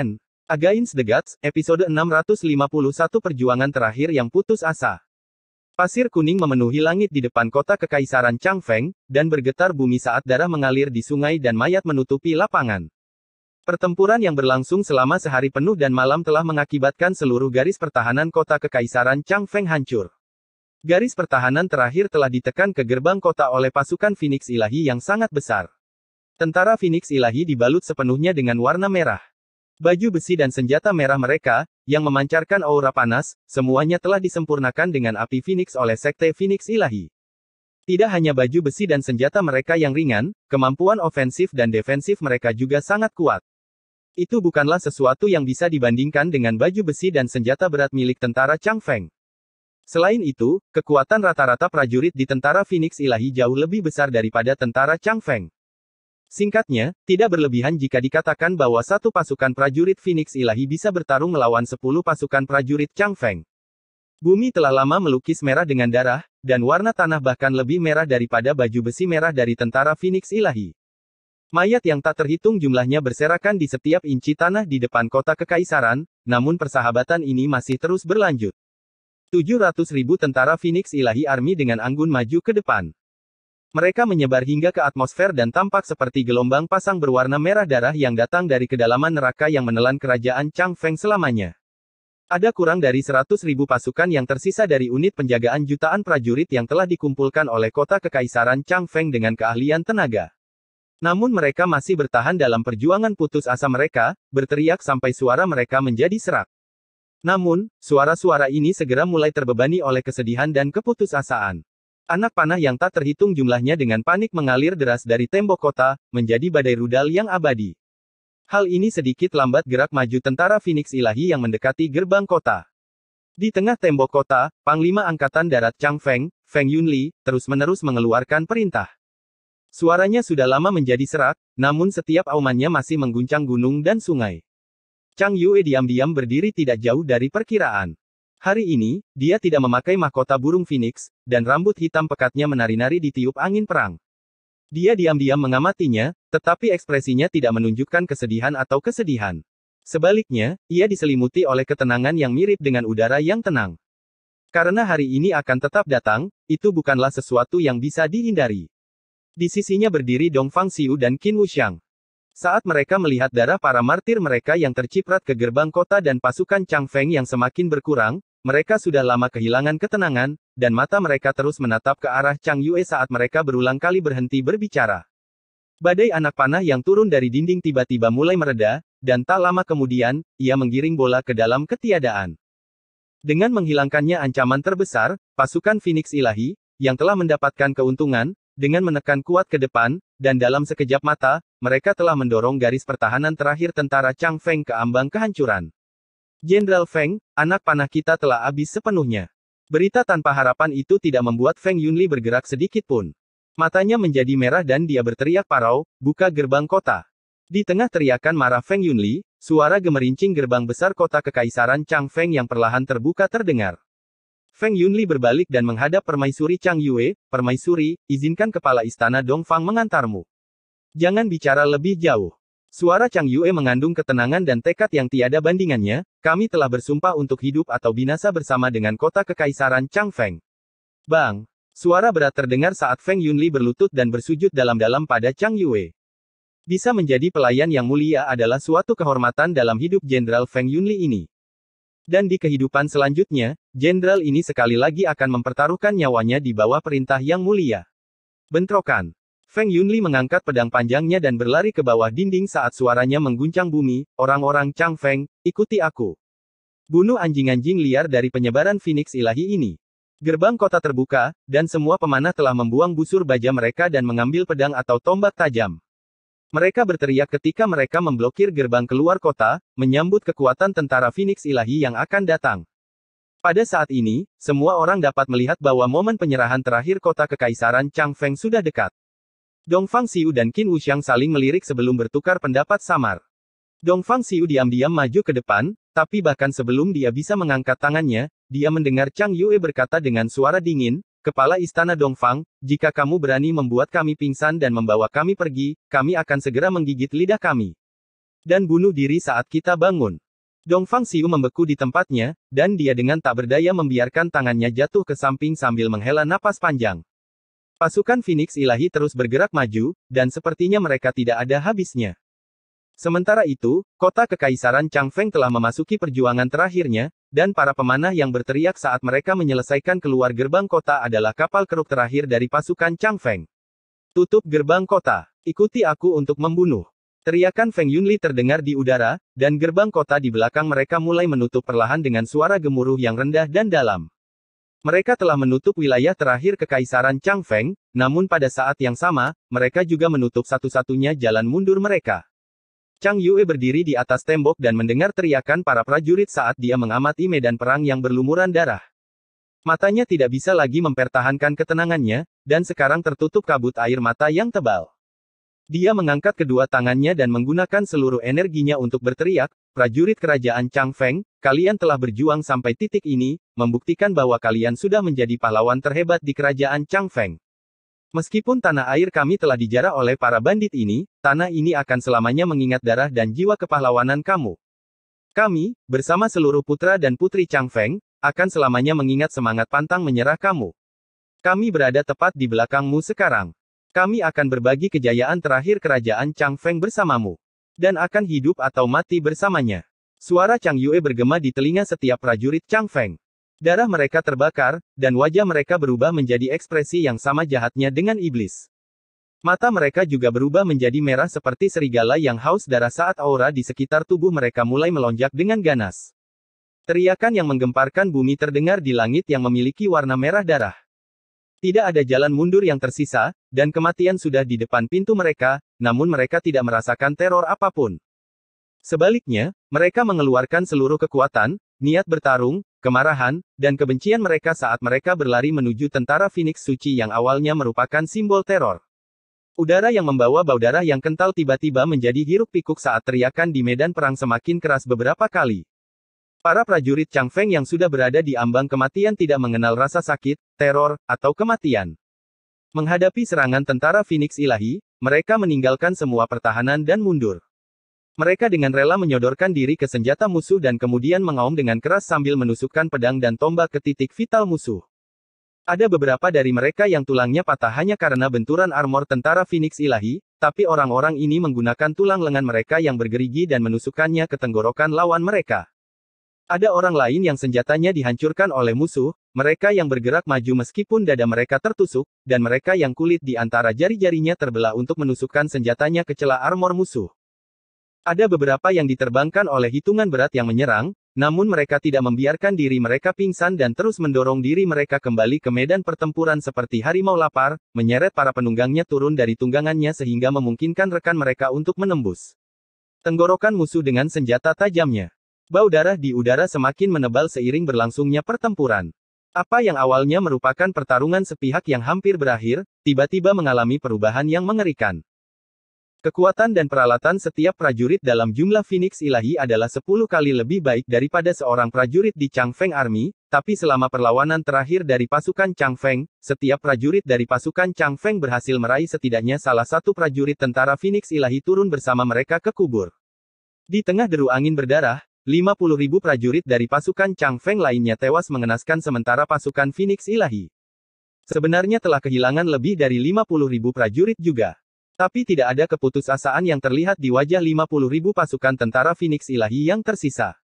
N. Against the Gods, episode 651 Perjuangan terakhir yang putus asa. Pasir kuning memenuhi langit di depan kota Kekaisaran Changfeng, dan bergetar bumi saat darah mengalir di sungai dan mayat menutupi lapangan. Pertempuran yang berlangsung selama sehari penuh dan malam telah mengakibatkan seluruh garis pertahanan kota Kekaisaran Changfeng hancur. Garis pertahanan terakhir telah ditekan ke gerbang kota oleh pasukan Phoenix Ilahi yang sangat besar. Tentara Phoenix Ilahi dibalut sepenuhnya dengan warna merah. Baju besi dan senjata merah mereka, yang memancarkan aura panas, semuanya telah disempurnakan dengan api Phoenix oleh Sekte Phoenix Ilahi. Tidak hanya baju besi dan senjata mereka yang ringan, kemampuan ofensif dan defensif mereka juga sangat kuat. Itu bukanlah sesuatu yang bisa dibandingkan dengan baju besi dan senjata berat milik tentara Chang Feng. Selain itu, kekuatan rata-rata prajurit di tentara Phoenix Ilahi jauh lebih besar daripada tentara Chang Feng. Singkatnya, tidak berlebihan jika dikatakan bahwa satu pasukan prajurit Phoenix Ilahi bisa bertarung melawan sepuluh pasukan prajurit Chang Feng. Bumi telah lama melukis merah dengan darah, dan warna tanah bahkan lebih merah daripada baju besi merah dari tentara Phoenix Ilahi. Mayat yang tak terhitung jumlahnya berserakan di setiap inci tanah di depan kota kekaisaran, namun persahabatan ini masih terus berlanjut. 700 ribu tentara Phoenix Ilahi Army dengan anggun maju ke depan. Mereka menyebar hingga ke atmosfer dan tampak seperti gelombang pasang berwarna merah darah yang datang dari kedalaman neraka yang menelan kerajaan Chang Feng selamanya. Ada kurang dari 100 ribu pasukan yang tersisa dari unit penjagaan jutaan prajurit yang telah dikumpulkan oleh kota kekaisaran Chang Feng dengan keahlian tenaga. Namun mereka masih bertahan dalam perjuangan putus asa mereka, berteriak sampai suara mereka menjadi serak. Namun, suara-suara ini segera mulai terbebani oleh kesedihan dan keputusasaan. Anak panah yang tak terhitung jumlahnya dengan panik mengalir deras dari tembok kota, menjadi badai rudal yang abadi. Hal ini sedikit lambat gerak maju tentara Phoenix Ilahi yang mendekati gerbang kota. Di tengah tembok kota, Panglima Angkatan Darat Chang Feng, Feng Yunli, terus-menerus mengeluarkan perintah. Suaranya sudah lama menjadi serak, namun setiap aumannya masih mengguncang gunung dan sungai. Chang Yue diam-diam berdiri tidak jauh dari perkiraan. Hari ini, dia tidak memakai mahkota burung phoenix, dan rambut hitam pekatnya menari-nari di tiup angin perang. Dia diam-diam mengamatinya, tetapi ekspresinya tidak menunjukkan kesedihan atau kesedihan. Sebaliknya, ia diselimuti oleh ketenangan yang mirip dengan udara yang tenang. Karena hari ini akan tetap datang, itu bukanlah sesuatu yang bisa dihindari. Di sisinya berdiri Dongfang Fang Xiu dan Qin Wuxiang. Saat mereka melihat darah para martir mereka yang terciprat ke gerbang kota dan pasukan Chang Feng yang semakin berkurang, mereka sudah lama kehilangan ketenangan, dan mata mereka terus menatap ke arah Chang Yue saat mereka berulang kali berhenti berbicara. Badai anak panah yang turun dari dinding tiba-tiba mulai mereda, dan tak lama kemudian, ia menggiring bola ke dalam ketiadaan. Dengan menghilangkannya ancaman terbesar, pasukan Phoenix Ilahi, yang telah mendapatkan keuntungan, dengan menekan kuat ke depan, dan dalam sekejap mata, mereka telah mendorong garis pertahanan terakhir tentara Chang Feng ke ambang kehancuran. Jenderal Feng, anak panah kita telah habis sepenuhnya. Berita tanpa harapan itu tidak membuat Feng Yunli bergerak sedikit pun. Matanya menjadi merah dan dia berteriak parau, buka gerbang kota. Di tengah teriakan marah Feng Yunli, suara gemerincing gerbang besar kota kekaisaran Chang Feng yang perlahan terbuka terdengar. Feng Yunli berbalik dan menghadap permaisuri Chang Yue, permaisuri, izinkan kepala istana Dongfang mengantarmu. Jangan bicara lebih jauh. Suara Chang Yue mengandung ketenangan dan tekad yang tiada bandingannya, kami telah bersumpah untuk hidup atau binasa bersama dengan kota kekaisaran Chang Feng. Bang! Suara berat terdengar saat Feng Yunli berlutut dan bersujud dalam-dalam pada Chang Yue. Bisa menjadi pelayan yang mulia adalah suatu kehormatan dalam hidup Jenderal Feng Yunli ini. Dan di kehidupan selanjutnya, Jenderal ini sekali lagi akan mempertaruhkan nyawanya di bawah perintah yang mulia. Bentrokan Feng Yunli mengangkat pedang panjangnya dan berlari ke bawah dinding saat suaranya mengguncang bumi, orang-orang Chang Feng, ikuti aku. Bunuh anjing-anjing liar dari penyebaran Phoenix ilahi ini. Gerbang kota terbuka, dan semua pemanah telah membuang busur baja mereka dan mengambil pedang atau tombak tajam. Mereka berteriak ketika mereka memblokir gerbang keluar kota, menyambut kekuatan tentara Phoenix ilahi yang akan datang. Pada saat ini, semua orang dapat melihat bahwa momen penyerahan terakhir kota kekaisaran Chang Feng sudah dekat. Dong Fang Xiu dan Qin Wuxiang saling melirik sebelum bertukar pendapat samar. Dong Fang Xiu diam-diam maju ke depan, tapi bahkan sebelum dia bisa mengangkat tangannya, dia mendengar Chang Yue berkata dengan suara dingin, Kepala Istana Dongfang, jika kamu berani membuat kami pingsan dan membawa kami pergi, kami akan segera menggigit lidah kami. Dan bunuh diri saat kita bangun. Dongfang Xiu membeku di tempatnya, dan dia dengan tak berdaya membiarkan tangannya jatuh ke samping sambil menghela napas panjang. Pasukan Phoenix Ilahi terus bergerak maju, dan sepertinya mereka tidak ada habisnya. Sementara itu, kota kekaisaran Changfeng telah memasuki perjuangan terakhirnya, dan para pemanah yang berteriak saat mereka menyelesaikan keluar gerbang kota adalah kapal keruk terakhir dari pasukan Changfeng. Tutup gerbang kota, ikuti aku untuk membunuh. Teriakan Feng Yunli terdengar di udara, dan gerbang kota di belakang mereka mulai menutup perlahan dengan suara gemuruh yang rendah dan dalam. Mereka telah menutup wilayah terakhir Kekaisaran Chang Feng, namun pada saat yang sama, mereka juga menutup satu-satunya jalan mundur mereka. Chang Yue berdiri di atas tembok dan mendengar teriakan para prajurit saat dia mengamati medan perang yang berlumuran darah. Matanya tidak bisa lagi mempertahankan ketenangannya, dan sekarang tertutup kabut air mata yang tebal. Dia mengangkat kedua tangannya dan menggunakan seluruh energinya untuk berteriak, Prajurit Kerajaan Chang Feng, kalian telah berjuang sampai titik ini, membuktikan bahwa kalian sudah menjadi pahlawan terhebat di Kerajaan Chang Feng. Meskipun tanah air kami telah dijarah oleh para bandit ini, tanah ini akan selamanya mengingat darah dan jiwa kepahlawanan kamu. Kami, bersama seluruh putra dan putri Chang Feng, akan selamanya mengingat semangat pantang menyerah kamu. Kami berada tepat di belakangmu sekarang. Kami akan berbagi kejayaan terakhir Kerajaan Chang Feng bersamamu dan akan hidup atau mati bersamanya. Suara Chang Yue bergema di telinga setiap prajurit Chang Feng. Darah mereka terbakar, dan wajah mereka berubah menjadi ekspresi yang sama jahatnya dengan iblis. Mata mereka juga berubah menjadi merah seperti serigala yang haus darah saat aura di sekitar tubuh mereka mulai melonjak dengan ganas. Teriakan yang menggemparkan bumi terdengar di langit yang memiliki warna merah darah. Tidak ada jalan mundur yang tersisa, dan kematian sudah di depan pintu mereka, namun mereka tidak merasakan teror apapun. Sebaliknya, mereka mengeluarkan seluruh kekuatan, niat bertarung, kemarahan, dan kebencian mereka saat mereka berlari menuju tentara Phoenix Suci yang awalnya merupakan simbol teror. Udara yang membawa bau darah yang kental tiba-tiba menjadi hiruk pikuk saat teriakan di medan perang semakin keras beberapa kali. Para prajurit Chang Feng yang sudah berada di ambang kematian tidak mengenal rasa sakit, teror, atau kematian. Menghadapi serangan tentara Phoenix Ilahi, mereka meninggalkan semua pertahanan dan mundur. Mereka dengan rela menyodorkan diri ke senjata musuh dan kemudian mengaum dengan keras sambil menusukkan pedang dan tombak ke titik vital musuh. Ada beberapa dari mereka yang tulangnya patah hanya karena benturan armor tentara Phoenix Ilahi, tapi orang-orang ini menggunakan tulang lengan mereka yang bergerigi dan menusukkannya ke tenggorokan lawan mereka. Ada orang lain yang senjatanya dihancurkan oleh musuh, mereka yang bergerak maju meskipun dada mereka tertusuk, dan mereka yang kulit di antara jari-jarinya terbelah untuk menusukkan senjatanya ke celah armor musuh. Ada beberapa yang diterbangkan oleh hitungan berat yang menyerang, namun mereka tidak membiarkan diri mereka pingsan dan terus mendorong diri mereka kembali ke medan pertempuran seperti harimau lapar, menyeret para penunggangnya turun dari tunggangannya sehingga memungkinkan rekan mereka untuk menembus tenggorokan musuh dengan senjata tajamnya. Bau darah di udara semakin menebal seiring berlangsungnya pertempuran. Apa yang awalnya merupakan pertarungan sepihak yang hampir berakhir, tiba-tiba mengalami perubahan yang mengerikan. Kekuatan dan peralatan setiap prajurit dalam jumlah Phoenix Ilahi adalah 10 kali lebih baik daripada seorang prajurit di Chang Feng Army, tapi selama perlawanan terakhir dari pasukan Chang Feng, setiap prajurit dari pasukan Chang Feng berhasil meraih setidaknya salah satu prajurit tentara Phoenix Ilahi turun bersama mereka ke kubur. Di tengah deru angin berdarah, 50.000 prajurit dari pasukan Chang Feng lainnya tewas mengenaskan sementara pasukan Phoenix Ilahi. Sebenarnya telah kehilangan lebih dari 50.000 prajurit juga. Tapi tidak ada keputusasaan yang terlihat di wajah 50.000 pasukan tentara Phoenix Ilahi yang tersisa.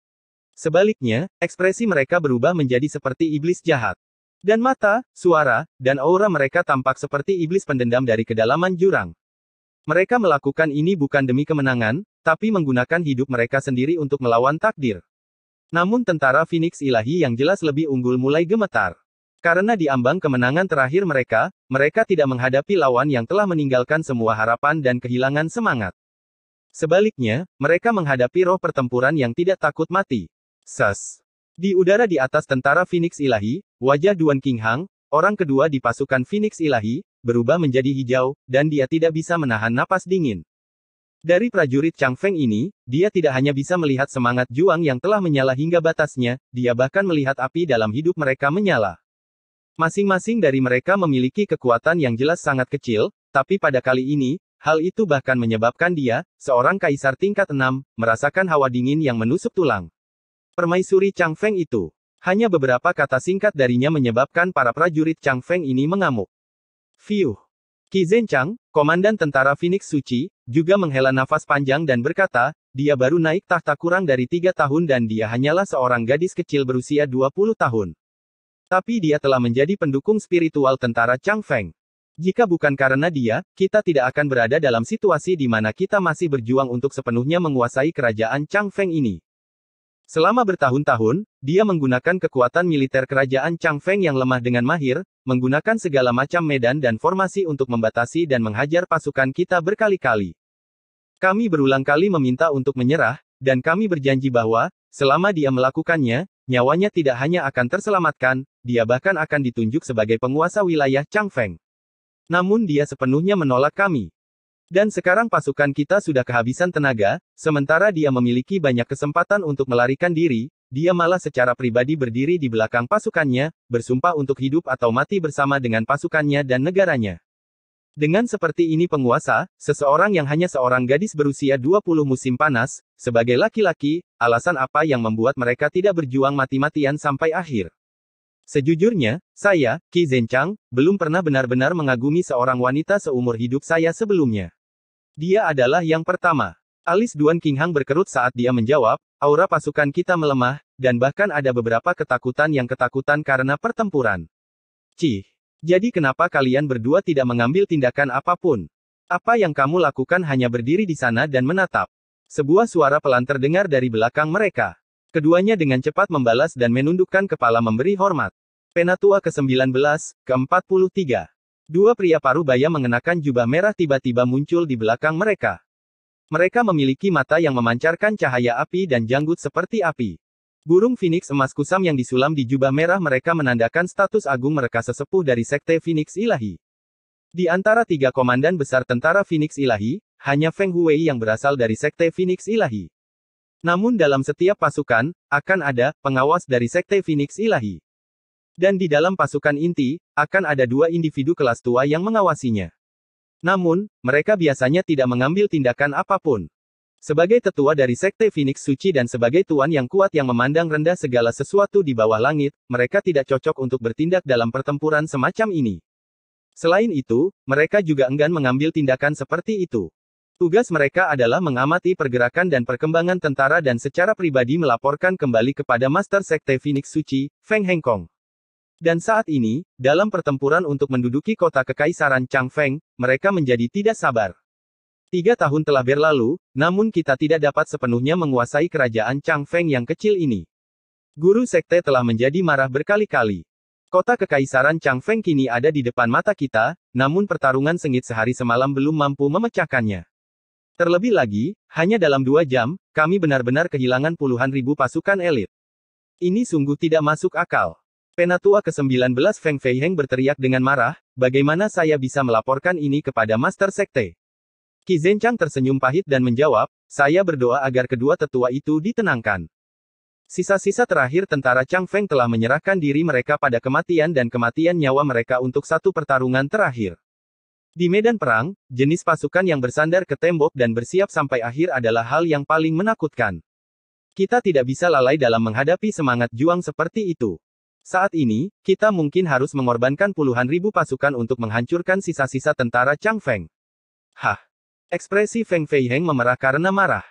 Sebaliknya, ekspresi mereka berubah menjadi seperti iblis jahat. Dan mata, suara, dan aura mereka tampak seperti iblis pendendam dari kedalaman jurang. Mereka melakukan ini bukan demi kemenangan, tapi menggunakan hidup mereka sendiri untuk melawan takdir. Namun tentara Phoenix Ilahi yang jelas lebih unggul mulai gemetar. Karena di ambang kemenangan terakhir mereka, mereka tidak menghadapi lawan yang telah meninggalkan semua harapan dan kehilangan semangat. Sebaliknya, mereka menghadapi roh pertempuran yang tidak takut mati. Sas. Di udara di atas tentara Phoenix Ilahi, wajah Duan King Hang, orang kedua di pasukan Phoenix Ilahi, berubah menjadi hijau, dan dia tidak bisa menahan napas dingin. Dari prajurit Chang Feng ini, dia tidak hanya bisa melihat semangat juang yang telah menyala hingga batasnya, dia bahkan melihat api dalam hidup mereka menyala. Masing-masing dari mereka memiliki kekuatan yang jelas sangat kecil, tapi pada kali ini, hal itu bahkan menyebabkan dia, seorang kaisar tingkat 6, merasakan hawa dingin yang menusuk tulang. Permaisuri Chang Feng itu. Hanya beberapa kata singkat darinya menyebabkan para prajurit Chang Feng ini mengamuk. Fiuh. Qi Chang, komandan tentara Phoenix Suci, juga menghela nafas panjang dan berkata, dia baru naik tahta kurang dari tiga tahun dan dia hanyalah seorang gadis kecil berusia 20 tahun. Tapi dia telah menjadi pendukung spiritual tentara Chang Feng. Jika bukan karena dia, kita tidak akan berada dalam situasi di mana kita masih berjuang untuk sepenuhnya menguasai kerajaan Chang Feng ini. Selama bertahun-tahun, dia menggunakan kekuatan militer kerajaan Chang Feng yang lemah dengan mahir, menggunakan segala macam medan dan formasi untuk membatasi dan menghajar pasukan kita berkali-kali. Kami berulang kali meminta untuk menyerah, dan kami berjanji bahwa, selama dia melakukannya, nyawanya tidak hanya akan terselamatkan, dia bahkan akan ditunjuk sebagai penguasa wilayah Chang Feng. Namun dia sepenuhnya menolak kami. Dan sekarang pasukan kita sudah kehabisan tenaga, sementara dia memiliki banyak kesempatan untuk melarikan diri, dia malah secara pribadi berdiri di belakang pasukannya, bersumpah untuk hidup atau mati bersama dengan pasukannya dan negaranya. Dengan seperti ini penguasa, seseorang yang hanya seorang gadis berusia 20 musim panas, sebagai laki-laki, alasan apa yang membuat mereka tidak berjuang mati-matian sampai akhir. Sejujurnya, saya, Ki Zhenchang, belum pernah benar-benar mengagumi seorang wanita seumur hidup saya sebelumnya. Dia adalah yang pertama. Alis Duan Kinghang berkerut saat dia menjawab, aura pasukan kita melemah, dan bahkan ada beberapa ketakutan yang ketakutan karena pertempuran. Cih. Jadi kenapa kalian berdua tidak mengambil tindakan apapun? Apa yang kamu lakukan hanya berdiri di sana dan menatap. Sebuah suara pelan terdengar dari belakang mereka. Keduanya dengan cepat membalas dan menundukkan kepala memberi hormat. Penatua ke-19, ke-43. Dua pria paruh baya mengenakan jubah merah tiba-tiba muncul di belakang mereka. Mereka memiliki mata yang memancarkan cahaya api dan janggut seperti api. Burung Phoenix emas kusam yang disulam di jubah merah mereka menandakan status agung mereka sesepuh dari sekte Phoenix Ilahi. Di antara tiga komandan besar tentara Phoenix Ilahi, hanya Feng Huwei yang berasal dari sekte Phoenix Ilahi. Namun dalam setiap pasukan, akan ada pengawas dari sekte Phoenix Ilahi. Dan di dalam pasukan inti, akan ada dua individu kelas tua yang mengawasinya. Namun, mereka biasanya tidak mengambil tindakan apapun. Sebagai tetua dari sekte Phoenix Suci dan sebagai tuan yang kuat yang memandang rendah segala sesuatu di bawah langit, mereka tidak cocok untuk bertindak dalam pertempuran semacam ini. Selain itu, mereka juga enggan mengambil tindakan seperti itu. Tugas mereka adalah mengamati pergerakan dan perkembangan tentara dan secara pribadi melaporkan kembali kepada Master Sekte Phoenix Suci, Feng Hengkong. Dan saat ini, dalam pertempuran untuk menduduki kota kekaisaran Changfeng, mereka menjadi tidak sabar. Tiga tahun telah berlalu, namun kita tidak dapat sepenuhnya menguasai kerajaan Changfeng yang kecil ini. Guru Sekte telah menjadi marah berkali-kali. Kota kekaisaran Changfeng kini ada di depan mata kita, namun pertarungan sengit sehari semalam belum mampu memecahkannya. Terlebih lagi, hanya dalam dua jam, kami benar-benar kehilangan puluhan ribu pasukan elit. Ini sungguh tidak masuk akal. Penatua ke-19 Feng Feiheng berteriak dengan marah, bagaimana saya bisa melaporkan ini kepada Master Sekte? Qi Zhenchang tersenyum pahit dan menjawab, saya berdoa agar kedua tetua itu ditenangkan. Sisa-sisa terakhir tentara Chang Feng telah menyerahkan diri mereka pada kematian dan kematian nyawa mereka untuk satu pertarungan terakhir. Di medan perang, jenis pasukan yang bersandar ke tembok dan bersiap sampai akhir adalah hal yang paling menakutkan. Kita tidak bisa lalai dalam menghadapi semangat juang seperti itu. Saat ini, kita mungkin harus mengorbankan puluhan ribu pasukan untuk menghancurkan sisa-sisa tentara Chang Feng. Hah. Ekspresi Feng Feiheng memerah karena marah.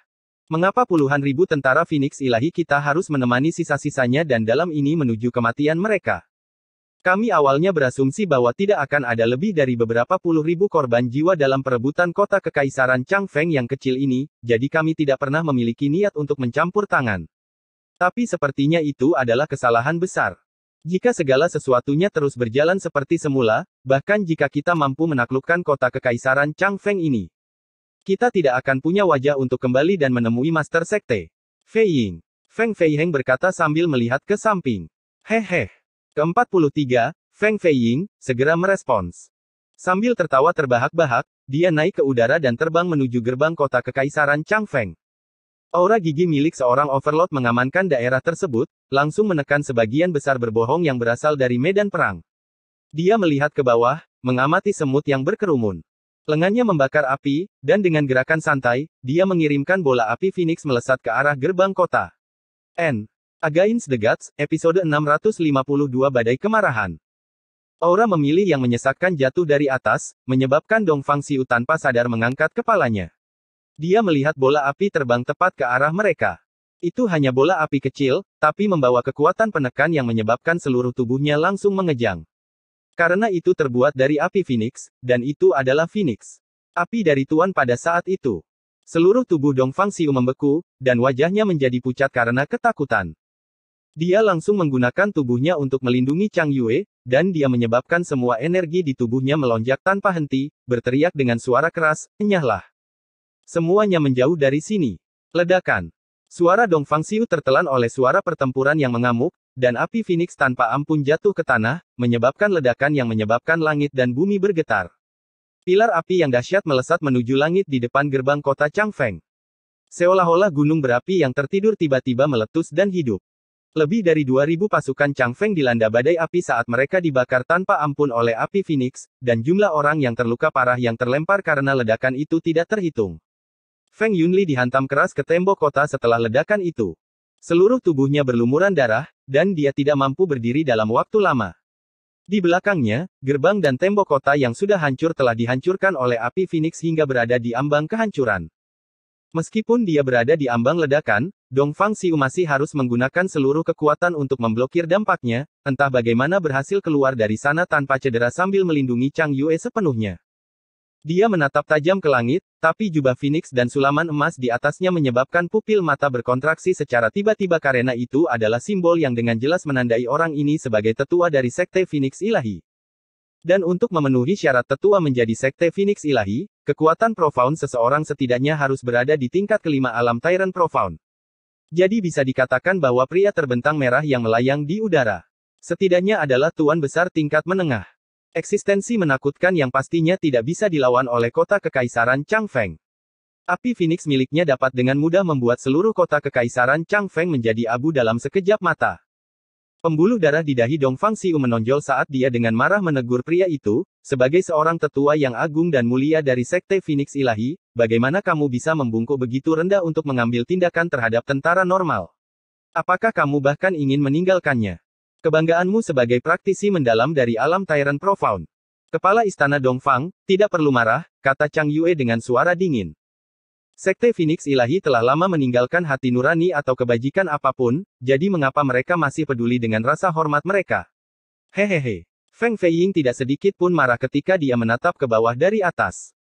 Mengapa puluhan ribu tentara Phoenix ilahi kita harus menemani sisa-sisanya dan dalam ini menuju kematian mereka? Kami awalnya berasumsi bahwa tidak akan ada lebih dari beberapa puluh ribu korban jiwa dalam perebutan kota kekaisaran Chang Feng yang kecil ini, jadi kami tidak pernah memiliki niat untuk mencampur tangan. Tapi sepertinya itu adalah kesalahan besar. Jika segala sesuatunya terus berjalan seperti semula, bahkan jika kita mampu menaklukkan kota kekaisaran Changfeng ini, kita tidak akan punya wajah untuk kembali dan menemui Master Sekte. Fei Ying. Feng Feiheng berkata sambil melihat ke samping. Hehe. Ke-43, Feng Feiying, segera merespons. Sambil tertawa terbahak-bahak, dia naik ke udara dan terbang menuju gerbang kota kekaisaran Changfeng. Aura gigi milik seorang overlord mengamankan daerah tersebut, langsung menekan sebagian besar berbohong yang berasal dari medan perang. Dia melihat ke bawah, mengamati semut yang berkerumun. Lengannya membakar api, dan dengan gerakan santai, dia mengirimkan bola api Phoenix melesat ke arah gerbang kota. N. Against the Gods, episode 652 Badai Kemarahan. Aura memilih yang menyesakkan jatuh dari atas, menyebabkan Dong Siu tanpa sadar mengangkat kepalanya. Dia melihat bola api terbang tepat ke arah mereka. Itu hanya bola api kecil, tapi membawa kekuatan penekan yang menyebabkan seluruh tubuhnya langsung mengejang. Karena itu terbuat dari api Phoenix, dan itu adalah Phoenix. Api dari Tuan pada saat itu. Seluruh tubuh Dongfang Siu membeku, dan wajahnya menjadi pucat karena ketakutan. Dia langsung menggunakan tubuhnya untuk melindungi Chang Yue, dan dia menyebabkan semua energi di tubuhnya melonjak tanpa henti, berteriak dengan suara keras, enyahlah. Semuanya menjauh dari sini. Ledakan. Suara Dong Fang Xiu tertelan oleh suara pertempuran yang mengamuk, dan api Phoenix tanpa ampun jatuh ke tanah, menyebabkan ledakan yang menyebabkan langit dan bumi bergetar. Pilar api yang dahsyat melesat menuju langit di depan gerbang kota Changfeng. Seolah-olah gunung berapi yang tertidur tiba-tiba meletus dan hidup. Lebih dari 2.000 pasukan Changfeng dilanda badai api saat mereka dibakar tanpa ampun oleh api Phoenix, dan jumlah orang yang terluka parah yang terlempar karena ledakan itu tidak terhitung. Feng Yunli dihantam keras ke tembok kota setelah ledakan itu. Seluruh tubuhnya berlumuran darah, dan dia tidak mampu berdiri dalam waktu lama. Di belakangnya, gerbang dan tembok kota yang sudah hancur telah dihancurkan oleh api Phoenix hingga berada di ambang kehancuran. Meskipun dia berada di ambang ledakan, Dong Fang Xiu masih harus menggunakan seluruh kekuatan untuk memblokir dampaknya, entah bagaimana berhasil keluar dari sana tanpa cedera sambil melindungi Chang Yue sepenuhnya. Dia menatap tajam ke langit, tapi jubah Phoenix dan sulaman emas di atasnya menyebabkan pupil mata berkontraksi secara tiba-tiba karena itu adalah simbol yang dengan jelas menandai orang ini sebagai tetua dari sekte Phoenix Ilahi. Dan untuk memenuhi syarat tetua menjadi sekte Phoenix Ilahi, kekuatan profound seseorang setidaknya harus berada di tingkat kelima alam Tyrant Profound. Jadi bisa dikatakan bahwa pria terbentang merah yang melayang di udara. Setidaknya adalah tuan besar tingkat menengah. Eksistensi menakutkan yang pastinya tidak bisa dilawan oleh kota kekaisaran Changfeng. Api Phoenix miliknya dapat dengan mudah membuat seluruh kota kekaisaran Changfeng menjadi abu dalam sekejap mata. Pembuluh darah di dahi Dongfang Siu menonjol saat dia dengan marah menegur pria itu, sebagai seorang tetua yang agung dan mulia dari Sekte Phoenix Ilahi, bagaimana kamu bisa membungkuk begitu rendah untuk mengambil tindakan terhadap tentara normal? Apakah kamu bahkan ingin meninggalkannya? Kebanggaanmu sebagai praktisi mendalam dari alam Tyran Profound. Kepala Istana Dongfang, tidak perlu marah, kata Chang Yue dengan suara dingin. Sekte Phoenix Ilahi telah lama meninggalkan hati nurani atau kebajikan apapun, jadi mengapa mereka masih peduli dengan rasa hormat mereka? Hehehe. Feng Feiying tidak sedikit pun marah ketika dia menatap ke bawah dari atas.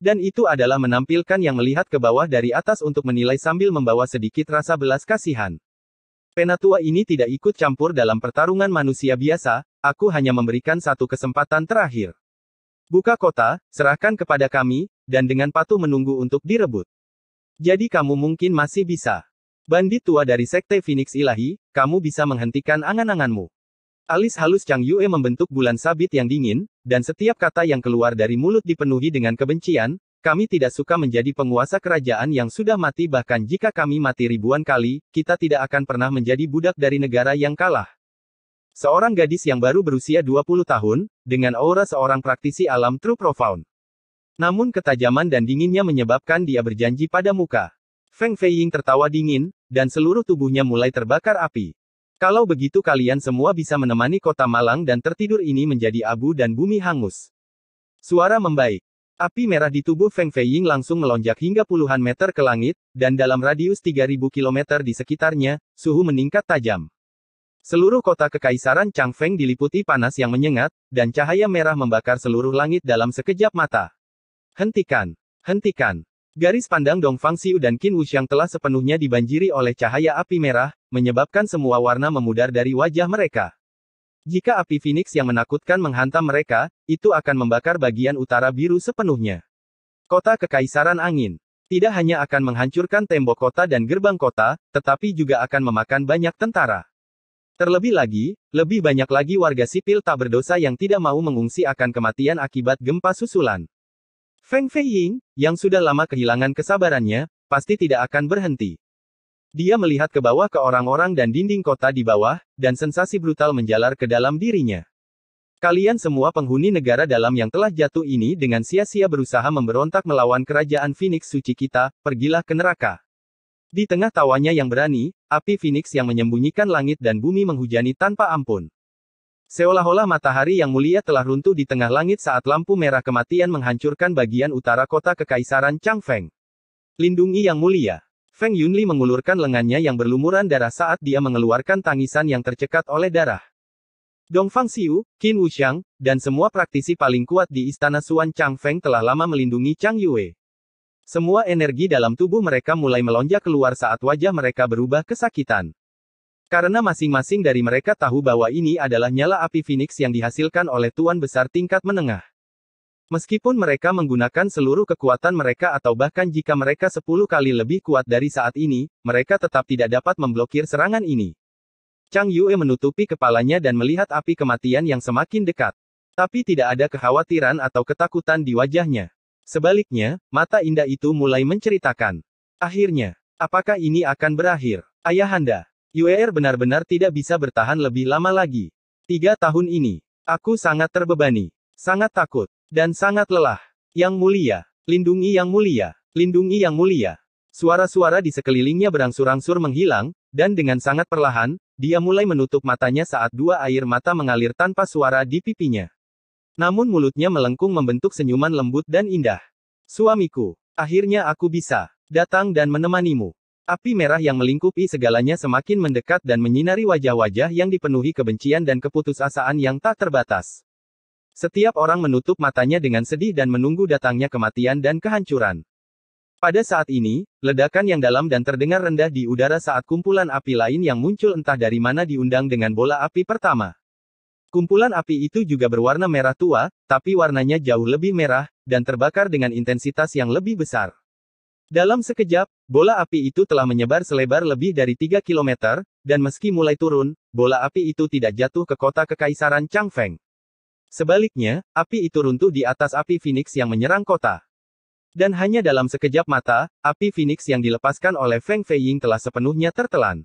Dan itu adalah menampilkan yang melihat ke bawah dari atas untuk menilai sambil membawa sedikit rasa belas kasihan. Penatua ini tidak ikut campur dalam pertarungan manusia biasa, aku hanya memberikan satu kesempatan terakhir. Buka kota, serahkan kepada kami, dan dengan patuh menunggu untuk direbut. Jadi kamu mungkin masih bisa. Bandit tua dari Sekte Phoenix Ilahi, kamu bisa menghentikan angan-anganmu. Alis halus Chang Yue membentuk bulan sabit yang dingin, dan setiap kata yang keluar dari mulut dipenuhi dengan kebencian, kami tidak suka menjadi penguasa kerajaan yang sudah mati bahkan jika kami mati ribuan kali, kita tidak akan pernah menjadi budak dari negara yang kalah. Seorang gadis yang baru berusia 20 tahun, dengan aura seorang praktisi alam True Profound. Namun ketajaman dan dinginnya menyebabkan dia berjanji pada muka. Feng Feiying tertawa dingin, dan seluruh tubuhnya mulai terbakar api. Kalau begitu kalian semua bisa menemani kota Malang dan tertidur ini menjadi abu dan bumi hangus. Suara membaik. Api merah di tubuh Feng Feiying langsung melonjak hingga puluhan meter ke langit, dan dalam radius 3000 km di sekitarnya, suhu meningkat tajam. Seluruh kota kekaisaran Chang Feng diliputi panas yang menyengat, dan cahaya merah membakar seluruh langit dalam sekejap mata. Hentikan! Hentikan! Garis pandang Dongfang Xiu dan Qin Wuxiang telah sepenuhnya dibanjiri oleh cahaya api merah, menyebabkan semua warna memudar dari wajah mereka. Jika api Phoenix yang menakutkan menghantam mereka, itu akan membakar bagian utara biru sepenuhnya. Kota Kekaisaran Angin tidak hanya akan menghancurkan tembok kota dan gerbang kota, tetapi juga akan memakan banyak tentara. Terlebih lagi, lebih banyak lagi warga sipil tak berdosa yang tidak mau mengungsi akan kematian akibat gempa susulan. Feng Feiying, yang sudah lama kehilangan kesabarannya, pasti tidak akan berhenti. Dia melihat ke bawah ke orang-orang dan dinding kota di bawah, dan sensasi brutal menjalar ke dalam dirinya. Kalian semua penghuni negara dalam yang telah jatuh ini dengan sia-sia berusaha memberontak melawan kerajaan Phoenix suci kita, pergilah ke neraka. Di tengah tawanya yang berani, api Phoenix yang menyembunyikan langit dan bumi menghujani tanpa ampun. Seolah-olah matahari yang mulia telah runtuh di tengah langit saat lampu merah kematian menghancurkan bagian utara kota kekaisaran Changfeng. Lindungi yang mulia. Feng Yunli mengulurkan lengannya yang berlumuran darah saat dia mengeluarkan tangisan yang tercekat oleh darah. Dongfang Xiu, Qin Wuxiang, dan semua praktisi paling kuat di istana Suan Feng telah lama melindungi Chang Yue. Semua energi dalam tubuh mereka mulai melonjak keluar saat wajah mereka berubah kesakitan. Karena masing-masing dari mereka tahu bahwa ini adalah nyala api phoenix yang dihasilkan oleh tuan besar tingkat menengah. Meskipun mereka menggunakan seluruh kekuatan mereka atau bahkan jika mereka 10 kali lebih kuat dari saat ini, mereka tetap tidak dapat memblokir serangan ini. Chang Yue menutupi kepalanya dan melihat api kematian yang semakin dekat. Tapi tidak ada kekhawatiran atau ketakutan di wajahnya. Sebaliknya, mata indah itu mulai menceritakan. Akhirnya, apakah ini akan berakhir? Ayahanda, Yuer er benar-benar tidak bisa bertahan lebih lama lagi. Tiga tahun ini, aku sangat terbebani, sangat takut, dan sangat lelah. Yang mulia, lindungi yang mulia, lindungi yang mulia. Suara-suara di sekelilingnya berangsur-angsur menghilang, dan dengan sangat perlahan, dia mulai menutup matanya saat dua air mata mengalir tanpa suara di pipinya. Namun mulutnya melengkung membentuk senyuman lembut dan indah. Suamiku, akhirnya aku bisa datang dan menemanimu. Api merah yang melingkupi segalanya semakin mendekat dan menyinari wajah-wajah yang dipenuhi kebencian dan keputusasaan yang tak terbatas. Setiap orang menutup matanya dengan sedih dan menunggu datangnya kematian dan kehancuran. Pada saat ini, ledakan yang dalam dan terdengar rendah di udara saat kumpulan api lain yang muncul entah dari mana diundang dengan bola api pertama. Kumpulan api itu juga berwarna merah tua, tapi warnanya jauh lebih merah, dan terbakar dengan intensitas yang lebih besar. Dalam sekejap, bola api itu telah menyebar selebar lebih dari 3 km, dan meski mulai turun, bola api itu tidak jatuh ke kota kekaisaran Changfeng. Sebaliknya, api itu runtuh di atas api Phoenix yang menyerang kota. Dan hanya dalam sekejap mata, api Phoenix yang dilepaskan oleh Feng Fei Ying telah sepenuhnya tertelan.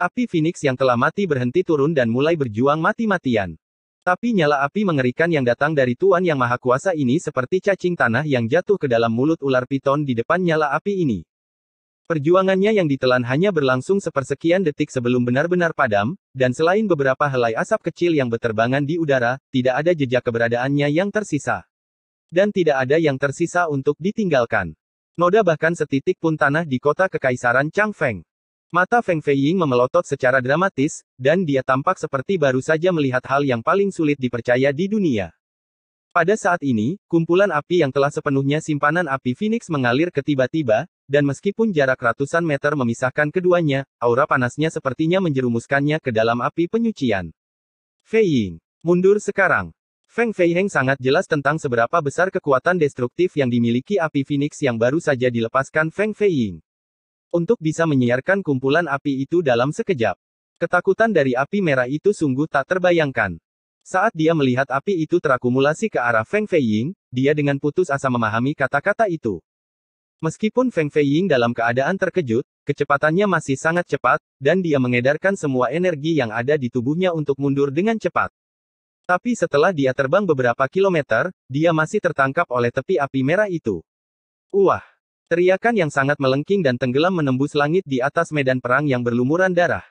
Api Phoenix yang telah mati berhenti turun dan mulai berjuang mati-matian. Tapi nyala api mengerikan yang datang dari Tuan Yang Maha Kuasa ini seperti cacing tanah yang jatuh ke dalam mulut ular piton di depan nyala api ini. Perjuangannya yang ditelan hanya berlangsung sepersekian detik sebelum benar-benar padam, dan selain beberapa helai asap kecil yang beterbangan di udara, tidak ada jejak keberadaannya yang tersisa. Dan tidak ada yang tersisa untuk ditinggalkan. Noda bahkan setitik pun tanah di kota kekaisaran Changfeng. Mata Feng Feiying memelotot secara dramatis, dan dia tampak seperti baru saja melihat hal yang paling sulit dipercaya di dunia. Pada saat ini, kumpulan api yang telah sepenuhnya simpanan api Phoenix mengalir ke tiba-tiba, dan meskipun jarak ratusan meter memisahkan keduanya, aura panasnya sepertinya menjerumuskannya ke dalam api penyucian. Fei Ying, mundur sekarang. Feng Feiheng sangat jelas tentang seberapa besar kekuatan destruktif yang dimiliki api Phoenix yang baru saja dilepaskan Feng Feiying. Untuk bisa menyiarkan kumpulan api itu dalam sekejap. Ketakutan dari api merah itu sungguh tak terbayangkan. Saat dia melihat api itu terakumulasi ke arah Feng Feiying, dia dengan putus asa memahami kata-kata itu. Meskipun Feng Feiying dalam keadaan terkejut, kecepatannya masih sangat cepat, dan dia mengedarkan semua energi yang ada di tubuhnya untuk mundur dengan cepat. Tapi setelah dia terbang beberapa kilometer, dia masih tertangkap oleh tepi api merah itu. Wah! Teriakan yang sangat melengking dan tenggelam menembus langit di atas medan perang yang berlumuran darah.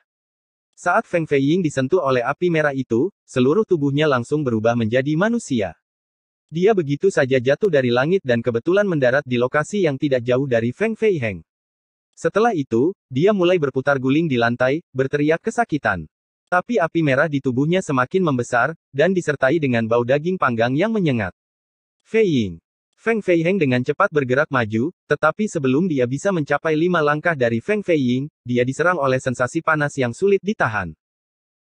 Saat Feng Feiying disentuh oleh api merah itu, seluruh tubuhnya langsung berubah menjadi manusia. Dia begitu saja jatuh dari langit dan kebetulan mendarat di lokasi yang tidak jauh dari Feng Feiheng. Setelah itu, dia mulai berputar guling di lantai, berteriak kesakitan. Tapi api merah di tubuhnya semakin membesar, dan disertai dengan bau daging panggang yang menyengat. Feiying, Feng Fei Heng dengan cepat bergerak maju, tetapi sebelum dia bisa mencapai lima langkah dari Feng Fei Ying, dia diserang oleh sensasi panas yang sulit ditahan.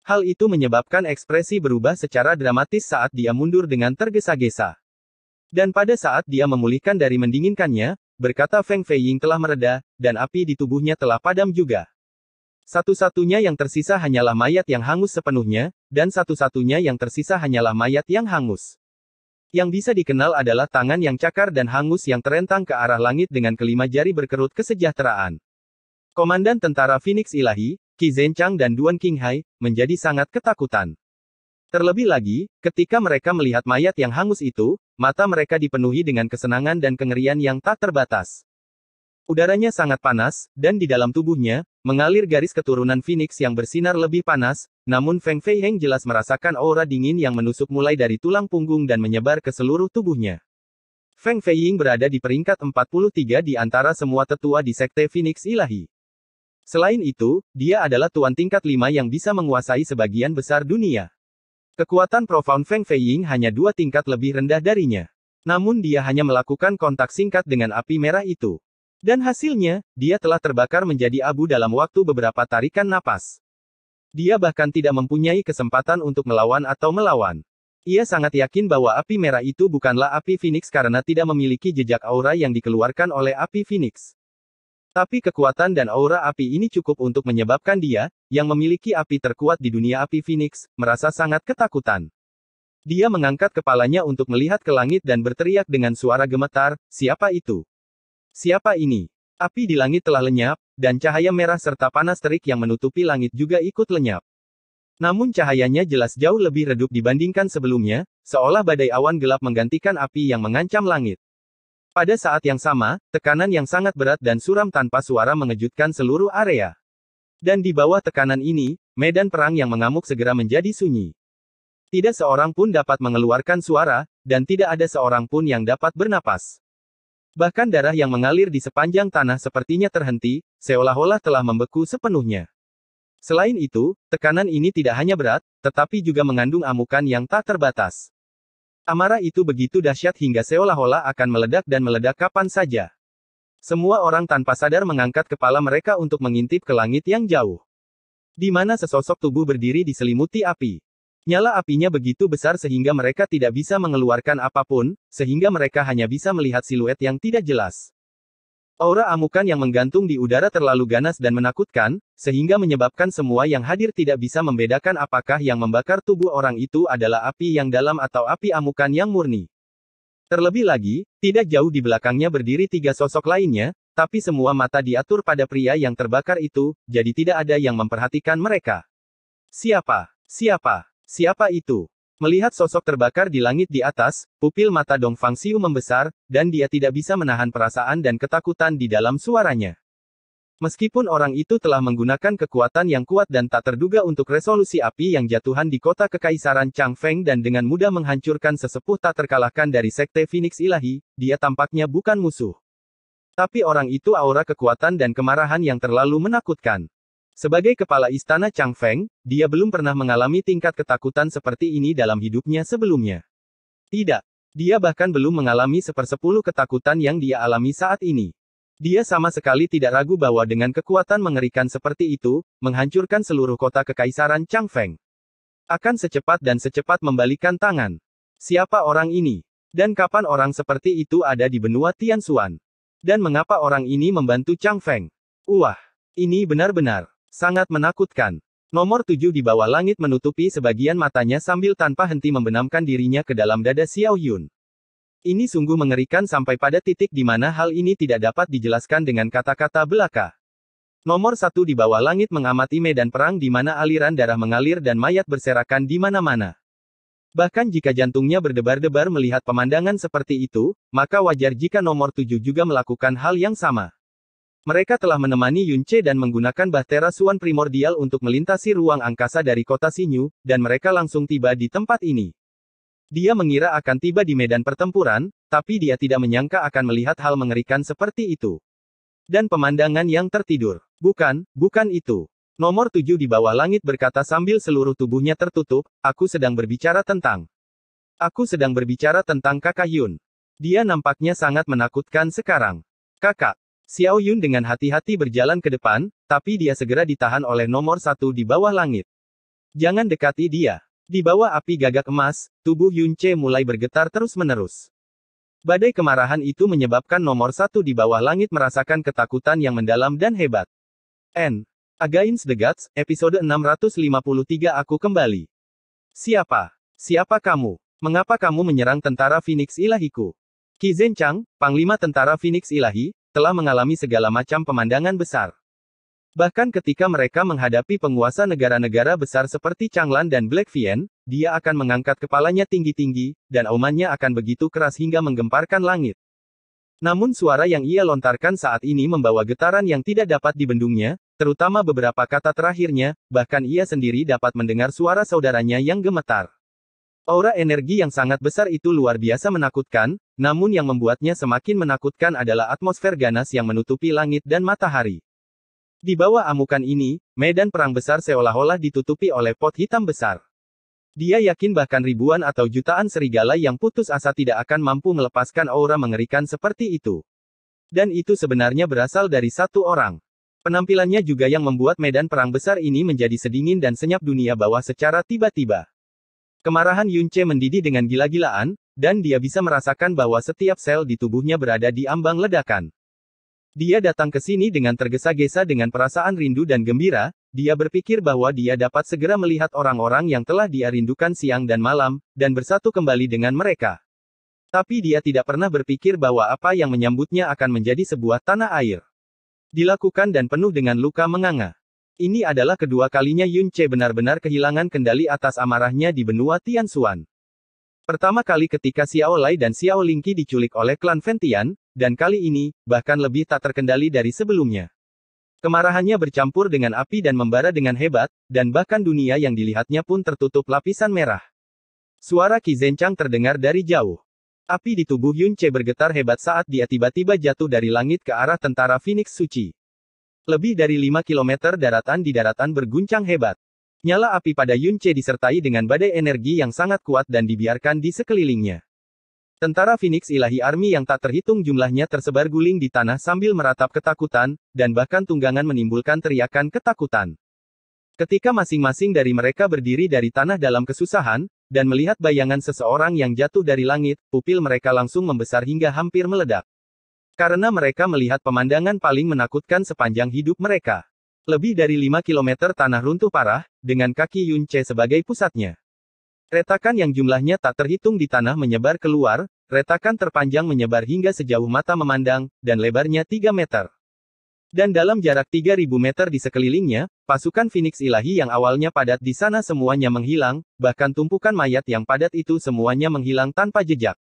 Hal itu menyebabkan ekspresi berubah secara dramatis saat dia mundur dengan tergesa-gesa. Dan pada saat dia memulihkan dari mendinginkannya, berkata Feng Fei Ying telah mereda, dan api di tubuhnya telah padam juga. Satu-satunya yang tersisa hanyalah mayat yang hangus sepenuhnya, dan satu-satunya yang tersisa hanyalah mayat yang hangus. Yang bisa dikenal adalah tangan yang cakar dan hangus yang terentang ke arah langit dengan kelima jari berkerut kesejahteraan. Komandan tentara Phoenix Ilahi, Qi Zhenchang dan Duan Qinghai, menjadi sangat ketakutan. Terlebih lagi, ketika mereka melihat mayat yang hangus itu, mata mereka dipenuhi dengan kesenangan dan kengerian yang tak terbatas. Udaranya sangat panas, dan di dalam tubuhnya, mengalir garis keturunan Phoenix yang bersinar lebih panas, namun Feng Feiheng jelas merasakan aura dingin yang menusuk mulai dari tulang punggung dan menyebar ke seluruh tubuhnya. Feng Feiying berada di peringkat 43 di antara semua tetua di Sekte Phoenix Ilahi. Selain itu, dia adalah tuan tingkat 5 yang bisa menguasai sebagian besar dunia. Kekuatan Profound Feng Feiying hanya dua tingkat lebih rendah darinya. Namun dia hanya melakukan kontak singkat dengan api merah itu. Dan hasilnya, dia telah terbakar menjadi abu dalam waktu beberapa tarikan napas. Dia bahkan tidak mempunyai kesempatan untuk melawan atau melawan. Ia sangat yakin bahwa api merah itu bukanlah api Phoenix karena tidak memiliki jejak aura yang dikeluarkan oleh api Phoenix. Tapi kekuatan dan aura api ini cukup untuk menyebabkan dia, yang memiliki api terkuat di dunia api Phoenix, merasa sangat ketakutan. Dia mengangkat kepalanya untuk melihat ke langit dan berteriak dengan suara gemetar, "Siapa itu?" Siapa ini? Api di langit telah lenyap, dan cahaya merah serta panas terik yang menutupi langit juga ikut lenyap. Namun cahayanya jelas jauh lebih redup dibandingkan sebelumnya, seolah badai awan gelap menggantikan api yang mengancam langit. Pada saat yang sama, tekanan yang sangat berat dan suram tanpa suara mengejutkan seluruh area. Dan di bawah tekanan ini, medan perang yang mengamuk segera menjadi sunyi. Tidak seorang pun dapat mengeluarkan suara, dan tidak ada seorang pun yang dapat bernapas. Bahkan darah yang mengalir di sepanjang tanah sepertinya terhenti, seolah-olah telah membeku sepenuhnya. Selain itu, tekanan ini tidak hanya berat, tetapi juga mengandung amukan yang tak terbatas. Amarah itu begitu dahsyat hingga seolah-olah akan meledak dan meledak kapan saja. Semua orang tanpa sadar mengangkat kepala mereka untuk mengintip ke langit yang jauh. Di mana sesosok tubuh berdiri diselimuti api. Nyala apinya begitu besar sehingga mereka tidak bisa mengeluarkan apapun, sehingga mereka hanya bisa melihat siluet yang tidak jelas. Aura amukan yang menggantung di udara terlalu ganas dan menakutkan, sehingga menyebabkan semua yang hadir tidak bisa membedakan apakah yang membakar tubuh orang itu adalah api yang dalam atau api amukan yang murni. Terlebih lagi, tidak jauh di belakangnya berdiri tiga sosok lainnya, tapi semua mata diatur pada pria yang terbakar itu, jadi tidak ada yang memperhatikan mereka. Siapa? Siapa? Siapa itu? Melihat sosok terbakar di langit di atas, pupil mata Dong Fang Xiu membesar, dan dia tidak bisa menahan perasaan dan ketakutan di dalam suaranya. Meskipun orang itu telah menggunakan kekuatan yang kuat dan tak terduga untuk resolusi api yang jatuhan di kota kekaisaran Chang Feng dan dengan mudah menghancurkan sesepuh tak terkalahkan dari sekte Phoenix Ilahi, dia tampaknya bukan musuh. Tapi orang itu aura kekuatan dan kemarahan yang terlalu menakutkan. Sebagai kepala istana Chang Feng, dia belum pernah mengalami tingkat ketakutan seperti ini dalam hidupnya sebelumnya. Tidak. Dia bahkan belum mengalami sepersepuluh ketakutan yang dia alami saat ini. Dia sama sekali tidak ragu bahwa dengan kekuatan mengerikan seperti itu, menghancurkan seluruh kota kekaisaran Chang Feng. Akan secepat dan secepat membalikan tangan. Siapa orang ini? Dan kapan orang seperti itu ada di benua Tianxuan? Dan mengapa orang ini membantu Chang Feng? Wah, ini benar-benar Sangat menakutkan. Nomor tujuh di bawah langit menutupi sebagian matanya sambil tanpa henti membenamkan dirinya ke dalam dada Xiao Yun. Ini sungguh mengerikan sampai pada titik di mana hal ini tidak dapat dijelaskan dengan kata-kata belaka. Nomor satu di bawah langit mengamati medan perang di mana aliran darah mengalir dan mayat berserakan di mana-mana. Bahkan jika jantungnya berdebar-debar melihat pemandangan seperti itu, maka wajar jika nomor tujuh juga melakukan hal yang sama. Mereka telah menemani Yunche dan menggunakan bahtera Suan primordial untuk melintasi ruang angkasa dari kota Sinyu, dan mereka langsung tiba di tempat ini. Dia mengira akan tiba di medan pertempuran, tapi dia tidak menyangka akan melihat hal mengerikan seperti itu. Dan pemandangan yang tertidur. Bukan, bukan itu. Nomor tujuh di bawah langit berkata sambil seluruh tubuhnya tertutup, aku sedang berbicara tentang. Aku sedang berbicara tentang kakak Yun. Dia nampaknya sangat menakutkan sekarang. Kakak, Xiao Yun dengan hati-hati berjalan ke depan, tapi dia segera ditahan oleh nomor satu di bawah langit. Jangan dekati dia. Di bawah api gagak emas, tubuh Yun Che mulai bergetar terus-menerus. Badai kemarahan itu menyebabkan nomor satu di bawah langit merasakan ketakutan yang mendalam dan hebat. N. Against the Gods, episode 653 Aku kembali. Siapa? Siapa kamu? Mengapa kamu menyerang tentara Phoenix Ilahiku? Zhen Chang, Panglima Tentara Phoenix Ilahi, telah mengalami segala macam pemandangan besar. Bahkan ketika mereka menghadapi penguasa negara-negara besar seperti Changlan dan Black Vien, dia akan mengangkat kepalanya tinggi-tinggi, dan aumannya akan begitu keras hingga menggemparkan langit. Namun suara yang ia lontarkan saat ini membawa getaran yang tidak dapat dibendungnya, terutama beberapa kata terakhirnya, bahkan ia sendiri dapat mendengar suara saudaranya yang gemetar. Aura energi yang sangat besar itu luar biasa menakutkan, namun yang membuatnya semakin menakutkan adalah atmosfer ganas yang menutupi langit dan matahari. Di bawah amukan ini, medan perang besar seolah-olah ditutupi oleh pot hitam besar. Dia yakin bahkan ribuan atau jutaan serigala yang putus asa tidak akan mampu melepaskan aura mengerikan seperti itu. Dan itu sebenarnya berasal dari satu orang. Penampilannya juga yang membuat medan perang besar ini menjadi sedingin dan senyap dunia bawah secara tiba-tiba. Kemarahan Yunce mendidih dengan gila-gilaan, dan dia bisa merasakan bahwa setiap sel di tubuhnya berada di ambang ledakan. Dia datang ke sini dengan tergesa-gesa dengan perasaan rindu dan gembira, dia berpikir bahwa dia dapat segera melihat orang-orang yang telah dia rindukan siang dan malam, dan bersatu kembali dengan mereka. Tapi dia tidak pernah berpikir bahwa apa yang menyambutnya akan menjadi sebuah tanah air. Dilakukan dan penuh dengan luka menganga. Ini adalah kedua kalinya Yun Che benar-benar kehilangan kendali atas amarahnya di benua Tian Tianxuan. Pertama kali ketika Xiao Lai dan Xiao Lingqi diculik oleh klan Ventian, dan kali ini, bahkan lebih tak terkendali dari sebelumnya. Kemarahannya bercampur dengan api dan membara dengan hebat, dan bahkan dunia yang dilihatnya pun tertutup lapisan merah. Suara Qi Zhenchang terdengar dari jauh. Api di tubuh Yun Che bergetar hebat saat dia tiba-tiba jatuh dari langit ke arah tentara Phoenix Suci. Lebih dari 5 km daratan di daratan berguncang hebat. Nyala api pada Yunche disertai dengan badai energi yang sangat kuat dan dibiarkan di sekelilingnya. Tentara Phoenix Ilahi Army yang tak terhitung jumlahnya tersebar guling di tanah sambil meratap ketakutan, dan bahkan tunggangan menimbulkan teriakan ketakutan. Ketika masing-masing dari mereka berdiri dari tanah dalam kesusahan, dan melihat bayangan seseorang yang jatuh dari langit, pupil mereka langsung membesar hingga hampir meledak. Karena mereka melihat pemandangan paling menakutkan sepanjang hidup mereka. Lebih dari 5 km tanah runtuh parah, dengan kaki Yunche sebagai pusatnya. Retakan yang jumlahnya tak terhitung di tanah menyebar keluar, retakan terpanjang menyebar hingga sejauh mata memandang, dan lebarnya 3 meter. Dan dalam jarak 3.000 meter di sekelilingnya, pasukan Phoenix Ilahi yang awalnya padat di sana semuanya menghilang, bahkan tumpukan mayat yang padat itu semuanya menghilang tanpa jejak.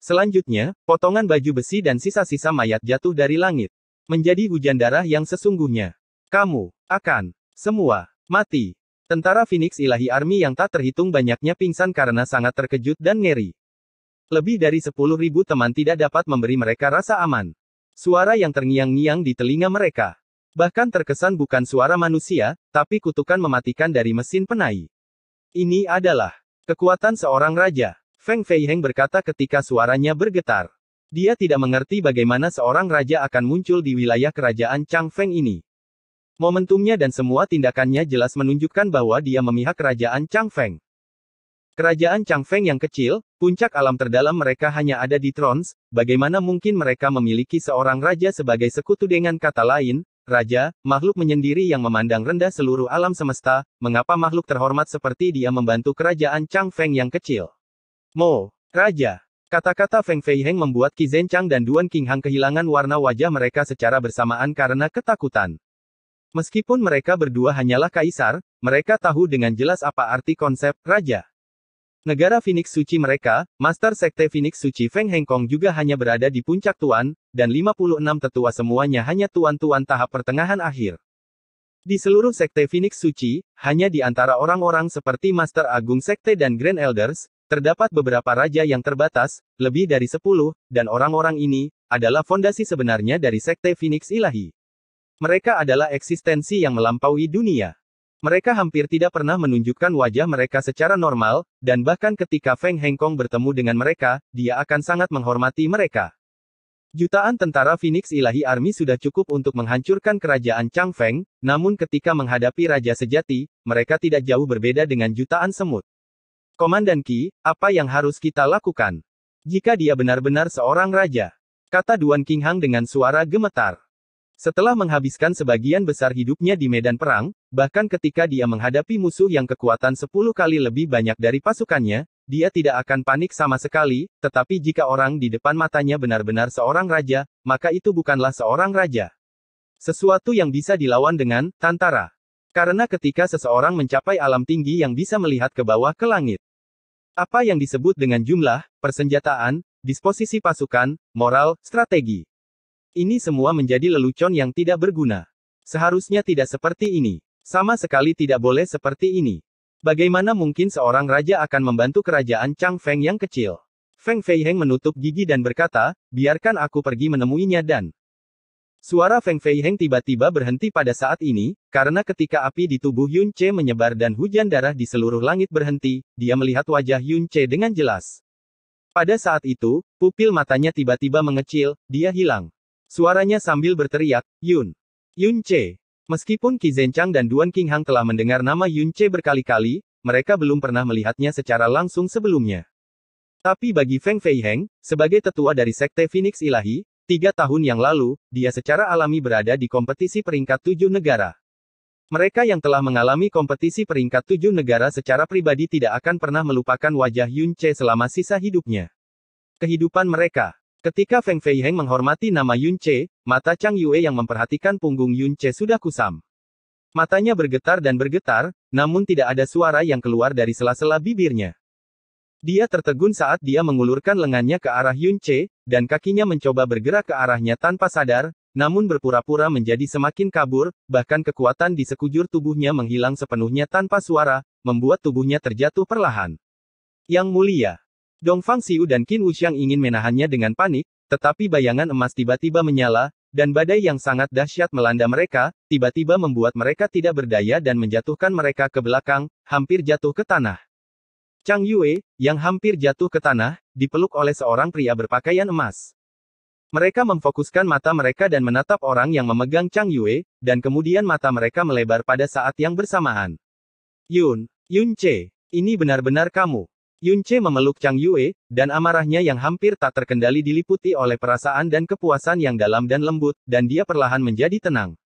Selanjutnya, potongan baju besi dan sisa-sisa mayat jatuh dari langit. Menjadi hujan darah yang sesungguhnya. Kamu akan semua mati. Tentara Phoenix Ilahi Army yang tak terhitung banyaknya pingsan karena sangat terkejut dan ngeri. Lebih dari 10.000 teman tidak dapat memberi mereka rasa aman. Suara yang terngiang-ngiang di telinga mereka. Bahkan terkesan bukan suara manusia, tapi kutukan mematikan dari mesin penai. Ini adalah kekuatan seorang raja. Feng Feiheng berkata ketika suaranya bergetar. Dia tidak mengerti bagaimana seorang raja akan muncul di wilayah kerajaan Chang Feng ini. Momentumnya dan semua tindakannya jelas menunjukkan bahwa dia memihak kerajaan Chang Feng. Kerajaan Chang Feng yang kecil, puncak alam terdalam mereka hanya ada di Trons, bagaimana mungkin mereka memiliki seorang raja sebagai sekutu dengan kata lain, raja, makhluk menyendiri yang memandang rendah seluruh alam semesta, mengapa makhluk terhormat seperti dia membantu kerajaan Chang Feng yang kecil? Mo, raja. Kata-kata Feng Feiheng membuat Qi Chang dan Duan King Qinghang kehilangan warna wajah mereka secara bersamaan karena ketakutan. Meskipun mereka berdua hanyalah kaisar, mereka tahu dengan jelas apa arti konsep raja. Negara Phoenix Suci mereka, Master Sekte Phoenix Suci Feng Hengkong juga hanya berada di puncak tuan, dan 56 tetua semuanya hanya tuan-tuan tahap pertengahan akhir. Di seluruh Sekte Phoenix Suci, hanya di antara orang-orang seperti Master Agung Sekte dan Grand Elders, Terdapat beberapa raja yang terbatas, lebih dari 10, dan orang-orang ini adalah fondasi sebenarnya dari sekte Phoenix Ilahi. Mereka adalah eksistensi yang melampaui dunia. Mereka hampir tidak pernah menunjukkan wajah mereka secara normal, dan bahkan ketika Feng Hengkong bertemu dengan mereka, dia akan sangat menghormati mereka. Jutaan tentara Phoenix Ilahi Army sudah cukup untuk menghancurkan kerajaan Chang Feng, namun ketika menghadapi Raja Sejati, mereka tidak jauh berbeda dengan jutaan semut. Komandan Qi, apa yang harus kita lakukan? Jika dia benar-benar seorang raja, kata Duan Kinghang dengan suara gemetar. Setelah menghabiskan sebagian besar hidupnya di medan perang, bahkan ketika dia menghadapi musuh yang kekuatan 10 kali lebih banyak dari pasukannya, dia tidak akan panik sama sekali, tetapi jika orang di depan matanya benar-benar seorang raja, maka itu bukanlah seorang raja. Sesuatu yang bisa dilawan dengan tantara. Karena ketika seseorang mencapai alam tinggi yang bisa melihat ke bawah ke langit. Apa yang disebut dengan jumlah, persenjataan, disposisi pasukan, moral, strategi. Ini semua menjadi lelucon yang tidak berguna. Seharusnya tidak seperti ini. Sama sekali tidak boleh seperti ini. Bagaimana mungkin seorang raja akan membantu kerajaan Chang Feng yang kecil? Feng Feiheng menutup gigi dan berkata, biarkan aku pergi menemuinya dan... Suara Feng Feiheng tiba-tiba berhenti pada saat ini, karena ketika api di tubuh Yun Che menyebar dan hujan darah di seluruh langit berhenti, dia melihat wajah Yun Che dengan jelas. Pada saat itu, pupil matanya tiba-tiba mengecil, dia hilang. Suaranya sambil berteriak, Yun. Yun Che. Meskipun Qi Zhenchang dan Duan Qinghang telah mendengar nama Yun Che berkali-kali, mereka belum pernah melihatnya secara langsung sebelumnya. Tapi bagi Feng Feiheng, sebagai tetua dari Sekte Phoenix Ilahi, Tiga tahun yang lalu, dia secara alami berada di kompetisi peringkat tujuh negara. Mereka yang telah mengalami kompetisi peringkat tujuh negara secara pribadi tidak akan pernah melupakan wajah Yun Che selama sisa hidupnya. Kehidupan mereka Ketika Feng Feiheng menghormati nama Yun Che, mata Chang Yue yang memperhatikan punggung Yun Che sudah kusam. Matanya bergetar dan bergetar, namun tidak ada suara yang keluar dari sela-sela bibirnya. Dia tertegun saat dia mengulurkan lengannya ke arah Yun Che, dan kakinya mencoba bergerak ke arahnya tanpa sadar, namun berpura-pura menjadi semakin kabur, bahkan kekuatan di sekujur tubuhnya menghilang sepenuhnya tanpa suara, membuat tubuhnya terjatuh perlahan. Yang mulia, Dong Fang Xiu dan Qin Wuxiang ingin menahannya dengan panik, tetapi bayangan emas tiba-tiba menyala, dan badai yang sangat dahsyat melanda mereka, tiba-tiba membuat mereka tidak berdaya dan menjatuhkan mereka ke belakang, hampir jatuh ke tanah. Chang Yue, yang hampir jatuh ke tanah, dipeluk oleh seorang pria berpakaian emas. Mereka memfokuskan mata mereka dan menatap orang yang memegang Chang Yue, dan kemudian mata mereka melebar pada saat yang bersamaan. Yun, Yun Che, ini benar-benar kamu. Yunce memeluk Chang Yue, dan amarahnya yang hampir tak terkendali diliputi oleh perasaan dan kepuasan yang dalam dan lembut, dan dia perlahan menjadi tenang.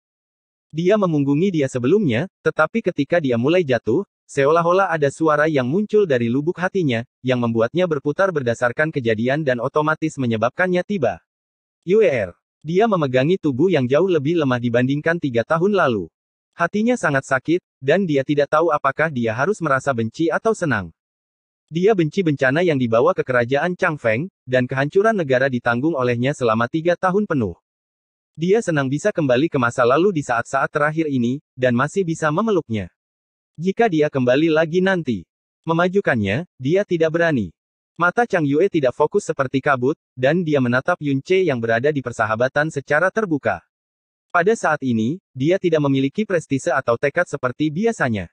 Dia memunggungi dia sebelumnya, tetapi ketika dia mulai jatuh, seolah-olah ada suara yang muncul dari lubuk hatinya, yang membuatnya berputar berdasarkan kejadian dan otomatis menyebabkannya tiba. UER. Dia memegangi tubuh yang jauh lebih lemah dibandingkan tiga tahun lalu. Hatinya sangat sakit, dan dia tidak tahu apakah dia harus merasa benci atau senang. Dia benci bencana yang dibawa ke kerajaan Changfeng, dan kehancuran negara ditanggung olehnya selama tiga tahun penuh. Dia senang bisa kembali ke masa lalu di saat-saat terakhir ini, dan masih bisa memeluknya. Jika dia kembali lagi nanti, memajukannya, dia tidak berani. Mata Chang Yue tidak fokus seperti kabut, dan dia menatap Yun Che yang berada di persahabatan secara terbuka. Pada saat ini, dia tidak memiliki prestise atau tekad seperti biasanya.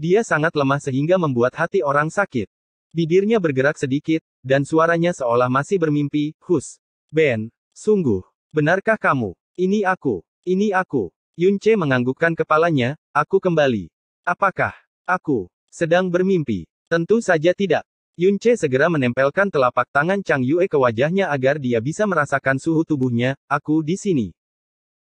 Dia sangat lemah sehingga membuat hati orang sakit. Bibirnya bergerak sedikit, dan suaranya seolah masih bermimpi, Hus. Ben, sungguh. Benarkah kamu? Ini aku. Ini aku. Yunce menganggukkan kepalanya, aku kembali. Apakah aku sedang bermimpi? Tentu saja tidak. Yunce segera menempelkan telapak tangan Chang Yue ke wajahnya agar dia bisa merasakan suhu tubuhnya, aku di sini.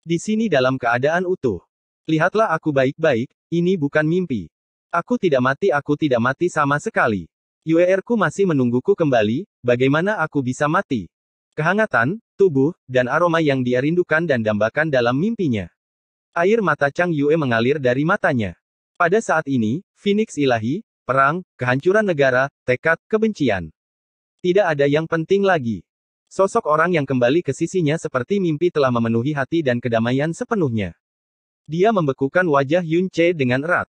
Di sini dalam keadaan utuh. Lihatlah aku baik-baik, ini bukan mimpi. Aku tidak mati aku tidak mati sama sekali. UER-ku masih menungguku kembali, bagaimana aku bisa mati? Kehangatan, tubuh, dan aroma yang dia rindukan dan dambakan dalam mimpinya. Air mata Chang Yue mengalir dari matanya. Pada saat ini, Phoenix ilahi, perang, kehancuran negara, tekad, kebencian. Tidak ada yang penting lagi. Sosok orang yang kembali ke sisinya seperti mimpi telah memenuhi hati dan kedamaian sepenuhnya. Dia membekukan wajah Yun Che dengan erat.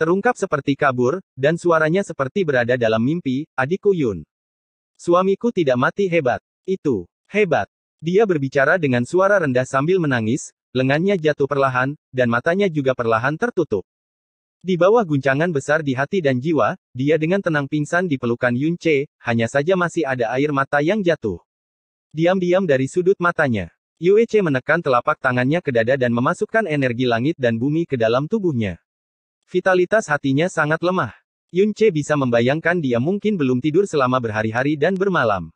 Terungkap seperti kabur, dan suaranya seperti berada dalam mimpi, adikku Yun. Suamiku tidak mati hebat. Itu, hebat. Dia berbicara dengan suara rendah sambil menangis, lengannya jatuh perlahan, dan matanya juga perlahan tertutup. Di bawah guncangan besar di hati dan jiwa, dia dengan tenang pingsan di pelukan Yun Che, hanya saja masih ada air mata yang jatuh. Diam-diam dari sudut matanya, Yue Che menekan telapak tangannya ke dada dan memasukkan energi langit dan bumi ke dalam tubuhnya. Vitalitas hatinya sangat lemah. Yunce bisa membayangkan dia mungkin belum tidur selama berhari-hari dan bermalam.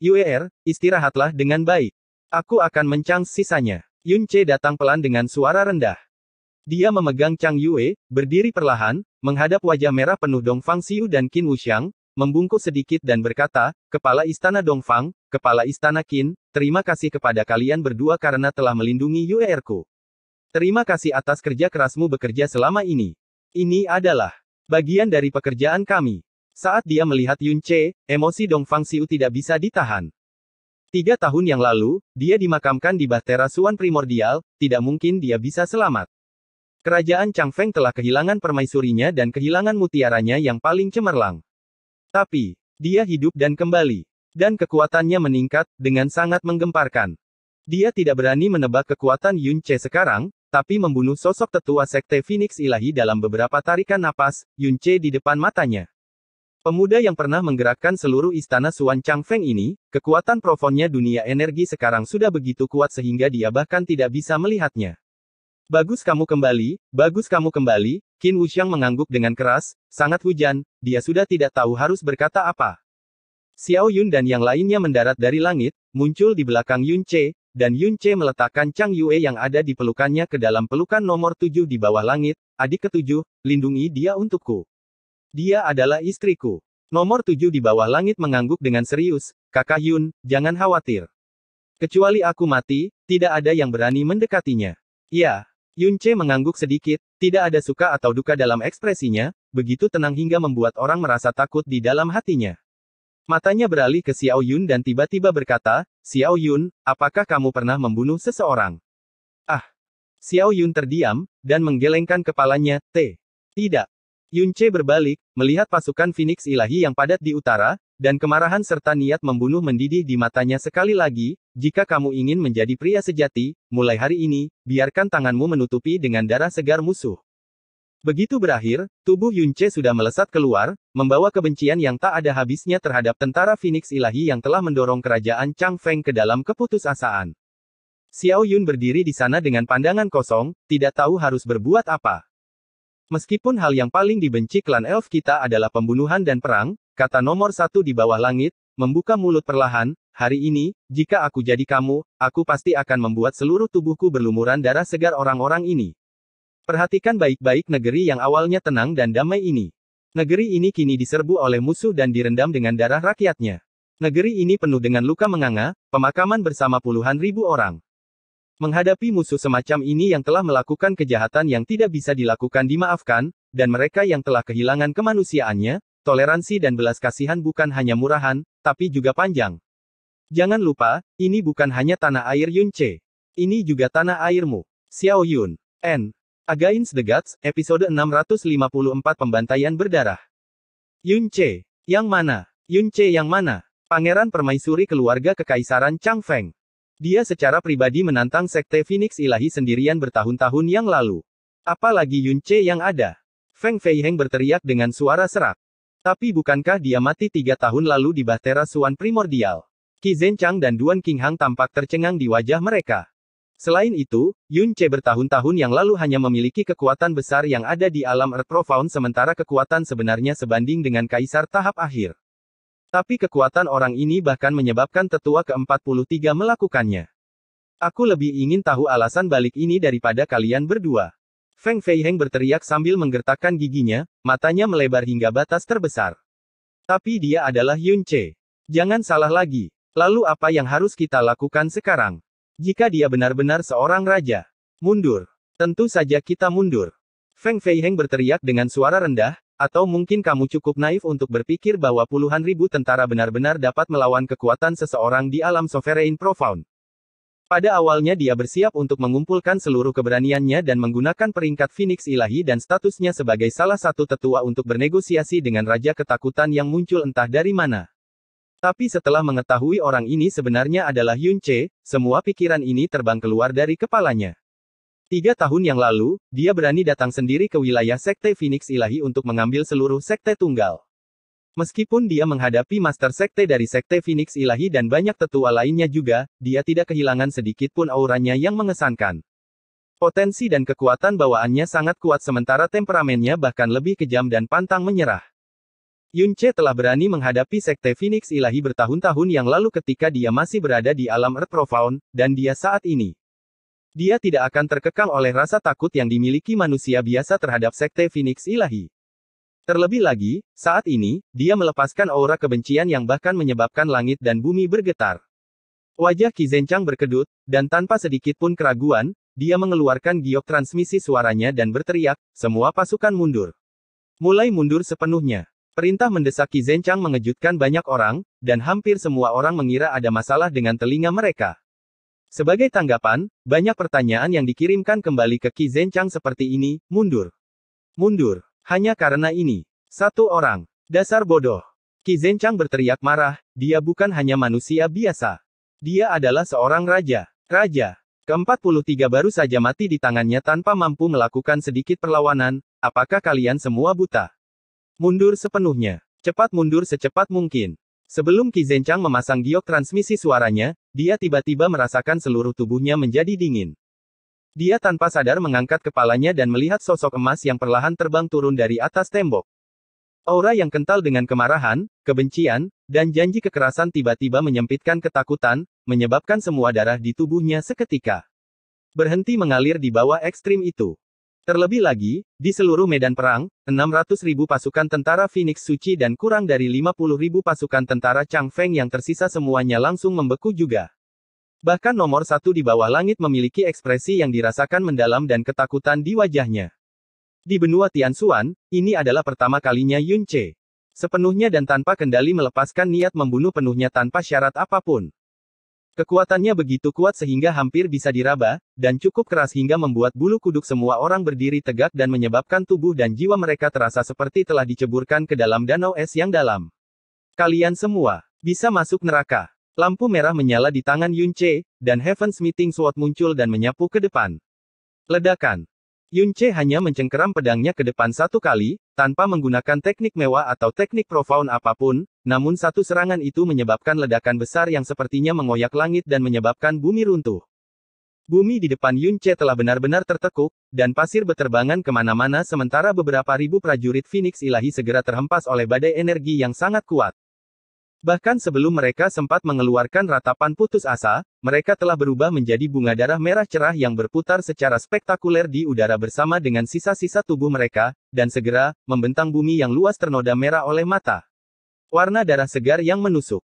Yuer, er, istirahatlah dengan baik. Aku akan mencang sisanya. Yunce datang pelan dengan suara rendah. Dia memegang Chang Yue, berdiri perlahan, menghadap wajah merah penuh Dongfang Siu dan Qin Wuxiang, membungkuk sedikit dan berkata, Kepala Istana Dongfang, Kepala Istana Qin, terima kasih kepada kalian berdua karena telah melindungi Yuerku. Terima kasih atas kerja kerasmu bekerja selama ini. Ini adalah bagian dari pekerjaan kami. Saat dia melihat Yun Che, emosi Dong Fang Siu tidak bisa ditahan. Tiga tahun yang lalu, dia dimakamkan di Bahtera Suan Primordial, tidak mungkin dia bisa selamat. Kerajaan Chang Feng telah kehilangan permaisurinya dan kehilangan mutiaranya yang paling cemerlang. Tapi, dia hidup dan kembali. Dan kekuatannya meningkat, dengan sangat menggemparkan. Dia tidak berani menebak kekuatan Yun Che sekarang, tapi membunuh sosok tetua sekte Phoenix Ilahi dalam beberapa tarikan napas, Yun Che di depan matanya. Pemuda yang pernah menggerakkan seluruh istana Suan Feng ini, kekuatan profonnya dunia energi sekarang sudah begitu kuat sehingga dia bahkan tidak bisa melihatnya. Bagus kamu kembali, bagus kamu kembali, Qin Wuxiang mengangguk dengan keras, sangat hujan, dia sudah tidak tahu harus berkata apa. Xiao Yun dan yang lainnya mendarat dari langit, muncul di belakang Yun Che, dan Yun Che meletakkan Chang Yue yang ada di pelukannya ke dalam pelukan nomor tujuh di bawah langit, adik ketujuh, lindungi dia untukku. Dia adalah istriku. Nomor tujuh di bawah langit mengangguk dengan serius, kakak Yun, jangan khawatir. Kecuali aku mati, tidak ada yang berani mendekatinya. Ya, Yun Che mengangguk sedikit, tidak ada suka atau duka dalam ekspresinya, begitu tenang hingga membuat orang merasa takut di dalam hatinya. Matanya beralih ke Xiao Yun dan tiba-tiba berkata, Xiao Yun, apakah kamu pernah membunuh seseorang? Ah! Xiao Yun terdiam, dan menggelengkan kepalanya, T. Tidak. Yun Che berbalik, melihat pasukan Phoenix ilahi yang padat di utara, dan kemarahan serta niat membunuh mendidih di matanya sekali lagi, jika kamu ingin menjadi pria sejati, mulai hari ini, biarkan tanganmu menutupi dengan darah segar musuh. Begitu berakhir, tubuh Yunche sudah melesat keluar, membawa kebencian yang tak ada habisnya terhadap tentara Phoenix Ilahi yang telah mendorong kerajaan Chang Feng ke dalam keputusasaan. Xiao Yun berdiri di sana dengan pandangan kosong, tidak tahu harus berbuat apa. Meskipun hal yang paling dibenci klan elf kita adalah pembunuhan dan perang, kata nomor satu di bawah langit, membuka mulut perlahan, hari ini, jika aku jadi kamu, aku pasti akan membuat seluruh tubuhku berlumuran darah segar orang-orang ini. Perhatikan baik-baik negeri yang awalnya tenang dan damai ini. Negeri ini kini diserbu oleh musuh dan direndam dengan darah rakyatnya. Negeri ini penuh dengan luka menganga, pemakaman bersama puluhan ribu orang. Menghadapi musuh semacam ini yang telah melakukan kejahatan yang tidak bisa dilakukan dimaafkan, dan mereka yang telah kehilangan kemanusiaannya, toleransi dan belas kasihan bukan hanya murahan, tapi juga panjang. Jangan lupa, ini bukan hanya tanah air Yunce, Ini juga tanah airmu. Xiao Yun. N. Against the Gods, episode 654 Pembantaian Berdarah. Yun Yang mana? Yun yang mana? Pangeran permaisuri keluarga kekaisaran Chang Feng. Dia secara pribadi menantang sekte Phoenix Ilahi sendirian bertahun-tahun yang lalu. Apalagi Yun yang ada. Feng Feiheng berteriak dengan suara serak. Tapi bukankah dia mati tiga tahun lalu di Bahtera Suan Primordial? Qi Zhen Chang dan Duan Kinghang tampak tercengang di wajah mereka. Selain itu, Yun Che bertahun-tahun yang lalu hanya memiliki kekuatan besar yang ada di alam Earth Profound sementara kekuatan sebenarnya sebanding dengan kaisar tahap akhir. Tapi kekuatan orang ini bahkan menyebabkan tetua ke-43 melakukannya. Aku lebih ingin tahu alasan balik ini daripada kalian berdua. Feng Feiheng berteriak sambil menggertakkan giginya, matanya melebar hingga batas terbesar. Tapi dia adalah Yun Che. Jangan salah lagi. Lalu apa yang harus kita lakukan sekarang? Jika dia benar-benar seorang raja, mundur. Tentu saja kita mundur. Feng Feiheng berteriak dengan suara rendah, atau mungkin kamu cukup naif untuk berpikir bahwa puluhan ribu tentara benar-benar dapat melawan kekuatan seseorang di alam sovereign profound. Pada awalnya dia bersiap untuk mengumpulkan seluruh keberaniannya dan menggunakan peringkat Phoenix Ilahi dan statusnya sebagai salah satu tetua untuk bernegosiasi dengan Raja Ketakutan yang muncul entah dari mana. Tapi setelah mengetahui orang ini sebenarnya adalah Yun Che, semua pikiran ini terbang keluar dari kepalanya. Tiga tahun yang lalu, dia berani datang sendiri ke wilayah Sekte Phoenix Ilahi untuk mengambil seluruh Sekte Tunggal. Meskipun dia menghadapi Master Sekte dari Sekte Phoenix Ilahi dan banyak tetua lainnya juga, dia tidak kehilangan sedikit pun auranya yang mengesankan. Potensi dan kekuatan bawaannya sangat kuat sementara temperamennya bahkan lebih kejam dan pantang menyerah. Yunche telah berani menghadapi sekte Phoenix Ilahi bertahun-tahun yang lalu ketika dia masih berada di alam Earth Profound, dan dia saat ini. Dia tidak akan terkekang oleh rasa takut yang dimiliki manusia biasa terhadap sekte Phoenix Ilahi. Terlebih lagi, saat ini, dia melepaskan aura kebencian yang bahkan menyebabkan langit dan bumi bergetar. Wajah Kizencang berkedut, dan tanpa sedikit pun keraguan, dia mengeluarkan giok transmisi suaranya dan berteriak, semua pasukan mundur. Mulai mundur sepenuhnya. Perintah mendesak Qi mengejutkan banyak orang, dan hampir semua orang mengira ada masalah dengan telinga mereka. Sebagai tanggapan, banyak pertanyaan yang dikirimkan kembali ke Qi seperti ini, mundur. Mundur. Hanya karena ini. Satu orang. Dasar bodoh. Qi berteriak marah, dia bukan hanya manusia biasa. Dia adalah seorang raja. Raja. ke-43 baru saja mati di tangannya tanpa mampu melakukan sedikit perlawanan, apakah kalian semua buta? Mundur sepenuhnya. Cepat mundur secepat mungkin. Sebelum Kizencang memasang giok transmisi suaranya, dia tiba-tiba merasakan seluruh tubuhnya menjadi dingin. Dia tanpa sadar mengangkat kepalanya dan melihat sosok emas yang perlahan terbang turun dari atas tembok. Aura yang kental dengan kemarahan, kebencian, dan janji kekerasan tiba-tiba menyempitkan ketakutan, menyebabkan semua darah di tubuhnya seketika berhenti mengalir di bawah ekstrim itu. Terlebih lagi, di seluruh medan perang, 600.000 pasukan tentara Phoenix Suci dan kurang dari 50.000 pasukan tentara Chang Feng yang tersisa semuanya langsung membeku juga. Bahkan nomor satu di bawah langit memiliki ekspresi yang dirasakan mendalam dan ketakutan di wajahnya. Di benua Tianxuan, ini adalah pertama kalinya Yun Che sepenuhnya dan tanpa kendali melepaskan niat membunuh penuhnya tanpa syarat apapun. Kekuatannya begitu kuat sehingga hampir bisa diraba, dan cukup keras hingga membuat bulu kuduk semua orang berdiri tegak dan menyebabkan tubuh dan jiwa mereka terasa seperti telah diceburkan ke dalam danau es yang dalam. Kalian semua, bisa masuk neraka. Lampu merah menyala di tangan Yunche, dan Heaven's Meeting Sword muncul dan menyapu ke depan. Ledakan. Yunche hanya mencengkeram pedangnya ke depan satu kali, tanpa menggunakan teknik mewah atau teknik profound apapun, namun satu serangan itu menyebabkan ledakan besar yang sepertinya mengoyak langit dan menyebabkan bumi runtuh. Bumi di depan Yunche telah benar-benar tertekuk, dan pasir beterbangan kemana-mana sementara beberapa ribu prajurit Phoenix ilahi segera terhempas oleh badai energi yang sangat kuat. Bahkan sebelum mereka sempat mengeluarkan ratapan putus asa, mereka telah berubah menjadi bunga darah merah cerah yang berputar secara spektakuler di udara bersama dengan sisa-sisa tubuh mereka, dan segera, membentang bumi yang luas ternoda merah oleh mata. Warna darah segar yang menusuk.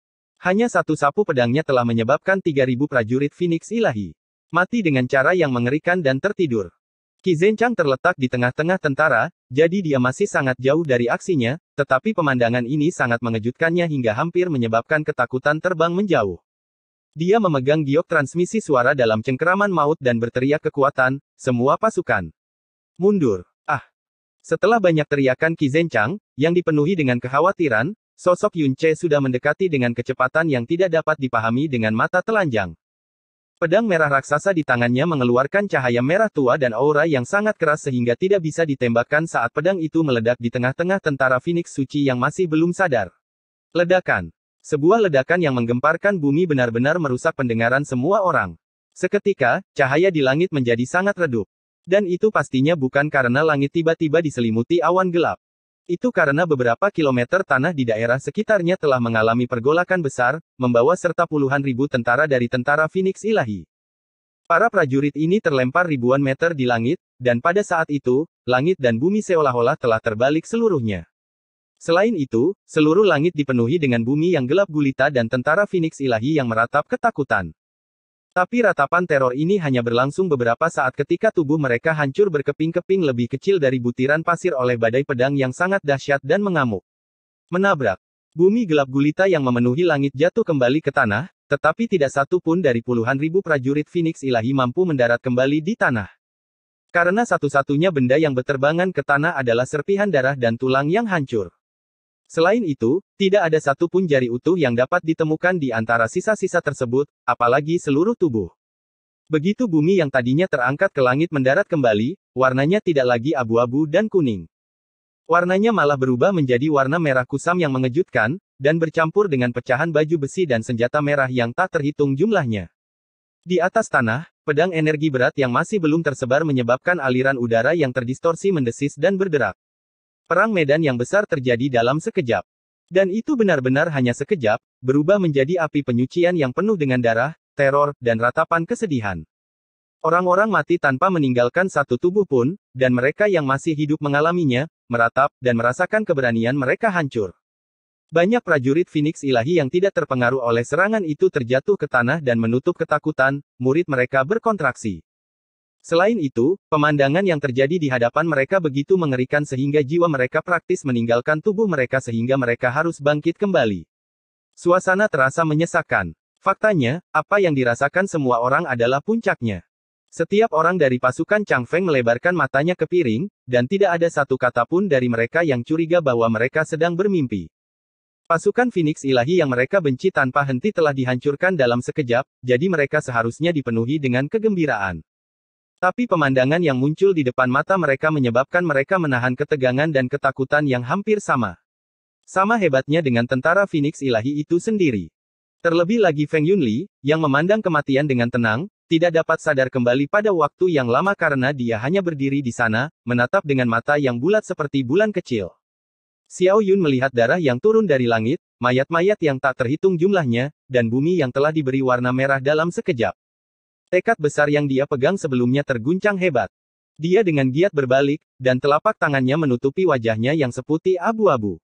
Hanya satu sapu pedangnya telah menyebabkan 3000 prajurit Phoenix ilahi. Mati dengan cara yang mengerikan dan tertidur. Zhenchang terletak di tengah-tengah tentara, jadi dia masih sangat jauh dari aksinya, tetapi pemandangan ini sangat mengejutkannya hingga hampir menyebabkan ketakutan terbang menjauh. Dia memegang giok transmisi suara dalam cengkeraman maut dan berteriak kekuatan, semua pasukan. Mundur. Ah. Setelah banyak teriakan Zhenchang, yang dipenuhi dengan kekhawatiran, sosok Yun sudah mendekati dengan kecepatan yang tidak dapat dipahami dengan mata telanjang. Pedang merah raksasa di tangannya mengeluarkan cahaya merah tua dan aura yang sangat keras sehingga tidak bisa ditembakkan saat pedang itu meledak di tengah-tengah tentara Phoenix Suci yang masih belum sadar. Ledakan. Sebuah ledakan yang menggemparkan bumi benar-benar merusak pendengaran semua orang. Seketika, cahaya di langit menjadi sangat redup. Dan itu pastinya bukan karena langit tiba-tiba diselimuti awan gelap. Itu karena beberapa kilometer tanah di daerah sekitarnya telah mengalami pergolakan besar, membawa serta puluhan ribu tentara dari tentara Phoenix Ilahi. Para prajurit ini terlempar ribuan meter di langit, dan pada saat itu, langit dan bumi seolah-olah telah terbalik seluruhnya. Selain itu, seluruh langit dipenuhi dengan bumi yang gelap gulita dan tentara Phoenix Ilahi yang meratap ketakutan. Tapi ratapan teror ini hanya berlangsung beberapa saat ketika tubuh mereka hancur berkeping-keping lebih kecil dari butiran pasir oleh badai pedang yang sangat dahsyat dan mengamuk. Menabrak. Bumi gelap gulita yang memenuhi langit jatuh kembali ke tanah, tetapi tidak satu pun dari puluhan ribu prajurit Phoenix ilahi mampu mendarat kembali di tanah. Karena satu-satunya benda yang berterbangan ke tanah adalah serpihan darah dan tulang yang hancur. Selain itu, tidak ada satupun jari utuh yang dapat ditemukan di antara sisa-sisa tersebut, apalagi seluruh tubuh. Begitu bumi yang tadinya terangkat ke langit mendarat kembali, warnanya tidak lagi abu-abu dan kuning. Warnanya malah berubah menjadi warna merah kusam yang mengejutkan, dan bercampur dengan pecahan baju besi dan senjata merah yang tak terhitung jumlahnya. Di atas tanah, pedang energi berat yang masih belum tersebar menyebabkan aliran udara yang terdistorsi mendesis dan berderak. Perang medan yang besar terjadi dalam sekejap. Dan itu benar-benar hanya sekejap, berubah menjadi api penyucian yang penuh dengan darah, teror, dan ratapan kesedihan. Orang-orang mati tanpa meninggalkan satu tubuh pun, dan mereka yang masih hidup mengalaminya, meratap, dan merasakan keberanian mereka hancur. Banyak prajurit Phoenix ilahi yang tidak terpengaruh oleh serangan itu terjatuh ke tanah dan menutup ketakutan, murid mereka berkontraksi. Selain itu, pemandangan yang terjadi di hadapan mereka begitu mengerikan sehingga jiwa mereka praktis meninggalkan tubuh mereka sehingga mereka harus bangkit kembali. Suasana terasa menyesakkan. Faktanya, apa yang dirasakan semua orang adalah puncaknya. Setiap orang dari pasukan Chang Feng melebarkan matanya ke piring, dan tidak ada satu kata pun dari mereka yang curiga bahwa mereka sedang bermimpi. Pasukan Phoenix ilahi yang mereka benci tanpa henti telah dihancurkan dalam sekejap, jadi mereka seharusnya dipenuhi dengan kegembiraan. Tapi pemandangan yang muncul di depan mata mereka menyebabkan mereka menahan ketegangan dan ketakutan yang hampir sama. Sama hebatnya dengan tentara Phoenix ilahi itu sendiri. Terlebih lagi Feng Yunli, yang memandang kematian dengan tenang, tidak dapat sadar kembali pada waktu yang lama karena dia hanya berdiri di sana, menatap dengan mata yang bulat seperti bulan kecil. Xiao Yun melihat darah yang turun dari langit, mayat-mayat yang tak terhitung jumlahnya, dan bumi yang telah diberi warna merah dalam sekejap. Tekad besar yang dia pegang sebelumnya terguncang hebat. Dia dengan giat berbalik, dan telapak tangannya menutupi wajahnya yang seputih abu-abu.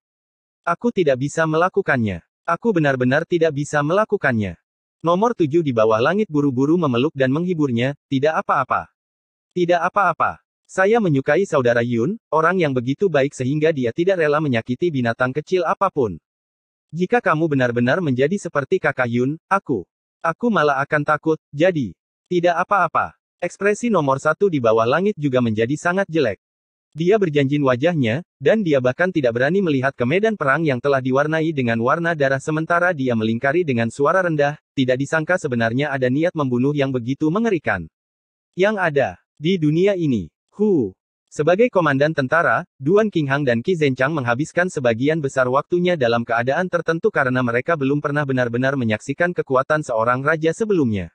Aku tidak bisa melakukannya. Aku benar-benar tidak bisa melakukannya. Nomor tujuh di bawah langit buru-buru memeluk dan menghiburnya, tidak apa-apa. Tidak apa-apa. Saya menyukai saudara Yun, orang yang begitu baik sehingga dia tidak rela menyakiti binatang kecil apapun. Jika kamu benar-benar menjadi seperti kakak Yun, aku. Aku malah akan takut, jadi. Tidak apa-apa. Ekspresi nomor satu di bawah langit juga menjadi sangat jelek. Dia berjanji wajahnya, dan dia bahkan tidak berani melihat ke medan perang yang telah diwarnai dengan warna darah sementara dia melingkari dengan suara rendah, tidak disangka sebenarnya ada niat membunuh yang begitu mengerikan. Yang ada, di dunia ini, Hu, sebagai komandan tentara, Duan Qinghang dan Qi Zhenchang menghabiskan sebagian besar waktunya dalam keadaan tertentu karena mereka belum pernah benar-benar menyaksikan kekuatan seorang raja sebelumnya.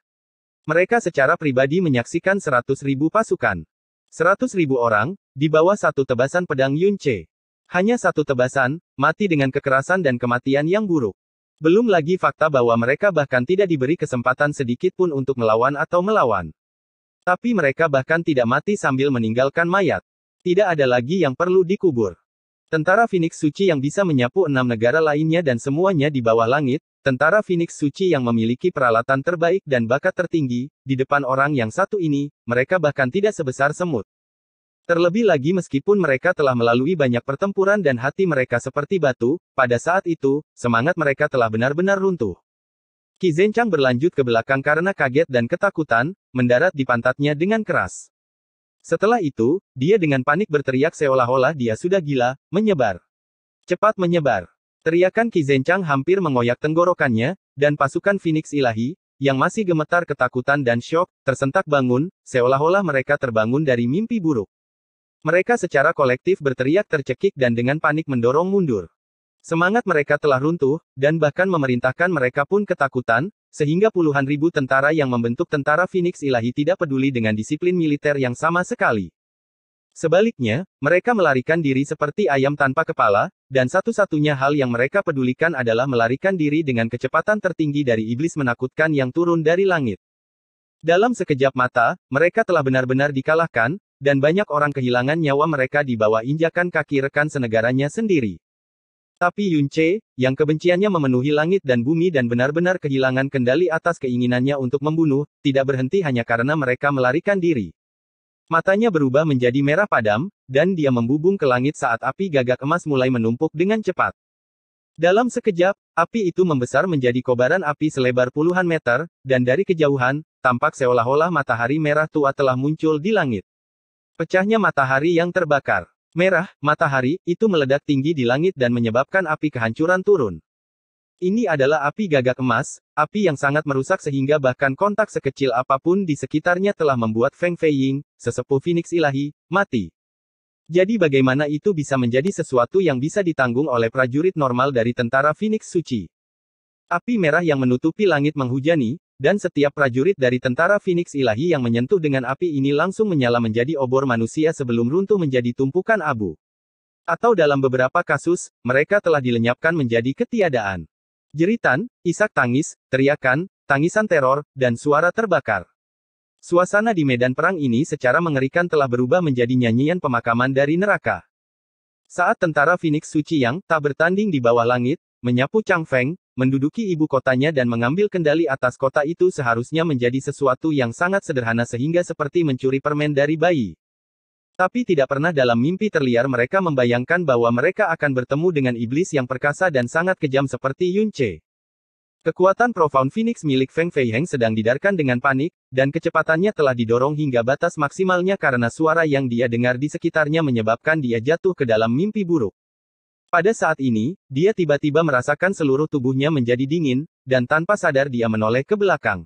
Mereka secara pribadi menyaksikan seratus ribu pasukan. seratus ribu orang, di bawah satu tebasan pedang Yun Che. Hanya satu tebasan, mati dengan kekerasan dan kematian yang buruk. Belum lagi fakta bahwa mereka bahkan tidak diberi kesempatan sedikit pun untuk melawan atau melawan. Tapi mereka bahkan tidak mati sambil meninggalkan mayat. Tidak ada lagi yang perlu dikubur. Tentara Phoenix Suci yang bisa menyapu enam negara lainnya dan semuanya di bawah langit, Tentara Phoenix Suci yang memiliki peralatan terbaik dan bakat tertinggi, di depan orang yang satu ini, mereka bahkan tidak sebesar semut. Terlebih lagi meskipun mereka telah melalui banyak pertempuran dan hati mereka seperti batu, pada saat itu, semangat mereka telah benar-benar runtuh. Ki Zhenchang berlanjut ke belakang karena kaget dan ketakutan, mendarat di pantatnya dengan keras. Setelah itu, dia dengan panik berteriak seolah-olah dia sudah gila, menyebar. Cepat menyebar. Teriakan Kizencang hampir mengoyak tenggorokannya, dan pasukan Phoenix Ilahi, yang masih gemetar ketakutan dan syok, tersentak bangun, seolah-olah mereka terbangun dari mimpi buruk. Mereka secara kolektif berteriak tercekik dan dengan panik mendorong mundur. Semangat mereka telah runtuh, dan bahkan memerintahkan mereka pun ketakutan, sehingga puluhan ribu tentara yang membentuk tentara Phoenix Ilahi tidak peduli dengan disiplin militer yang sama sekali. Sebaliknya, mereka melarikan diri seperti ayam tanpa kepala, dan satu-satunya hal yang mereka pedulikan adalah melarikan diri dengan kecepatan tertinggi dari iblis menakutkan yang turun dari langit. Dalam sekejap mata, mereka telah benar-benar dikalahkan, dan banyak orang kehilangan nyawa mereka di bawah injakan kaki rekan senegaranya sendiri. Tapi Yunce, yang kebenciannya memenuhi langit dan bumi dan benar-benar kehilangan kendali atas keinginannya untuk membunuh, tidak berhenti hanya karena mereka melarikan diri. Matanya berubah menjadi merah padam, dan dia membubung ke langit saat api gagak emas mulai menumpuk dengan cepat. Dalam sekejap, api itu membesar menjadi kobaran api selebar puluhan meter, dan dari kejauhan, tampak seolah-olah matahari merah tua telah muncul di langit. Pecahnya matahari yang terbakar. Merah, matahari, itu meledak tinggi di langit dan menyebabkan api kehancuran turun. Ini adalah api gagak emas, api yang sangat merusak sehingga bahkan kontak sekecil apapun di sekitarnya telah membuat Feng Feiying, sesepuh Phoenix Ilahi, mati. Jadi bagaimana itu bisa menjadi sesuatu yang bisa ditanggung oleh prajurit normal dari tentara Phoenix Suci? Api merah yang menutupi langit menghujani, dan setiap prajurit dari tentara Phoenix Ilahi yang menyentuh dengan api ini langsung menyala menjadi obor manusia sebelum runtuh menjadi tumpukan abu. Atau dalam beberapa kasus, mereka telah dilenyapkan menjadi ketiadaan. Jeritan, isak tangis, teriakan, tangisan teror, dan suara terbakar. Suasana di medan perang ini secara mengerikan telah berubah menjadi nyanyian pemakaman dari neraka. Saat tentara Phoenix Suci yang tak bertanding di bawah langit, menyapu Chang Feng, menduduki ibu kotanya dan mengambil kendali atas kota itu seharusnya menjadi sesuatu yang sangat sederhana sehingga seperti mencuri permen dari bayi. Tapi tidak pernah dalam mimpi terliar mereka membayangkan bahwa mereka akan bertemu dengan iblis yang perkasa dan sangat kejam seperti Yun Che. Kekuatan Profound Phoenix milik Feng Fei Heng sedang didarkan dengan panik, dan kecepatannya telah didorong hingga batas maksimalnya karena suara yang dia dengar di sekitarnya menyebabkan dia jatuh ke dalam mimpi buruk. Pada saat ini, dia tiba-tiba merasakan seluruh tubuhnya menjadi dingin, dan tanpa sadar dia menoleh ke belakang.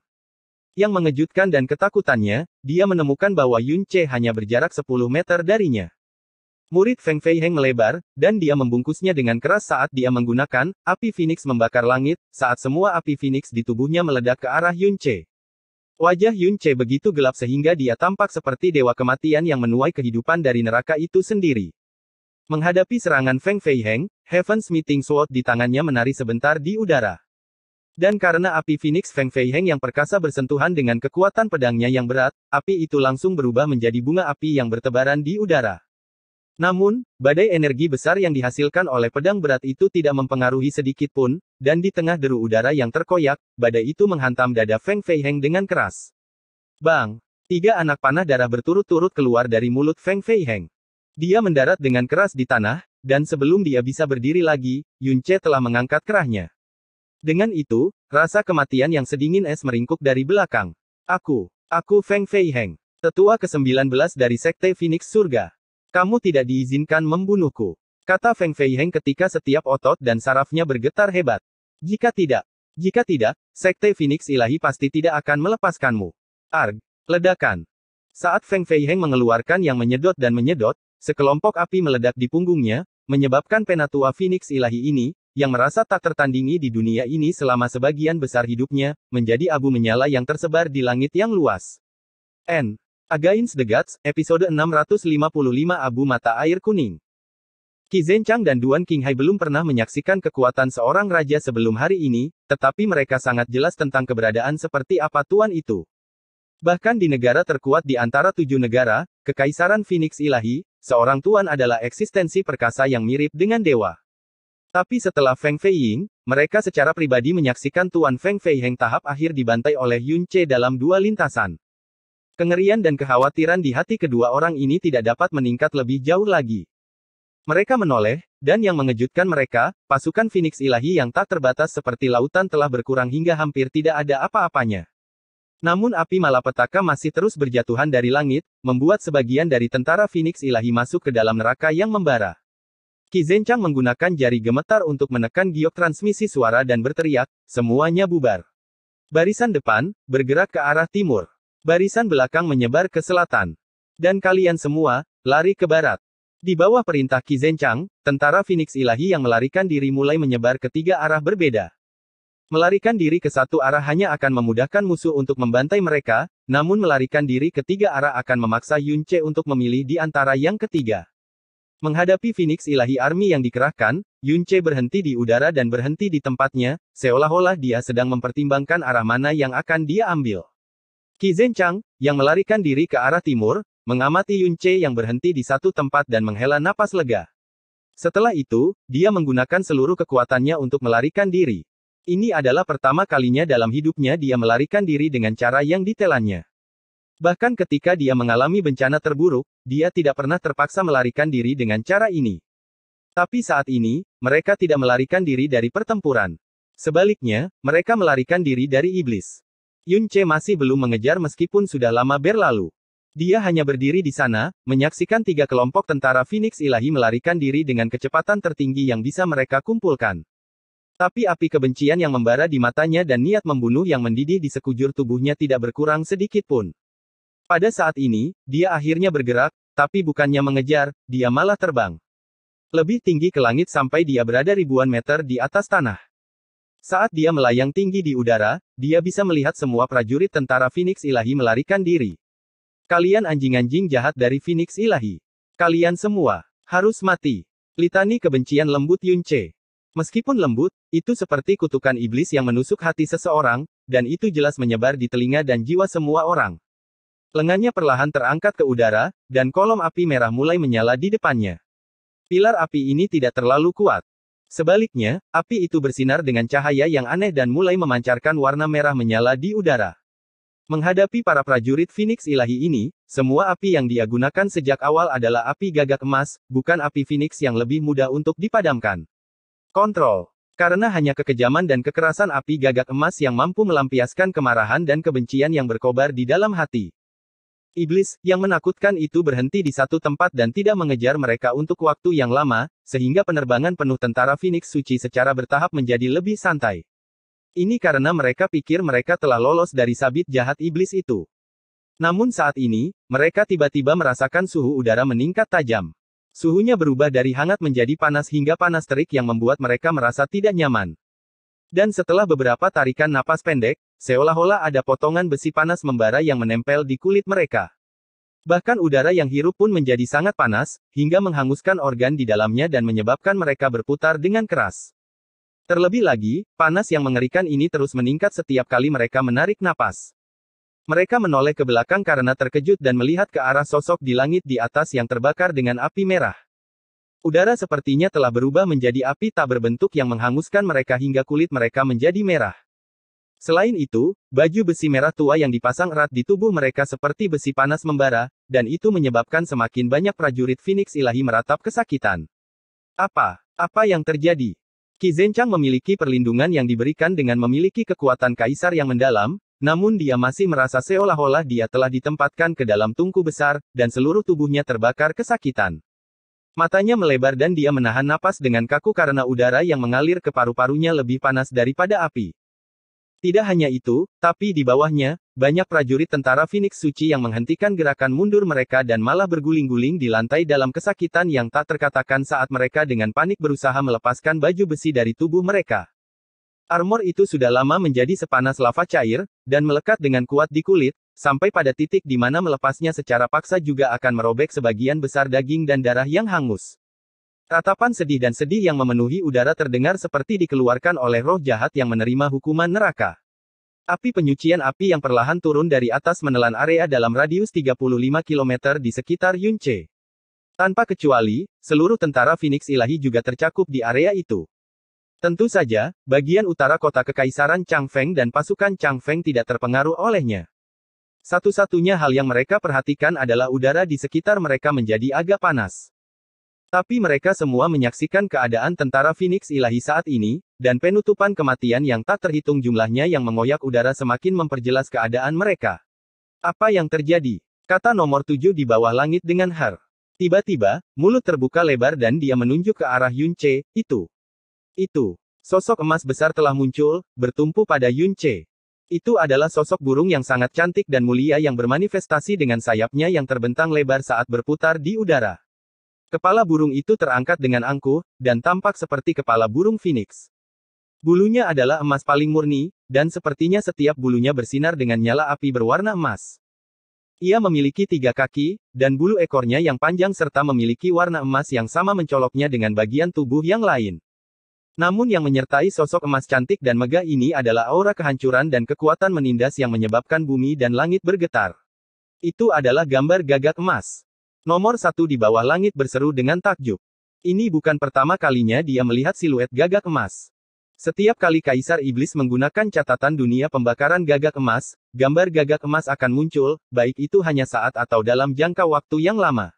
Yang mengejutkan dan ketakutannya, dia menemukan bahwa Yun Che hanya berjarak 10 meter darinya. Murid Feng Fei Heng melebar, dan dia membungkusnya dengan keras saat dia menggunakan api Phoenix membakar langit, saat semua api Phoenix di tubuhnya meledak ke arah Yun Che. Wajah Yun Che begitu gelap sehingga dia tampak seperti dewa kematian yang menuai kehidupan dari neraka itu sendiri. Menghadapi serangan Feng Fei Heng, Heaven's Meeting Sword di tangannya menari sebentar di udara. Dan karena api Phoenix Feng Fei Heng yang perkasa bersentuhan dengan kekuatan pedangnya yang berat, api itu langsung berubah menjadi bunga api yang bertebaran di udara. Namun, badai energi besar yang dihasilkan oleh pedang berat itu tidak mempengaruhi sedikit pun, dan di tengah deru udara yang terkoyak, badai itu menghantam dada Feng Fei Heng dengan keras. Bang! Tiga anak panah darah berturut-turut keluar dari mulut Feng Fei Heng. Dia mendarat dengan keras di tanah, dan sebelum dia bisa berdiri lagi, Yun Che telah mengangkat kerahnya. Dengan itu, rasa kematian yang sedingin es meringkuk dari belakang. Aku, aku Feng Fei Heng, tetua ke-19 dari Sekte Phoenix Surga. Kamu tidak diizinkan membunuhku. Kata Feng Fei Heng ketika setiap otot dan sarafnya bergetar hebat. Jika tidak, jika tidak, Sekte Phoenix Ilahi pasti tidak akan melepaskanmu. Arg, ledakan. Saat Feng Fei Heng mengeluarkan yang menyedot dan menyedot, sekelompok api meledak di punggungnya, menyebabkan penatua Phoenix Ilahi ini, yang merasa tak tertandingi di dunia ini selama sebagian besar hidupnya, menjadi abu menyala yang tersebar di langit yang luas. N. Against the Gods, episode 655 Abu Mata Air Kuning. Qi Zhenchang dan Duan Qinghai belum pernah menyaksikan kekuatan seorang raja sebelum hari ini, tetapi mereka sangat jelas tentang keberadaan seperti apa tuan itu. Bahkan di negara terkuat di antara tujuh negara, Kekaisaran Phoenix Ilahi, seorang tuan adalah eksistensi perkasa yang mirip dengan dewa. Tapi setelah Feng Feiying, mereka secara pribadi menyaksikan Tuan Feng Feiheng tahap akhir dibantai oleh Yun Che dalam dua lintasan. Kengerian dan kekhawatiran di hati kedua orang ini tidak dapat meningkat lebih jauh lagi. Mereka menoleh, dan yang mengejutkan mereka, pasukan Phoenix Ilahi yang tak terbatas seperti lautan telah berkurang hingga hampir tidak ada apa-apanya. Namun api malapetaka masih terus berjatuhan dari langit, membuat sebagian dari tentara Phoenix Ilahi masuk ke dalam neraka yang membara. Ki Zencang menggunakan jari gemetar untuk menekan giok transmisi suara dan berteriak, semuanya bubar. Barisan depan, bergerak ke arah timur. Barisan belakang menyebar ke selatan. Dan kalian semua, lari ke barat. Di bawah perintah Ki Zencang, tentara Phoenix Ilahi yang melarikan diri mulai menyebar ke tiga arah berbeda. Melarikan diri ke satu arah hanya akan memudahkan musuh untuk membantai mereka, namun melarikan diri ke tiga arah akan memaksa Yunce untuk memilih di antara yang ketiga. Menghadapi Phoenix Ilahi Army yang dikerahkan, Yunche berhenti di udara dan berhenti di tempatnya, seolah-olah dia sedang mempertimbangkan arah mana yang akan dia ambil. Qi Zhenchang, yang melarikan diri ke arah timur, mengamati Yunche yang berhenti di satu tempat dan menghela napas lega. Setelah itu, dia menggunakan seluruh kekuatannya untuk melarikan diri. Ini adalah pertama kalinya dalam hidupnya dia melarikan diri dengan cara yang ditelannya. Bahkan ketika dia mengalami bencana terburuk, dia tidak pernah terpaksa melarikan diri dengan cara ini. Tapi saat ini, mereka tidak melarikan diri dari pertempuran. Sebaliknya, mereka melarikan diri dari iblis. Yun Che masih belum mengejar meskipun sudah lama berlalu. Dia hanya berdiri di sana, menyaksikan tiga kelompok tentara Phoenix Ilahi melarikan diri dengan kecepatan tertinggi yang bisa mereka kumpulkan. Tapi api kebencian yang membara di matanya dan niat membunuh yang mendidih di sekujur tubuhnya tidak berkurang sedikit pun. Pada saat ini, dia akhirnya bergerak, tapi bukannya mengejar, dia malah terbang. Lebih tinggi ke langit sampai dia berada ribuan meter di atas tanah. Saat dia melayang tinggi di udara, dia bisa melihat semua prajurit tentara Phoenix Ilahi melarikan diri. Kalian anjing-anjing jahat dari Phoenix Ilahi. Kalian semua harus mati. Litani kebencian lembut Yunce. Meskipun lembut, itu seperti kutukan iblis yang menusuk hati seseorang, dan itu jelas menyebar di telinga dan jiwa semua orang. Lengannya perlahan terangkat ke udara, dan kolom api merah mulai menyala di depannya. Pilar api ini tidak terlalu kuat. Sebaliknya, api itu bersinar dengan cahaya yang aneh dan mulai memancarkan warna merah menyala di udara. Menghadapi para prajurit Phoenix ilahi ini, semua api yang dia gunakan sejak awal adalah api gagak emas, bukan api Phoenix yang lebih mudah untuk dipadamkan. Kontrol. Karena hanya kekejaman dan kekerasan api gagak emas yang mampu melampiaskan kemarahan dan kebencian yang berkobar di dalam hati. Iblis, yang menakutkan itu berhenti di satu tempat dan tidak mengejar mereka untuk waktu yang lama, sehingga penerbangan penuh tentara Phoenix Suci secara bertahap menjadi lebih santai. Ini karena mereka pikir mereka telah lolos dari sabit jahat iblis itu. Namun saat ini, mereka tiba-tiba merasakan suhu udara meningkat tajam. Suhunya berubah dari hangat menjadi panas hingga panas terik yang membuat mereka merasa tidak nyaman. Dan setelah beberapa tarikan napas pendek, Seolah-olah ada potongan besi panas membara yang menempel di kulit mereka. Bahkan udara yang hirup pun menjadi sangat panas, hingga menghanguskan organ di dalamnya dan menyebabkan mereka berputar dengan keras. Terlebih lagi, panas yang mengerikan ini terus meningkat setiap kali mereka menarik napas. Mereka menoleh ke belakang karena terkejut dan melihat ke arah sosok di langit di atas yang terbakar dengan api merah. Udara sepertinya telah berubah menjadi api tak berbentuk yang menghanguskan mereka hingga kulit mereka menjadi merah. Selain itu, baju besi merah tua yang dipasang erat di tubuh mereka seperti besi panas membara, dan itu menyebabkan semakin banyak prajurit Phoenix ilahi meratap kesakitan. Apa? Apa yang terjadi? Qi memiliki perlindungan yang diberikan dengan memiliki kekuatan kaisar yang mendalam, namun dia masih merasa seolah-olah dia telah ditempatkan ke dalam tungku besar, dan seluruh tubuhnya terbakar kesakitan. Matanya melebar dan dia menahan napas dengan kaku karena udara yang mengalir ke paru-parunya lebih panas daripada api. Tidak hanya itu, tapi di bawahnya, banyak prajurit tentara Phoenix Suci yang menghentikan gerakan mundur mereka dan malah berguling-guling di lantai dalam kesakitan yang tak terkatakan saat mereka dengan panik berusaha melepaskan baju besi dari tubuh mereka. Armor itu sudah lama menjadi sepanas lava cair, dan melekat dengan kuat di kulit, sampai pada titik di mana melepasnya secara paksa juga akan merobek sebagian besar daging dan darah yang hangus. Tatapan sedih dan sedih yang memenuhi udara terdengar seperti dikeluarkan oleh roh jahat yang menerima hukuman neraka. Api penyucian api yang perlahan turun dari atas menelan area dalam radius 35 km di sekitar Yunche. Tanpa kecuali, seluruh tentara Phoenix Ilahi juga tercakup di area itu. Tentu saja, bagian utara kota Kekaisaran Changfeng dan pasukan Changfeng tidak terpengaruh olehnya. Satu-satunya hal yang mereka perhatikan adalah udara di sekitar mereka menjadi agak panas. Tapi mereka semua menyaksikan keadaan tentara Phoenix ilahi saat ini, dan penutupan kematian yang tak terhitung jumlahnya yang mengoyak udara semakin memperjelas keadaan mereka. Apa yang terjadi? Kata nomor tujuh di bawah langit dengan har. Tiba-tiba, mulut terbuka lebar dan dia menunjuk ke arah Yun Che, itu. Itu. Sosok emas besar telah muncul, bertumpu pada Yun Che. Itu adalah sosok burung yang sangat cantik dan mulia yang bermanifestasi dengan sayapnya yang terbentang lebar saat berputar di udara. Kepala burung itu terangkat dengan angkuh, dan tampak seperti kepala burung phoenix. Bulunya adalah emas paling murni, dan sepertinya setiap bulunya bersinar dengan nyala api berwarna emas. Ia memiliki tiga kaki, dan bulu ekornya yang panjang serta memiliki warna emas yang sama mencoloknya dengan bagian tubuh yang lain. Namun yang menyertai sosok emas cantik dan megah ini adalah aura kehancuran dan kekuatan menindas yang menyebabkan bumi dan langit bergetar. Itu adalah gambar gagak emas. Nomor satu di bawah langit berseru dengan takjub. Ini bukan pertama kalinya dia melihat siluet gagak emas. Setiap kali Kaisar Iblis menggunakan catatan dunia pembakaran gagak emas, gambar gagak emas akan muncul, baik itu hanya saat atau dalam jangka waktu yang lama.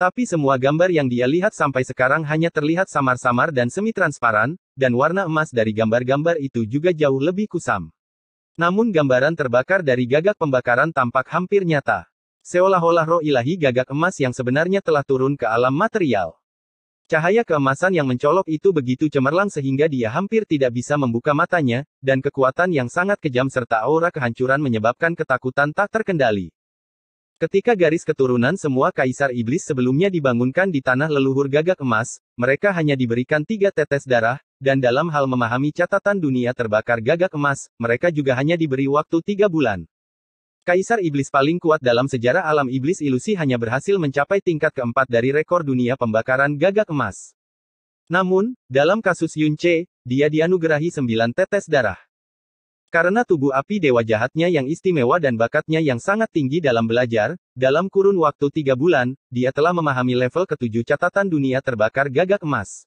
Tapi semua gambar yang dia lihat sampai sekarang hanya terlihat samar-samar dan semi-transparan, dan warna emas dari gambar-gambar itu juga jauh lebih kusam. Namun gambaran terbakar dari gagak pembakaran tampak hampir nyata seolah-olah roh ilahi gagak emas yang sebenarnya telah turun ke alam material. Cahaya keemasan yang mencolok itu begitu cemerlang sehingga dia hampir tidak bisa membuka matanya, dan kekuatan yang sangat kejam serta aura kehancuran menyebabkan ketakutan tak terkendali. Ketika garis keturunan semua kaisar iblis sebelumnya dibangunkan di tanah leluhur gagak emas, mereka hanya diberikan tiga tetes darah, dan dalam hal memahami catatan dunia terbakar gagak emas, mereka juga hanya diberi waktu tiga bulan. Kaisar Iblis paling kuat dalam sejarah alam Iblis ilusi hanya berhasil mencapai tingkat keempat dari rekor dunia pembakaran gagak emas. Namun, dalam kasus Yun Che, dia dianugerahi sembilan tetes darah. Karena tubuh api dewa jahatnya yang istimewa dan bakatnya yang sangat tinggi dalam belajar, dalam kurun waktu tiga bulan, dia telah memahami level ketujuh catatan dunia terbakar gagak emas.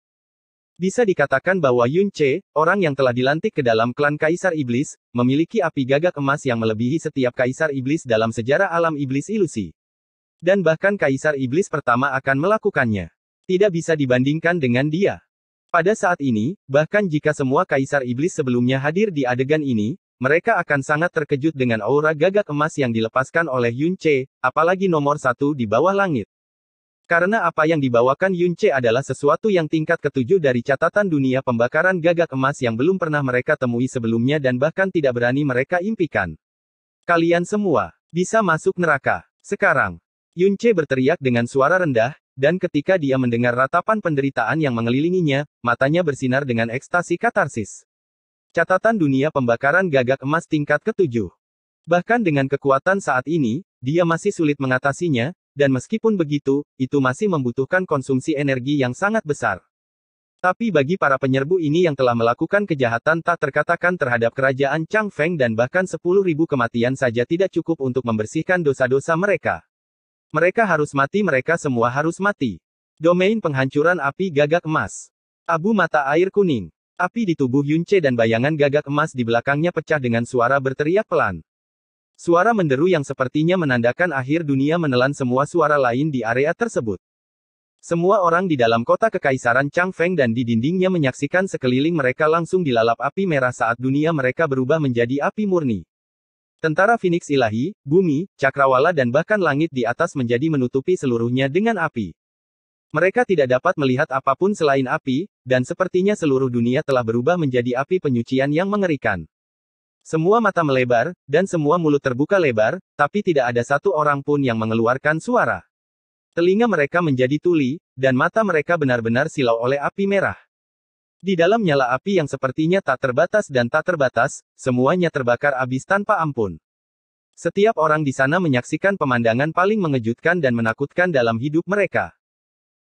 Bisa dikatakan bahwa Yun Che, orang yang telah dilantik ke dalam klan Kaisar Iblis, memiliki api gagak emas yang melebihi setiap Kaisar Iblis dalam sejarah alam Iblis Ilusi. Dan bahkan Kaisar Iblis pertama akan melakukannya. Tidak bisa dibandingkan dengan dia. Pada saat ini, bahkan jika semua Kaisar Iblis sebelumnya hadir di adegan ini, mereka akan sangat terkejut dengan aura gagak emas yang dilepaskan oleh Yun Che, apalagi nomor satu di bawah langit. Karena apa yang dibawakan Yunche adalah sesuatu yang tingkat ketujuh dari catatan dunia pembakaran gagak emas yang belum pernah mereka temui sebelumnya dan bahkan tidak berani mereka impikan. Kalian semua, bisa masuk neraka. Sekarang, Yunche berteriak dengan suara rendah, dan ketika dia mendengar ratapan penderitaan yang mengelilinginya, matanya bersinar dengan ekstasi katarsis. Catatan dunia pembakaran gagak emas tingkat ketujuh. Bahkan dengan kekuatan saat ini, dia masih sulit mengatasinya, dan meskipun begitu, itu masih membutuhkan konsumsi energi yang sangat besar. Tapi bagi para penyerbu ini yang telah melakukan kejahatan tak terkatakan terhadap kerajaan Chang Feng dan bahkan 10.000 kematian saja tidak cukup untuk membersihkan dosa-dosa mereka. Mereka harus mati mereka semua harus mati. Domain penghancuran api gagak emas. Abu mata air kuning. Api di tubuh Yunce dan bayangan gagak emas di belakangnya pecah dengan suara berteriak pelan. Suara menderu yang sepertinya menandakan akhir dunia menelan semua suara lain di area tersebut. Semua orang di dalam kota kekaisaran Chang Feng dan di dindingnya menyaksikan sekeliling mereka langsung dilalap api merah saat dunia mereka berubah menjadi api murni. Tentara Phoenix ilahi, bumi, cakrawala dan bahkan langit di atas menjadi menutupi seluruhnya dengan api. Mereka tidak dapat melihat apapun selain api, dan sepertinya seluruh dunia telah berubah menjadi api penyucian yang mengerikan. Semua mata melebar, dan semua mulut terbuka lebar, tapi tidak ada satu orang pun yang mengeluarkan suara. Telinga mereka menjadi tuli, dan mata mereka benar-benar silau oleh api merah. Di dalam nyala api yang sepertinya tak terbatas dan tak terbatas, semuanya terbakar abis tanpa ampun. Setiap orang di sana menyaksikan pemandangan paling mengejutkan dan menakutkan dalam hidup mereka.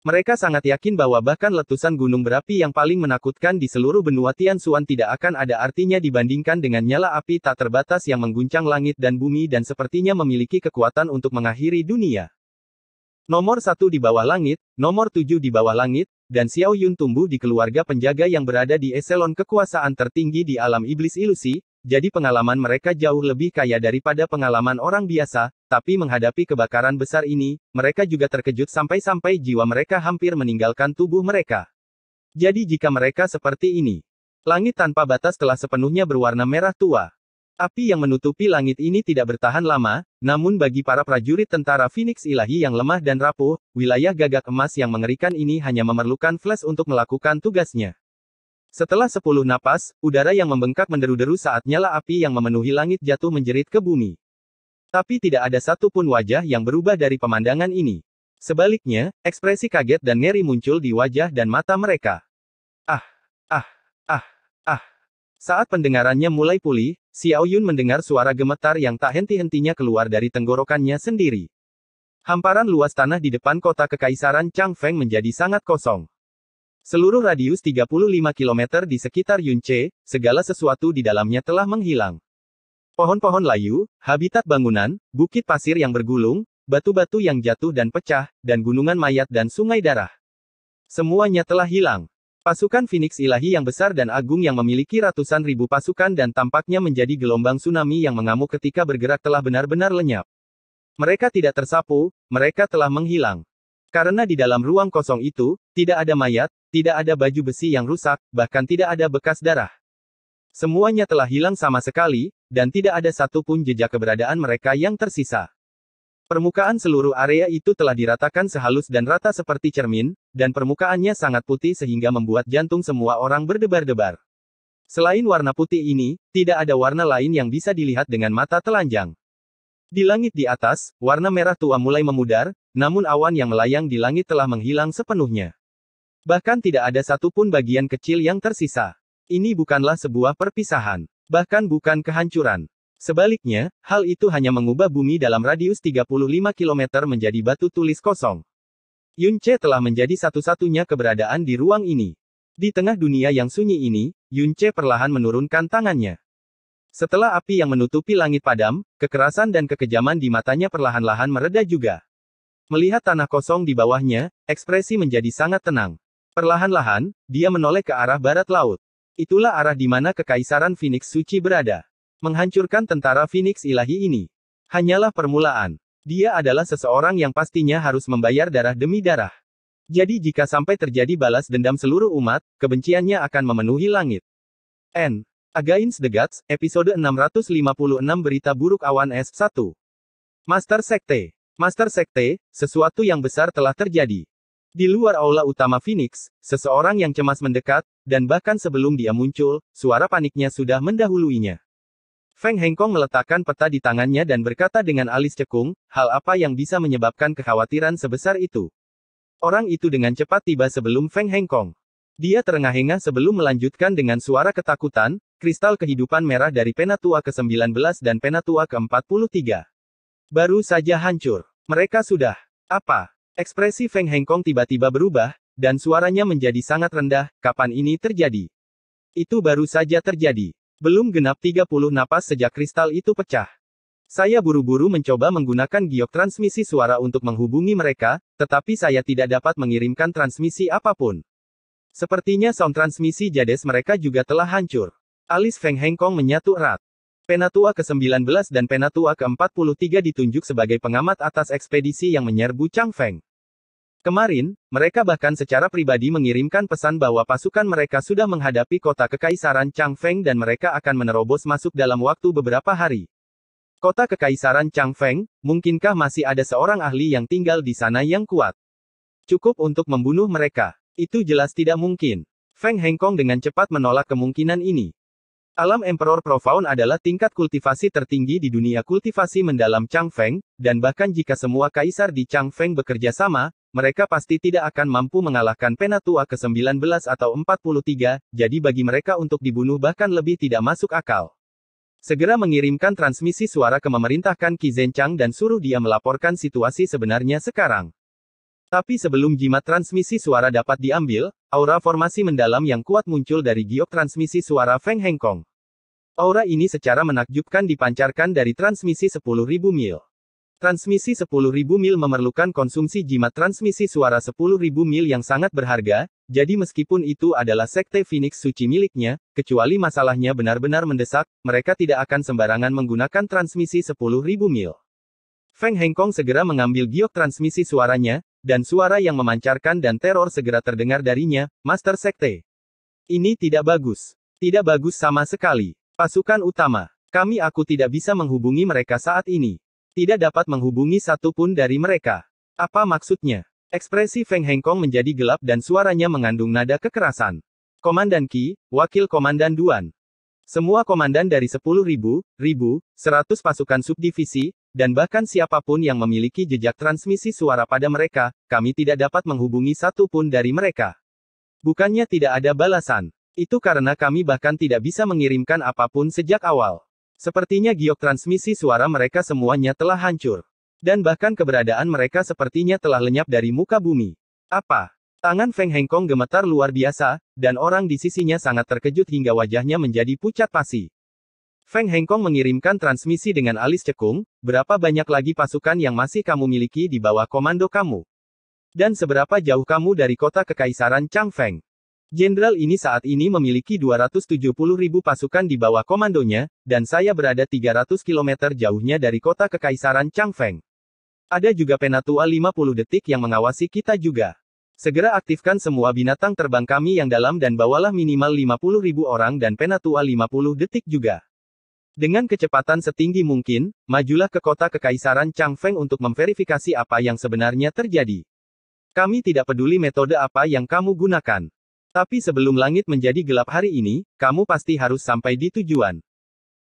Mereka sangat yakin bahwa bahkan letusan gunung berapi yang paling menakutkan di seluruh benua Tian Suan tidak akan ada artinya dibandingkan dengan nyala api tak terbatas yang mengguncang langit dan bumi dan sepertinya memiliki kekuatan untuk mengakhiri dunia. Nomor satu di bawah langit, nomor tujuh di bawah langit, dan Xiao Yun tumbuh di keluarga penjaga yang berada di eselon kekuasaan tertinggi di alam iblis ilusi, jadi pengalaman mereka jauh lebih kaya daripada pengalaman orang biasa, tapi menghadapi kebakaran besar ini, mereka juga terkejut sampai-sampai jiwa mereka hampir meninggalkan tubuh mereka. Jadi jika mereka seperti ini, langit tanpa batas telah sepenuhnya berwarna merah tua. Api yang menutupi langit ini tidak bertahan lama, namun bagi para prajurit tentara Phoenix Ilahi yang lemah dan rapuh, wilayah gagak emas yang mengerikan ini hanya memerlukan flash untuk melakukan tugasnya. Setelah sepuluh napas, udara yang membengkak menderu-deru saat nyala api yang memenuhi langit jatuh menjerit ke bumi. Tapi tidak ada satupun wajah yang berubah dari pemandangan ini. Sebaliknya, ekspresi kaget dan ngeri muncul di wajah dan mata mereka. Ah, ah, ah, ah. Saat pendengarannya mulai pulih, Xiao Yun mendengar suara gemetar yang tak henti-hentinya keluar dari tenggorokannya sendiri. Hamparan luas tanah di depan kota kekaisaran Chang Feng menjadi sangat kosong. Seluruh radius 35 km di sekitar Yunche, segala sesuatu di dalamnya telah menghilang. Pohon-pohon layu, habitat bangunan, bukit pasir yang bergulung, batu-batu yang jatuh dan pecah, dan gunungan mayat dan sungai darah. Semuanya telah hilang. Pasukan Phoenix Ilahi yang besar dan agung yang memiliki ratusan ribu pasukan dan tampaknya menjadi gelombang tsunami yang mengamuk ketika bergerak telah benar-benar lenyap. Mereka tidak tersapu, mereka telah menghilang. Karena di dalam ruang kosong itu, tidak ada mayat, tidak ada baju besi yang rusak, bahkan tidak ada bekas darah. Semuanya telah hilang sama sekali, dan tidak ada satu pun jejak keberadaan mereka yang tersisa. Permukaan seluruh area itu telah diratakan sehalus dan rata seperti cermin, dan permukaannya sangat putih sehingga membuat jantung semua orang berdebar-debar. Selain warna putih ini, tidak ada warna lain yang bisa dilihat dengan mata telanjang. Di langit di atas, warna merah tua mulai memudar, namun awan yang melayang di langit telah menghilang sepenuhnya. Bahkan tidak ada satupun bagian kecil yang tersisa. Ini bukanlah sebuah perpisahan. Bahkan bukan kehancuran. Sebaliknya, hal itu hanya mengubah bumi dalam radius 35 km menjadi batu tulis kosong. Yun Yunche telah menjadi satu-satunya keberadaan di ruang ini. Di tengah dunia yang sunyi ini, Yun Yunche perlahan menurunkan tangannya. Setelah api yang menutupi langit padam, kekerasan dan kekejaman di matanya perlahan-lahan mereda juga. Melihat tanah kosong di bawahnya, ekspresi menjadi sangat tenang. Perlahan-lahan, dia menoleh ke arah barat laut. Itulah arah di mana kekaisaran Phoenix Suci berada. Menghancurkan tentara Phoenix Ilahi ini. Hanyalah permulaan. Dia adalah seseorang yang pastinya harus membayar darah demi darah. Jadi jika sampai terjadi balas dendam seluruh umat, kebenciannya akan memenuhi langit. N. Agains the Gods, episode 656 Berita Buruk Awan s 1. Master Sekte. Master Sekte, sesuatu yang besar telah terjadi. Di luar aula utama Phoenix, seseorang yang cemas mendekat, dan bahkan sebelum dia muncul, suara paniknya sudah mendahuluinya. Feng Hengkong meletakkan peta di tangannya dan berkata dengan alis cekung, hal apa yang bisa menyebabkan kekhawatiran sebesar itu. Orang itu dengan cepat tiba sebelum Feng Hengkong. Dia terengah-engah sebelum melanjutkan dengan suara ketakutan, kristal kehidupan merah dari Penatua ke-19 dan Penatua ke-43. Baru saja hancur. Mereka sudah. Apa? Ekspresi Feng Hengkong tiba-tiba berubah, dan suaranya menjadi sangat rendah, kapan ini terjadi? Itu baru saja terjadi. Belum genap 30 napas sejak kristal itu pecah. Saya buru-buru mencoba menggunakan giok transmisi suara untuk menghubungi mereka, tetapi saya tidak dapat mengirimkan transmisi apapun. Sepertinya sound transmisi jades mereka juga telah hancur. Alis Feng Hengkong menyatu erat. Penatua ke-19 dan Penatua ke-43 ditunjuk sebagai pengamat atas ekspedisi yang menyerbu Chang Feng. Kemarin, mereka bahkan secara pribadi mengirimkan pesan bahwa pasukan mereka sudah menghadapi kota Kekaisaran Chang Feng dan mereka akan menerobos masuk dalam waktu beberapa hari. Kota Kekaisaran Chang Feng, mungkinkah masih ada seorang ahli yang tinggal di sana yang kuat? Cukup untuk membunuh mereka. Itu jelas tidak mungkin. Feng Hengkong dengan cepat menolak kemungkinan ini. Alam Emperor Profound adalah tingkat kultivasi tertinggi di dunia kultivasi mendalam Chang Feng, dan bahkan jika semua kaisar di Chang Feng bekerja sama, mereka pasti tidak akan mampu mengalahkan Penatua ke-19 atau 43, jadi bagi mereka untuk dibunuh bahkan lebih tidak masuk akal. Segera mengirimkan transmisi suara ke memerintahkan Qi Zhenchang dan suruh dia melaporkan situasi sebenarnya sekarang. Tapi sebelum jimat transmisi suara dapat diambil, aura formasi mendalam yang kuat muncul dari giok transmisi suara Feng Hengkong. Aura ini secara menakjubkan dipancarkan dari transmisi 10.000 mil. Transmisi 10.000 mil memerlukan konsumsi jimat transmisi suara 10.000 mil yang sangat berharga, jadi meskipun itu adalah sekte Phoenix suci miliknya, kecuali masalahnya benar-benar mendesak, mereka tidak akan sembarangan menggunakan transmisi 10.000 mil. Feng Hengkong segera mengambil giok transmisi suaranya, dan suara yang memancarkan dan teror segera terdengar darinya, Master Sekte. Ini tidak bagus. Tidak bagus sama sekali. Pasukan utama. Kami aku tidak bisa menghubungi mereka saat ini. Tidak dapat menghubungi satu pun dari mereka. Apa maksudnya? Ekspresi Feng Hengkong menjadi gelap dan suaranya mengandung nada kekerasan. Komandan Ki, Wakil Komandan Duan. Semua komandan dari 10.000, ribu, 100 pasukan subdivisi, dan bahkan siapapun yang memiliki jejak transmisi suara pada mereka, kami tidak dapat menghubungi satu pun dari mereka. Bukannya tidak ada balasan. Itu karena kami bahkan tidak bisa mengirimkan apapun sejak awal. Sepertinya giok transmisi suara mereka semuanya telah hancur. Dan bahkan keberadaan mereka sepertinya telah lenyap dari muka bumi. Apa? Tangan Feng Hengkong gemetar luar biasa, dan orang di sisinya sangat terkejut hingga wajahnya menjadi pucat pasi. Feng Hengkong mengirimkan transmisi dengan alis cekung, berapa banyak lagi pasukan yang masih kamu miliki di bawah komando kamu? Dan seberapa jauh kamu dari kota kekaisaran Changfeng? Jenderal ini saat ini memiliki 270 ribu pasukan di bawah komandonya, dan saya berada 300 km jauhnya dari kota kekaisaran Changfeng. Ada juga penatua 50 detik yang mengawasi kita juga. Segera aktifkan semua binatang terbang kami yang dalam dan bawalah minimal 50 ribu orang dan penatua 50 detik juga. Dengan kecepatan setinggi mungkin, majulah ke kota kekaisaran Changfeng untuk memverifikasi apa yang sebenarnya terjadi. Kami tidak peduli metode apa yang kamu gunakan. Tapi sebelum langit menjadi gelap hari ini, kamu pasti harus sampai di tujuan.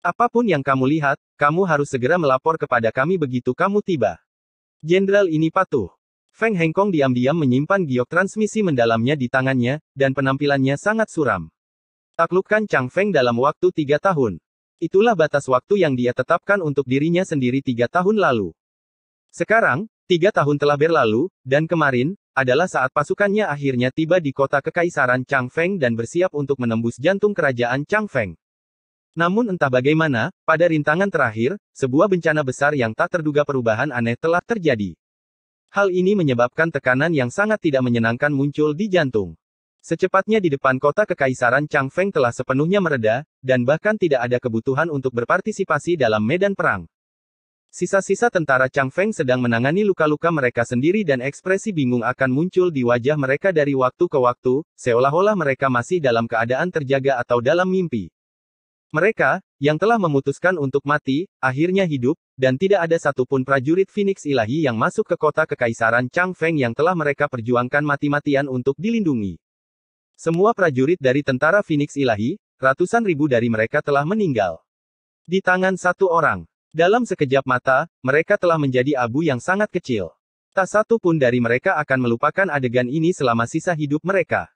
Apapun yang kamu lihat, kamu harus segera melapor kepada kami begitu kamu tiba. Jenderal ini patuh. Feng Hengkong diam-diam menyimpan giok transmisi mendalamnya di tangannya, dan penampilannya sangat suram. Taklukkan Chang Feng dalam waktu tiga tahun. Itulah batas waktu yang dia tetapkan untuk dirinya sendiri tiga tahun lalu. Sekarang, tiga tahun telah berlalu, dan kemarin, adalah saat pasukannya akhirnya tiba di kota Kekaisaran Changfeng dan bersiap untuk menembus jantung kerajaan Changfeng. Namun entah bagaimana, pada rintangan terakhir, sebuah bencana besar yang tak terduga perubahan aneh telah terjadi. Hal ini menyebabkan tekanan yang sangat tidak menyenangkan muncul di jantung. Secepatnya di depan kota kekaisaran Chang Feng telah sepenuhnya mereda, dan bahkan tidak ada kebutuhan untuk berpartisipasi dalam medan perang. Sisa-sisa tentara Chang Feng sedang menangani luka-luka mereka sendiri dan ekspresi bingung akan muncul di wajah mereka dari waktu ke waktu, seolah-olah mereka masih dalam keadaan terjaga atau dalam mimpi. Mereka, yang telah memutuskan untuk mati, akhirnya hidup, dan tidak ada satupun prajurit Phoenix ilahi yang masuk ke kota kekaisaran Chang Feng yang telah mereka perjuangkan mati-matian untuk dilindungi. Semua prajurit dari tentara Phoenix Ilahi, ratusan ribu dari mereka telah meninggal. Di tangan satu orang. Dalam sekejap mata, mereka telah menjadi abu yang sangat kecil. Tak satu pun dari mereka akan melupakan adegan ini selama sisa hidup mereka.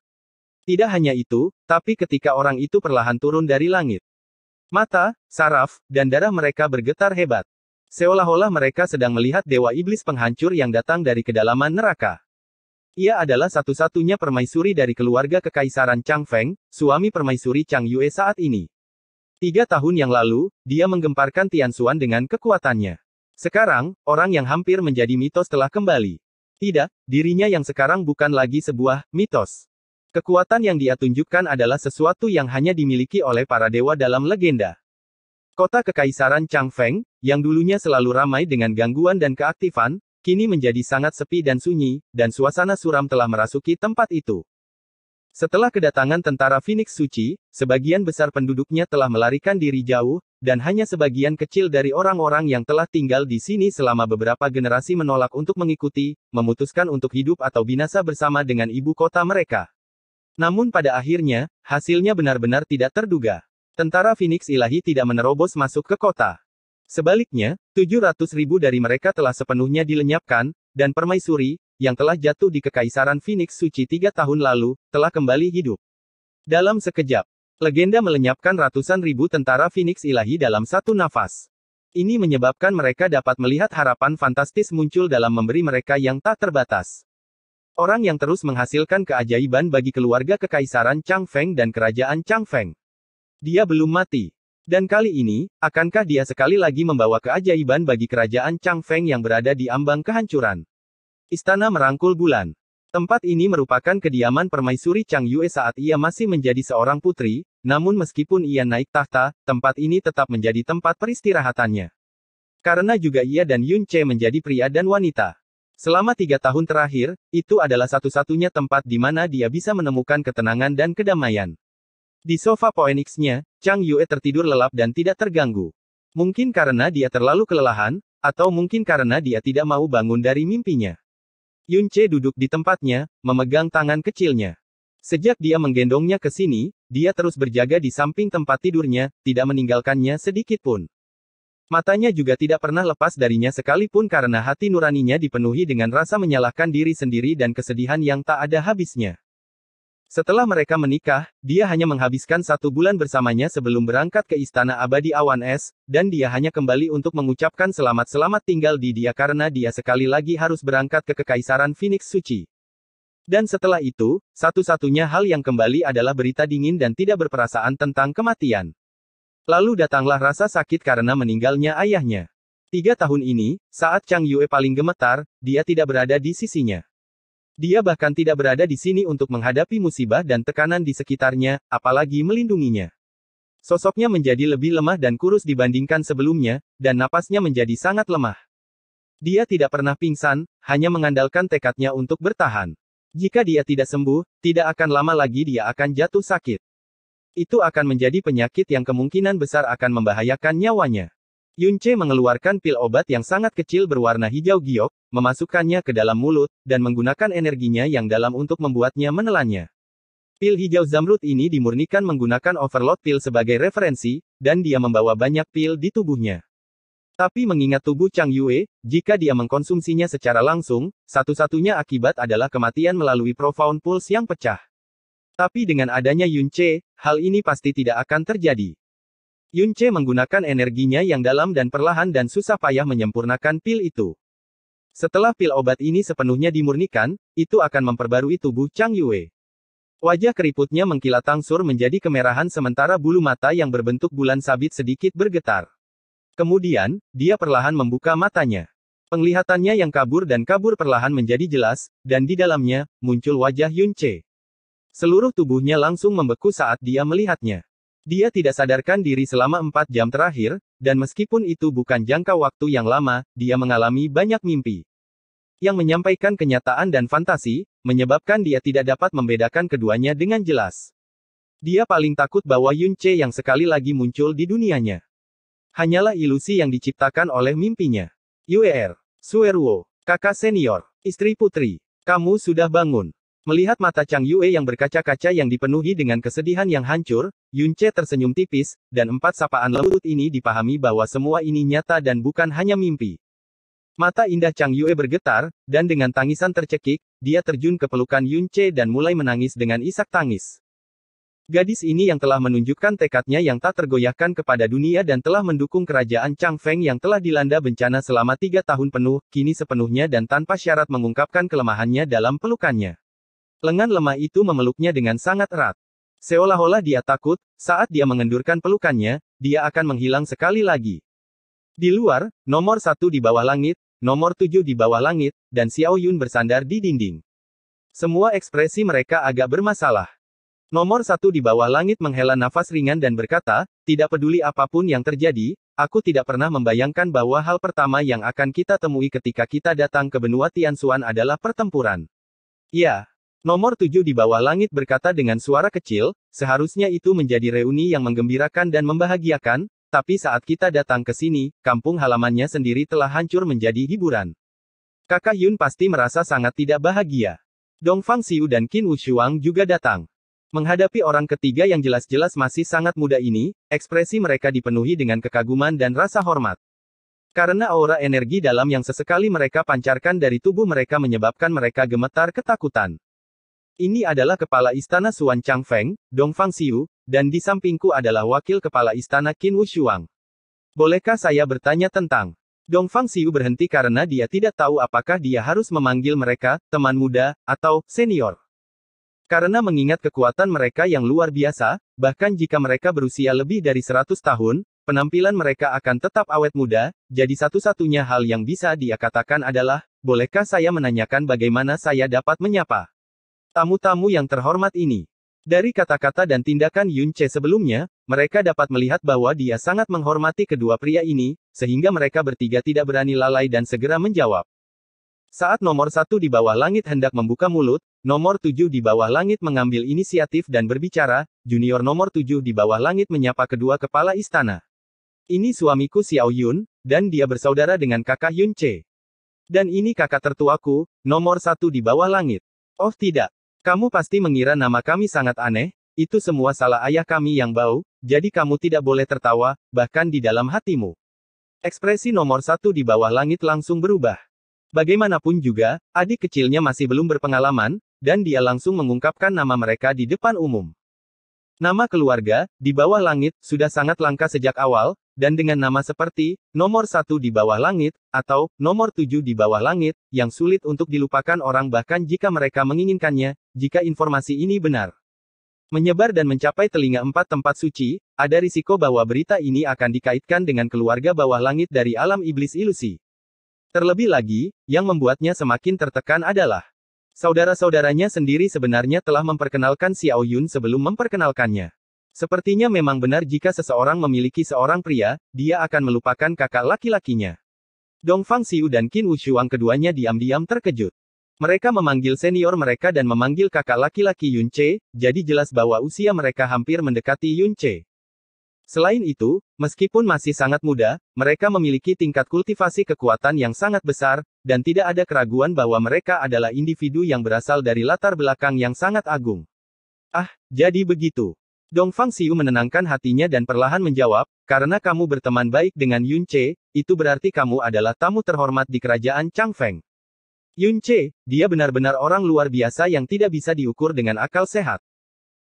Tidak hanya itu, tapi ketika orang itu perlahan turun dari langit. Mata, saraf, dan darah mereka bergetar hebat. Seolah-olah mereka sedang melihat dewa iblis penghancur yang datang dari kedalaman neraka. Ia adalah satu-satunya permaisuri dari keluarga kekaisaran Chang Feng, suami permaisuri Chang Yue saat ini. Tiga tahun yang lalu, dia menggemparkan Tian Xuan dengan kekuatannya. Sekarang, orang yang hampir menjadi mitos telah kembali. Tidak, dirinya yang sekarang bukan lagi sebuah mitos. Kekuatan yang dia tunjukkan adalah sesuatu yang hanya dimiliki oleh para dewa dalam legenda. Kota Kekaisaran Chang Feng, yang dulunya selalu ramai dengan gangguan dan keaktifan, kini menjadi sangat sepi dan sunyi, dan suasana suram telah merasuki tempat itu. Setelah kedatangan tentara Phoenix Suci, sebagian besar penduduknya telah melarikan diri jauh, dan hanya sebagian kecil dari orang-orang yang telah tinggal di sini selama beberapa generasi menolak untuk mengikuti, memutuskan untuk hidup atau binasa bersama dengan ibu kota mereka. Namun pada akhirnya, hasilnya benar-benar tidak terduga. Tentara Phoenix Ilahi tidak menerobos masuk ke kota. Sebaliknya, 700 ribu dari mereka telah sepenuhnya dilenyapkan, dan permaisuri, yang telah jatuh di kekaisaran Phoenix Suci tiga tahun lalu, telah kembali hidup. Dalam sekejap, legenda melenyapkan ratusan ribu tentara Phoenix ilahi dalam satu nafas. Ini menyebabkan mereka dapat melihat harapan fantastis muncul dalam memberi mereka yang tak terbatas. Orang yang terus menghasilkan keajaiban bagi keluarga kekaisaran Chang Feng dan kerajaan Chang Feng. Dia belum mati. Dan kali ini, akankah dia sekali lagi membawa keajaiban bagi kerajaan Chang Feng yang berada di ambang kehancuran? Istana merangkul bulan. Tempat ini merupakan kediaman permaisuri Chang Yue saat ia masih menjadi seorang putri, namun meskipun ia naik tahta, tempat ini tetap menjadi tempat peristirahatannya. Karena juga ia dan Yun Che menjadi pria dan wanita. Selama tiga tahun terakhir, itu adalah satu-satunya tempat di mana dia bisa menemukan ketenangan dan kedamaian. Di sofa Poenixnya, nya Chang Yue tertidur lelap dan tidak terganggu. Mungkin karena dia terlalu kelelahan, atau mungkin karena dia tidak mau bangun dari mimpinya. Yun Che duduk di tempatnya, memegang tangan kecilnya. Sejak dia menggendongnya ke sini, dia terus berjaga di samping tempat tidurnya, tidak meninggalkannya sedikit pun. Matanya juga tidak pernah lepas darinya sekalipun karena hati nuraninya dipenuhi dengan rasa menyalahkan diri sendiri dan kesedihan yang tak ada habisnya. Setelah mereka menikah, dia hanya menghabiskan satu bulan bersamanya sebelum berangkat ke Istana Abadi Awan Es, dan dia hanya kembali untuk mengucapkan selamat-selamat tinggal di dia karena dia sekali lagi harus berangkat ke Kekaisaran Phoenix Suci. Dan setelah itu, satu-satunya hal yang kembali adalah berita dingin dan tidak berperasaan tentang kematian. Lalu datanglah rasa sakit karena meninggalnya ayahnya. Tiga tahun ini, saat Chang Yue paling gemetar, dia tidak berada di sisinya. Dia bahkan tidak berada di sini untuk menghadapi musibah dan tekanan di sekitarnya, apalagi melindunginya. Sosoknya menjadi lebih lemah dan kurus dibandingkan sebelumnya, dan napasnya menjadi sangat lemah. Dia tidak pernah pingsan, hanya mengandalkan tekadnya untuk bertahan. Jika dia tidak sembuh, tidak akan lama lagi dia akan jatuh sakit. Itu akan menjadi penyakit yang kemungkinan besar akan membahayakan nyawanya. Yunche mengeluarkan pil obat yang sangat kecil berwarna hijau giok, memasukkannya ke dalam mulut, dan menggunakan energinya yang dalam untuk membuatnya menelannya. Pil hijau zamrud ini dimurnikan menggunakan overload pil sebagai referensi, dan dia membawa banyak pil di tubuhnya. Tapi mengingat tubuh Chang Yue, jika dia mengkonsumsinya secara langsung, satu-satunya akibat adalah kematian melalui profound pulse yang pecah. Tapi dengan adanya Yunche, hal ini pasti tidak akan terjadi. Yun Che menggunakan energinya yang dalam dan perlahan dan susah payah menyempurnakan pil itu. Setelah pil obat ini sepenuhnya dimurnikan, itu akan memperbarui tubuh Chang Yue. Wajah keriputnya mengkilat tangsur menjadi kemerahan sementara bulu mata yang berbentuk bulan sabit sedikit bergetar. Kemudian, dia perlahan membuka matanya. Penglihatannya yang kabur dan kabur perlahan menjadi jelas, dan di dalamnya, muncul wajah Yun Che. Seluruh tubuhnya langsung membeku saat dia melihatnya. Dia tidak sadarkan diri selama empat jam terakhir, dan meskipun itu bukan jangka waktu yang lama, dia mengalami banyak mimpi yang menyampaikan kenyataan dan fantasi, menyebabkan dia tidak dapat membedakan keduanya dengan jelas. Dia paling takut bahwa Yun Che yang sekali lagi muncul di dunianya. Hanyalah ilusi yang diciptakan oleh mimpinya. UER, Sueruo, kakak senior, istri putri, kamu sudah bangun. Melihat mata Chang Yue yang berkaca-kaca yang dipenuhi dengan kesedihan yang hancur, Yun Che tersenyum tipis, dan empat sapaan lembut ini dipahami bahwa semua ini nyata dan bukan hanya mimpi. Mata indah Chang Yue bergetar, dan dengan tangisan tercekik, dia terjun ke pelukan Yun Che dan mulai menangis dengan isak tangis. Gadis ini yang telah menunjukkan tekadnya yang tak tergoyahkan kepada dunia dan telah mendukung kerajaan Chang Feng yang telah dilanda bencana selama tiga tahun penuh, kini sepenuhnya dan tanpa syarat mengungkapkan kelemahannya dalam pelukannya. Lengan lemah itu memeluknya dengan sangat erat. Seolah-olah dia takut, saat dia mengendurkan pelukannya, dia akan menghilang sekali lagi. Di luar, nomor satu di bawah langit, nomor tujuh di bawah langit, dan Xiao Yun bersandar di dinding. Semua ekspresi mereka agak bermasalah. Nomor satu di bawah langit menghela nafas ringan dan berkata, tidak peduli apapun yang terjadi, aku tidak pernah membayangkan bahwa hal pertama yang akan kita temui ketika kita datang ke benua Tianxuan adalah pertempuran. Ya, Nomor tujuh di bawah langit berkata dengan suara kecil, seharusnya itu menjadi reuni yang menggembirakan dan membahagiakan, tapi saat kita datang ke sini, kampung halamannya sendiri telah hancur menjadi hiburan. Kakak Yun pasti merasa sangat tidak bahagia. Dongfang Siu dan Qin Wushuang juga datang. Menghadapi orang ketiga yang jelas-jelas masih sangat muda ini, ekspresi mereka dipenuhi dengan kekaguman dan rasa hormat. Karena aura energi dalam yang sesekali mereka pancarkan dari tubuh mereka menyebabkan mereka gemetar ketakutan. Ini adalah kepala istana Suan Chang Feng, Dong Fang Xiu, dan di sampingku adalah wakil kepala istana Qin Wushuang. Bolehkah saya bertanya tentang Dong Fang Xiu berhenti karena dia tidak tahu apakah dia harus memanggil mereka teman muda atau senior. Karena mengingat kekuatan mereka yang luar biasa, bahkan jika mereka berusia lebih dari 100 tahun, penampilan mereka akan tetap awet muda, jadi satu-satunya hal yang bisa dia katakan adalah, bolehkah saya menanyakan bagaimana saya dapat menyapa? Tamu-tamu yang terhormat ini. Dari kata-kata dan tindakan Yun Che sebelumnya, mereka dapat melihat bahwa dia sangat menghormati kedua pria ini, sehingga mereka bertiga tidak berani lalai dan segera menjawab. Saat nomor satu di bawah langit hendak membuka mulut, nomor tujuh di bawah langit mengambil inisiatif dan berbicara, junior nomor tujuh di bawah langit menyapa kedua kepala istana. Ini suamiku Xiao Yun, dan dia bersaudara dengan kakak Yun Che. Dan ini kakak tertuaku, nomor satu di bawah langit. Oh tidak, kamu pasti mengira nama kami sangat aneh, itu semua salah ayah kami yang bau, jadi kamu tidak boleh tertawa, bahkan di dalam hatimu. Ekspresi nomor satu di bawah langit langsung berubah. Bagaimanapun juga, adik kecilnya masih belum berpengalaman, dan dia langsung mengungkapkan nama mereka di depan umum. Nama keluarga, di bawah langit, sudah sangat langka sejak awal, dan dengan nama seperti, nomor satu di bawah langit, atau, nomor tujuh di bawah langit, yang sulit untuk dilupakan orang bahkan jika mereka menginginkannya, jika informasi ini benar. Menyebar dan mencapai telinga empat tempat suci, ada risiko bahwa berita ini akan dikaitkan dengan keluarga bawah langit dari alam iblis ilusi. Terlebih lagi, yang membuatnya semakin tertekan adalah, Saudara-saudaranya sendiri sebenarnya telah memperkenalkan Xiao Yun sebelum memperkenalkannya. Sepertinya memang benar jika seseorang memiliki seorang pria, dia akan melupakan kakak laki-lakinya. Dong Fang Xiu dan Qin Wushuang keduanya diam-diam terkejut. Mereka memanggil senior mereka dan memanggil kakak laki-laki Yun Che, jadi jelas bahwa usia mereka hampir mendekati Yun Che. Selain itu, meskipun masih sangat muda, mereka memiliki tingkat kultivasi kekuatan yang sangat besar, dan tidak ada keraguan bahwa mereka adalah individu yang berasal dari latar belakang yang sangat agung. Ah, jadi begitu. Dong Fang Xiu menenangkan hatinya dan perlahan menjawab, karena kamu berteman baik dengan Yun Che, itu berarti kamu adalah tamu terhormat di kerajaan Chang Feng. Yun Che, dia benar-benar orang luar biasa yang tidak bisa diukur dengan akal sehat.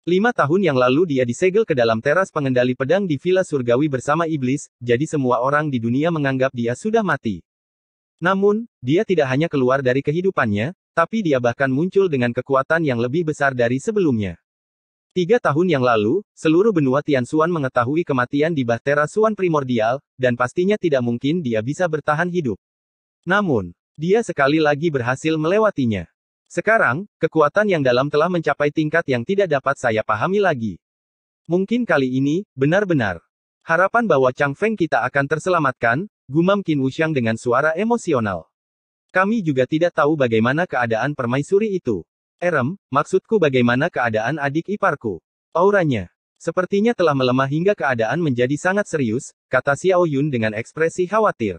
Lima tahun yang lalu dia disegel ke dalam teras pengendali pedang di Villa Surgawi bersama iblis, jadi semua orang di dunia menganggap dia sudah mati. Namun, dia tidak hanya keluar dari kehidupannya, tapi dia bahkan muncul dengan kekuatan yang lebih besar dari sebelumnya. Tiga tahun yang lalu, seluruh benua Tian Xuan mengetahui kematian di Bahtera Suan primordial, dan pastinya tidak mungkin dia bisa bertahan hidup. Namun, dia sekali lagi berhasil melewatinya. Sekarang, kekuatan yang dalam telah mencapai tingkat yang tidak dapat saya pahami lagi. Mungkin kali ini, benar-benar. Harapan bahwa Chang Feng kita akan terselamatkan, gumam Qin Wuxiang dengan suara emosional. Kami juga tidak tahu bagaimana keadaan permaisuri itu. Erem, maksudku bagaimana keadaan adik iparku. Auranya. Sepertinya telah melemah hingga keadaan menjadi sangat serius, kata Xiao Yun dengan ekspresi khawatir.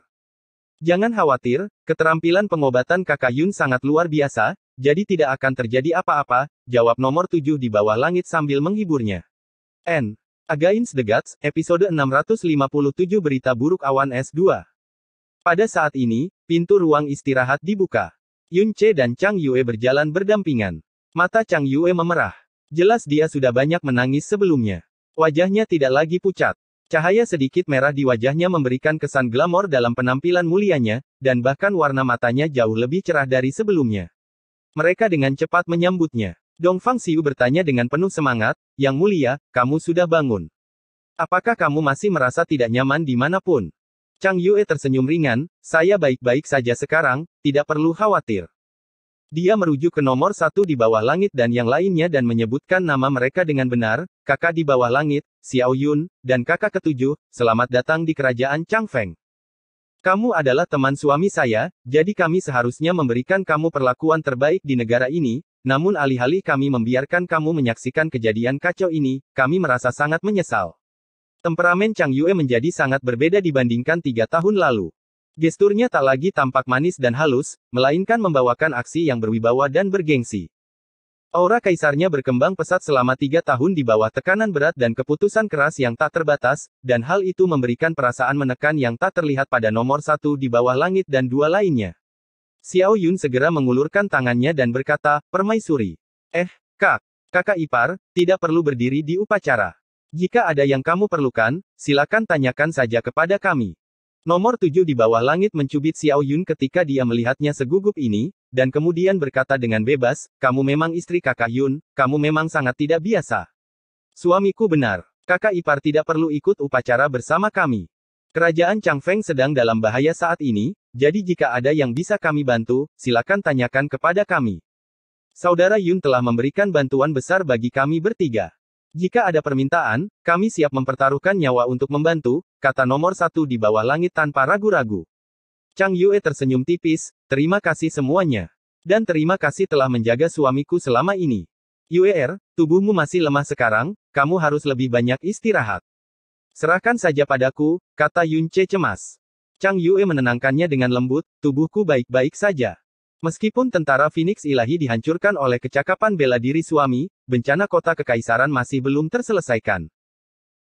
Jangan khawatir, keterampilan pengobatan kakak Yun sangat luar biasa, jadi tidak akan terjadi apa-apa, jawab nomor tujuh di bawah langit sambil menghiburnya. N. Against the gods episode 657 Berita Buruk Awan S2. Pada saat ini, pintu ruang istirahat dibuka. Yun Che dan Chang Yue berjalan berdampingan. Mata Chang Yue memerah. Jelas dia sudah banyak menangis sebelumnya. Wajahnya tidak lagi pucat. Cahaya sedikit merah di wajahnya memberikan kesan glamor dalam penampilan mulianya, dan bahkan warna matanya jauh lebih cerah dari sebelumnya. Mereka dengan cepat menyambutnya. Dong Fang Xiu bertanya dengan penuh semangat, Yang mulia, kamu sudah bangun. Apakah kamu masih merasa tidak nyaman dimanapun? Chang Yue tersenyum ringan, saya baik-baik saja sekarang, tidak perlu khawatir. Dia merujuk ke nomor satu di bawah langit dan yang lainnya dan menyebutkan nama mereka dengan benar, kakak di bawah langit, Xiao Yun, dan kakak ketujuh, selamat datang di kerajaan Chang Feng. Kamu adalah teman suami saya, jadi kami seharusnya memberikan kamu perlakuan terbaik di negara ini, namun alih-alih kami membiarkan kamu menyaksikan kejadian kacau ini, kami merasa sangat menyesal. Temperamen Chang Yue menjadi sangat berbeda dibandingkan tiga tahun lalu. Gesturnya tak lagi tampak manis dan halus, melainkan membawakan aksi yang berwibawa dan bergengsi. Aura kaisarnya berkembang pesat selama tiga tahun di bawah tekanan berat dan keputusan keras yang tak terbatas, dan hal itu memberikan perasaan menekan yang tak terlihat pada nomor satu di bawah langit dan dua lainnya. Xiao Yun segera mengulurkan tangannya dan berkata, Permaisuri. Eh, kak, kakak ipar, tidak perlu berdiri di upacara. Jika ada yang kamu perlukan, silakan tanyakan saja kepada kami. Nomor tujuh di bawah langit mencubit Xiao Yun ketika dia melihatnya segugup ini, dan kemudian berkata dengan bebas, kamu memang istri kakak Yun, kamu memang sangat tidak biasa. Suamiku benar, kakak ipar tidak perlu ikut upacara bersama kami. Kerajaan Changfeng sedang dalam bahaya saat ini, jadi jika ada yang bisa kami bantu, silakan tanyakan kepada kami. Saudara Yun telah memberikan bantuan besar bagi kami bertiga. Jika ada permintaan, kami siap mempertaruhkan nyawa untuk membantu, kata nomor satu di bawah langit tanpa ragu-ragu. Chang Yue tersenyum tipis, terima kasih semuanya. Dan terima kasih telah menjaga suamiku selama ini. Yuer, er, tubuhmu masih lemah sekarang, kamu harus lebih banyak istirahat. Serahkan saja padaku, kata Yun Che cemas. Chang Yue menenangkannya dengan lembut, tubuhku baik-baik saja. Meskipun tentara Phoenix Ilahi dihancurkan oleh kecakapan bela diri suami, bencana kota kekaisaran masih belum terselesaikan.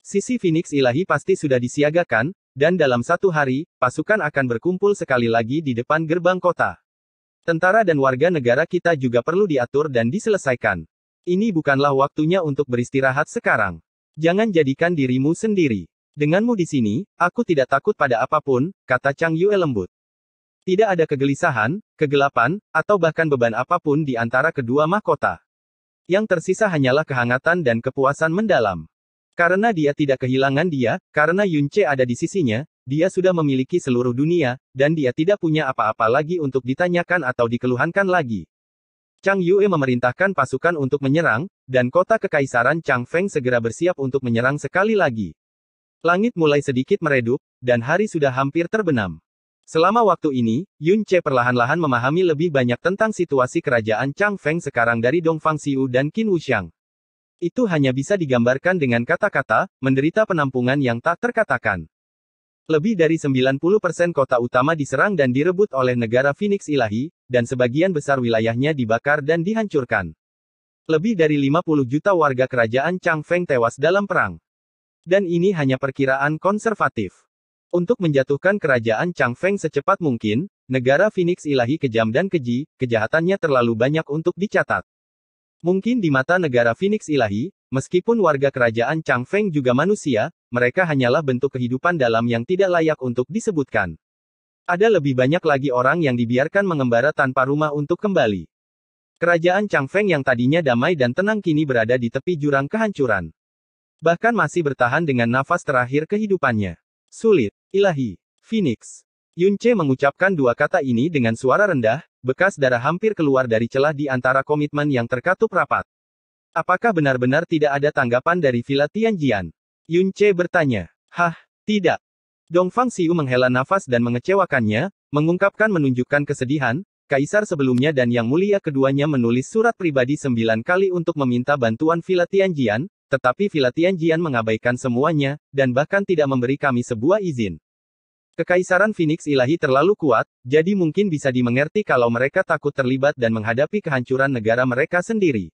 Sisi Phoenix Ilahi pasti sudah disiagakan, dan dalam satu hari, pasukan akan berkumpul sekali lagi di depan gerbang kota. Tentara dan warga negara kita juga perlu diatur dan diselesaikan. Ini bukanlah waktunya untuk beristirahat sekarang. Jangan jadikan dirimu sendiri. Denganmu di sini, aku tidak takut pada apapun, kata Chang Yue lembut. Tidak ada kegelisahan, kegelapan, atau bahkan beban apapun di antara kedua mahkota. Yang tersisa hanyalah kehangatan dan kepuasan mendalam. Karena dia tidak kehilangan dia, karena Yunce ada di sisinya, dia sudah memiliki seluruh dunia, dan dia tidak punya apa-apa lagi untuk ditanyakan atau dikeluhankan lagi. Chang Yue memerintahkan pasukan untuk menyerang, dan kota kekaisaran Chang Feng segera bersiap untuk menyerang sekali lagi. Langit mulai sedikit meredup, dan hari sudah hampir terbenam. Selama waktu ini, Yun Che perlahan-lahan memahami lebih banyak tentang situasi kerajaan Chang Feng sekarang dari Dong Fang Xiu dan Qin Wuxiang. Itu hanya bisa digambarkan dengan kata-kata, menderita penampungan yang tak terkatakan. Lebih dari 90% kota utama diserang dan direbut oleh negara Phoenix Ilahi, dan sebagian besar wilayahnya dibakar dan dihancurkan. Lebih dari 50 juta warga kerajaan Changfeng tewas dalam perang. Dan ini hanya perkiraan konservatif. Untuk menjatuhkan kerajaan Changfeng secepat mungkin, negara Phoenix ilahi kejam dan keji, kejahatannya terlalu banyak untuk dicatat. Mungkin di mata negara Phoenix ilahi, meskipun warga kerajaan Chang Feng juga manusia, mereka hanyalah bentuk kehidupan dalam yang tidak layak untuk disebutkan. Ada lebih banyak lagi orang yang dibiarkan mengembara tanpa rumah untuk kembali. Kerajaan Chang Feng yang tadinya damai dan tenang kini berada di tepi jurang kehancuran. Bahkan masih bertahan dengan nafas terakhir kehidupannya. Sulit. Ilahi. Phoenix. Yunche mengucapkan dua kata ini dengan suara rendah, Bekas darah hampir keluar dari celah di antara komitmen yang terkatup rapat. Apakah benar-benar tidak ada tanggapan dari Villa Tianjian? Yun Che bertanya. Hah, tidak. Dongfang Xiu menghela nafas dan mengecewakannya, mengungkapkan menunjukkan kesedihan, Kaisar sebelumnya dan Yang Mulia keduanya menulis surat pribadi sembilan kali untuk meminta bantuan Villa Tianjian, tetapi Villa Tianjian mengabaikan semuanya, dan bahkan tidak memberi kami sebuah izin. Kekaisaran Phoenix ilahi terlalu kuat, jadi mungkin bisa dimengerti kalau mereka takut terlibat dan menghadapi kehancuran negara mereka sendiri.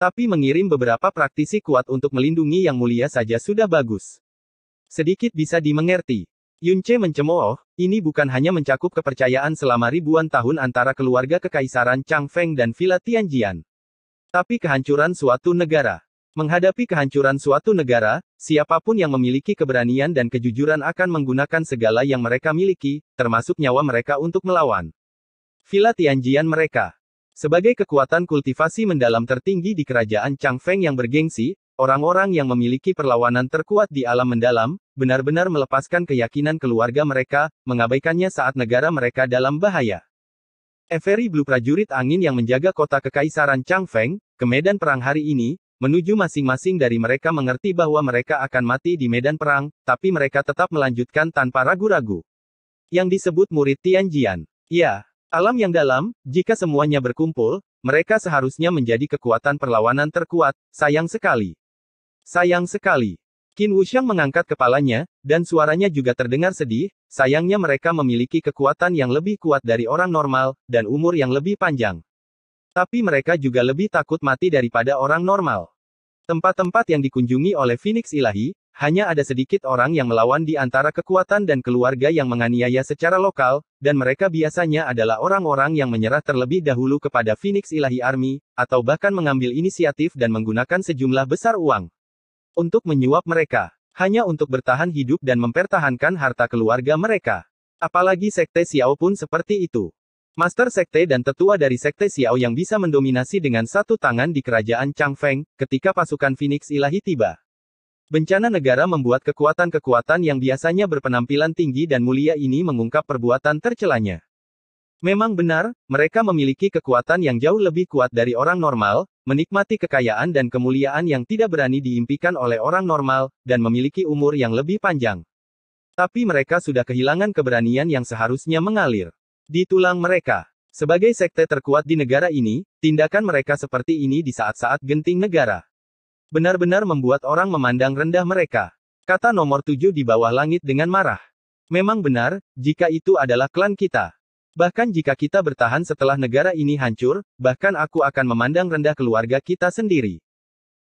Tapi mengirim beberapa praktisi kuat untuk melindungi yang mulia saja sudah bagus. Sedikit bisa dimengerti. Yunche mencemooh, ini bukan hanya mencakup kepercayaan selama ribuan tahun antara keluarga kekaisaran Chang Feng dan Villa Tianjian. Tapi kehancuran suatu negara. Menghadapi kehancuran suatu negara, siapapun yang memiliki keberanian dan kejujuran akan menggunakan segala yang mereka miliki, termasuk nyawa mereka untuk melawan. Villa Tianjian mereka. Sebagai kekuatan kultivasi mendalam tertinggi di kerajaan Changfeng yang bergengsi, orang-orang yang memiliki perlawanan terkuat di alam mendalam, benar-benar melepaskan keyakinan keluarga mereka, mengabaikannya saat negara mereka dalam bahaya. Eferi Blue prajurit angin yang menjaga kota kekaisaran Changfeng, ke medan perang hari ini, Menuju masing-masing dari mereka mengerti bahwa mereka akan mati di medan perang, tapi mereka tetap melanjutkan tanpa ragu-ragu. Yang disebut murid Tianjian. Ya, alam yang dalam, jika semuanya berkumpul, mereka seharusnya menjadi kekuatan perlawanan terkuat, sayang sekali. Sayang sekali. Qin Wuxiang mengangkat kepalanya, dan suaranya juga terdengar sedih, sayangnya mereka memiliki kekuatan yang lebih kuat dari orang normal, dan umur yang lebih panjang. Tapi mereka juga lebih takut mati daripada orang normal. Tempat-tempat yang dikunjungi oleh Phoenix Ilahi, hanya ada sedikit orang yang melawan di antara kekuatan dan keluarga yang menganiaya secara lokal, dan mereka biasanya adalah orang-orang yang menyerah terlebih dahulu kepada Phoenix Ilahi Army, atau bahkan mengambil inisiatif dan menggunakan sejumlah besar uang untuk menyuap mereka, hanya untuk bertahan hidup dan mempertahankan harta keluarga mereka. Apalagi sekte Xiao pun seperti itu. Master Sekte dan tetua dari Sekte Xiao yang bisa mendominasi dengan satu tangan di kerajaan Changfeng, ketika pasukan Phoenix Ilahi tiba. Bencana negara membuat kekuatan-kekuatan yang biasanya berpenampilan tinggi dan mulia ini mengungkap perbuatan tercelanya. Memang benar, mereka memiliki kekuatan yang jauh lebih kuat dari orang normal, menikmati kekayaan dan kemuliaan yang tidak berani diimpikan oleh orang normal, dan memiliki umur yang lebih panjang. Tapi mereka sudah kehilangan keberanian yang seharusnya mengalir di tulang mereka. Sebagai sekte terkuat di negara ini, tindakan mereka seperti ini di saat-saat genting negara. Benar-benar membuat orang memandang rendah mereka. Kata nomor tujuh di bawah langit dengan marah. Memang benar, jika itu adalah klan kita. Bahkan jika kita bertahan setelah negara ini hancur, bahkan aku akan memandang rendah keluarga kita sendiri.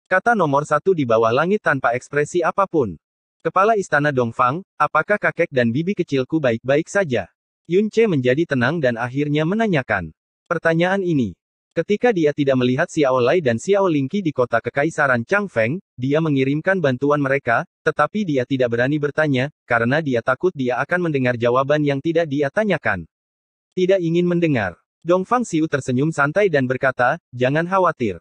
Kata nomor satu di bawah langit tanpa ekspresi apapun. Kepala istana Dongfang, apakah kakek dan bibi kecilku baik-baik saja? Yunce menjadi tenang dan akhirnya menanyakan pertanyaan ini. Ketika dia tidak melihat Xiao Lai dan Xiao Lingqi di kota kekaisaran Changfeng, dia mengirimkan bantuan mereka, tetapi dia tidak berani bertanya, karena dia takut dia akan mendengar jawaban yang tidak dia tanyakan. Tidak ingin mendengar. Dong Fang Xiu tersenyum santai dan berkata, jangan khawatir.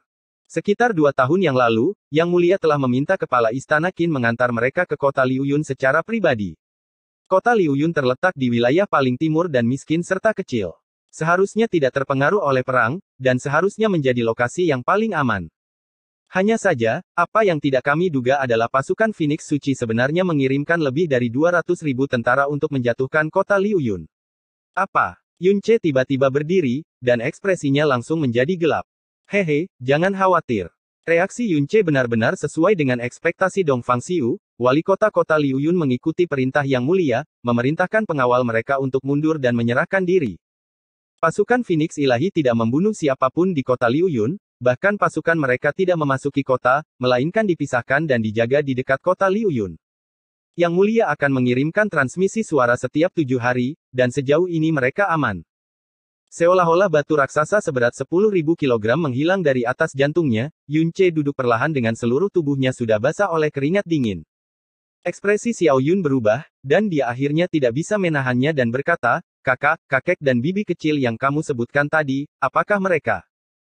Sekitar dua tahun yang lalu, Yang Mulia telah meminta kepala istana Qin mengantar mereka ke kota Liuyun secara pribadi. Kota Liuyun terletak di wilayah paling timur dan miskin serta kecil. Seharusnya tidak terpengaruh oleh perang, dan seharusnya menjadi lokasi yang paling aman. Hanya saja, apa yang tidak kami duga adalah pasukan Phoenix Suci sebenarnya mengirimkan lebih dari 200 ribu tentara untuk menjatuhkan kota Liuyun. Apa? Yunce tiba-tiba berdiri, dan ekspresinya langsung menjadi gelap. Hehe, jangan khawatir. Reaksi Yun Che benar-benar sesuai dengan ekspektasi Dong Fang Xiu, wali kota kota Liu Yun mengikuti perintah yang mulia, memerintahkan pengawal mereka untuk mundur dan menyerahkan diri. Pasukan Phoenix Ilahi tidak membunuh siapapun di kota Liu Yun, bahkan pasukan mereka tidak memasuki kota, melainkan dipisahkan dan dijaga di dekat kota Liu Yun. Yang mulia akan mengirimkan transmisi suara setiap tujuh hari, dan sejauh ini mereka aman. Seolah-olah batu raksasa seberat 10.000 kg menghilang dari atas jantungnya, Yunce duduk perlahan dengan seluruh tubuhnya sudah basah oleh keringat dingin. Ekspresi Xiao Yun berubah, dan dia akhirnya tidak bisa menahannya dan berkata, kakak, kakek dan bibi kecil yang kamu sebutkan tadi, apakah mereka?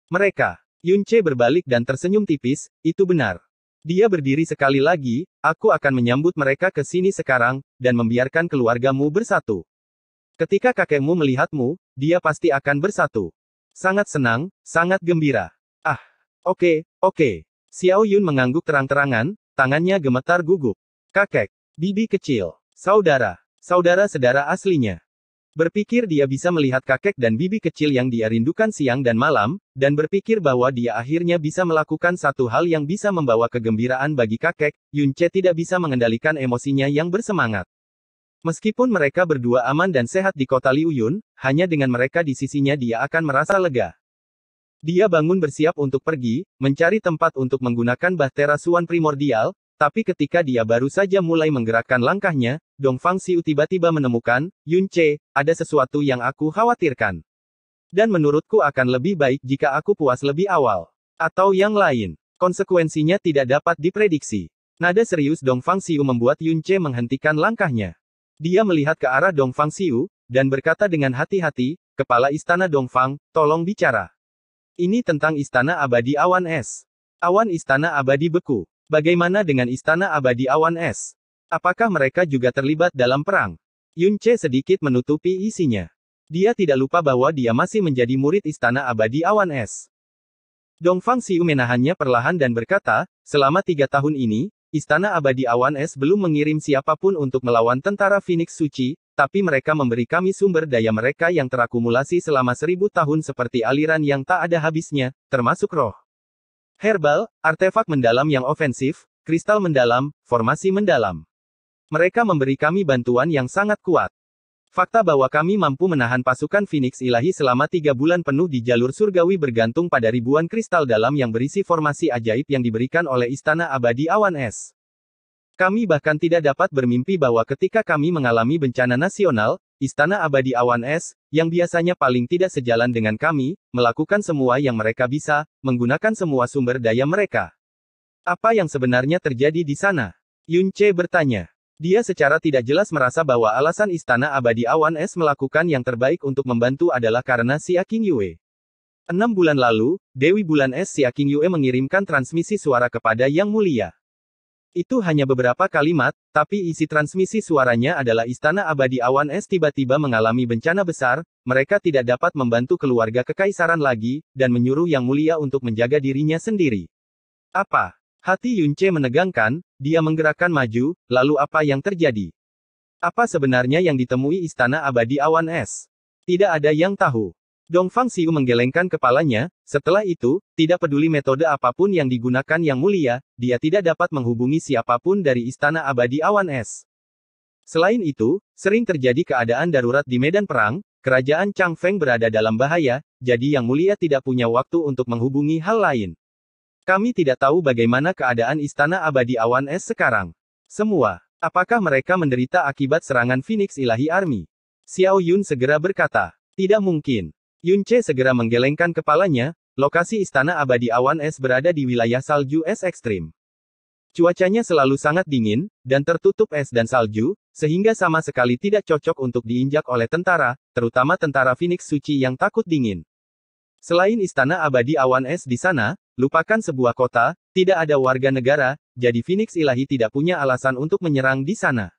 Mereka. Yunce berbalik dan tersenyum tipis, itu benar. Dia berdiri sekali lagi, aku akan menyambut mereka ke sini sekarang, dan membiarkan keluargamu bersatu. Ketika kakekmu melihatmu, dia pasti akan bersatu. Sangat senang, sangat gembira. Ah, oke, okay, oke. Okay. Xiao Yun mengangguk terang-terangan, tangannya gemetar gugup. Kakek, bibi kecil, saudara, saudara sedara aslinya. Berpikir dia bisa melihat kakek dan bibi kecil yang dia rindukan siang dan malam, dan berpikir bahwa dia akhirnya bisa melakukan satu hal yang bisa membawa kegembiraan bagi kakek, Yunce tidak bisa mengendalikan emosinya yang bersemangat. Meskipun mereka berdua aman dan sehat di kota Liuyun, hanya dengan mereka di sisinya dia akan merasa lega. Dia bangun bersiap untuk pergi, mencari tempat untuk menggunakan bahtera suan primordial, tapi ketika dia baru saja mulai menggerakkan langkahnya, Dong Fang Xiu tiba-tiba menemukan, Yun Che, ada sesuatu yang aku khawatirkan. Dan menurutku akan lebih baik jika aku puas lebih awal. Atau yang lain. Konsekuensinya tidak dapat diprediksi. Nada serius Dong Fang Xiu membuat Yun Che menghentikan langkahnya. Dia melihat ke arah Dongfang Xiu, dan berkata dengan hati-hati, Kepala Istana Dongfang, tolong bicara. Ini tentang Istana Abadi Awan Es. Awan Istana Abadi Beku. Bagaimana dengan Istana Abadi Awan Es? Apakah mereka juga terlibat dalam perang? Yun Che sedikit menutupi isinya. Dia tidak lupa bahwa dia masih menjadi murid Istana Abadi Awan Es. Dongfang Xiu menahannya perlahan dan berkata, selama tiga tahun ini, Istana Abadi Awan Es belum mengirim siapapun untuk melawan tentara Phoenix Suci, tapi mereka memberi kami sumber daya mereka yang terakumulasi selama seribu tahun seperti aliran yang tak ada habisnya, termasuk roh. Herbal, artefak mendalam yang ofensif, kristal mendalam, formasi mendalam. Mereka memberi kami bantuan yang sangat kuat. Fakta bahwa kami mampu menahan pasukan Phoenix ilahi selama tiga bulan penuh di jalur surgawi bergantung pada ribuan kristal dalam yang berisi formasi ajaib yang diberikan oleh Istana Abadi Awan Es. Kami bahkan tidak dapat bermimpi bahwa ketika kami mengalami bencana nasional, Istana Abadi Awan Es, yang biasanya paling tidak sejalan dengan kami, melakukan semua yang mereka bisa, menggunakan semua sumber daya mereka. Apa yang sebenarnya terjadi di sana? Yun Che bertanya. Dia secara tidak jelas merasa bahwa alasan Istana Abadi Awan Es melakukan yang terbaik untuk membantu adalah karena Si King Yue. Enam bulan lalu, Dewi Bulan Es Si King Yue mengirimkan transmisi suara kepada Yang Mulia. Itu hanya beberapa kalimat, tapi isi transmisi suaranya adalah Istana Abadi Awan Es tiba-tiba mengalami bencana besar, mereka tidak dapat membantu keluarga kekaisaran lagi, dan menyuruh Yang Mulia untuk menjaga dirinya sendiri. Apa? Hati Yunce menegangkan, dia menggerakkan maju, lalu apa yang terjadi? Apa sebenarnya yang ditemui istana abadi awan es? Tidak ada yang tahu. Dong Fang Siu menggelengkan kepalanya, setelah itu, tidak peduli metode apapun yang digunakan yang mulia, dia tidak dapat menghubungi siapapun dari istana abadi awan es. Selain itu, sering terjadi keadaan darurat di medan perang, kerajaan Chang Feng berada dalam bahaya, jadi yang mulia tidak punya waktu untuk menghubungi hal lain. Kami tidak tahu bagaimana keadaan Istana Abadi Awan Es sekarang. Semua. Apakah mereka menderita akibat serangan Phoenix Ilahi Army? Xiao Yun segera berkata. Tidak mungkin. Yun Che segera menggelengkan kepalanya, lokasi Istana Abadi Awan Es berada di wilayah salju es ekstrim. Cuacanya selalu sangat dingin, dan tertutup es dan salju, sehingga sama sekali tidak cocok untuk diinjak oleh tentara, terutama tentara Phoenix Suci yang takut dingin. Selain Istana Abadi Awan Es di sana, Lupakan sebuah kota, tidak ada warga negara, jadi Phoenix Ilahi tidak punya alasan untuk menyerang di sana.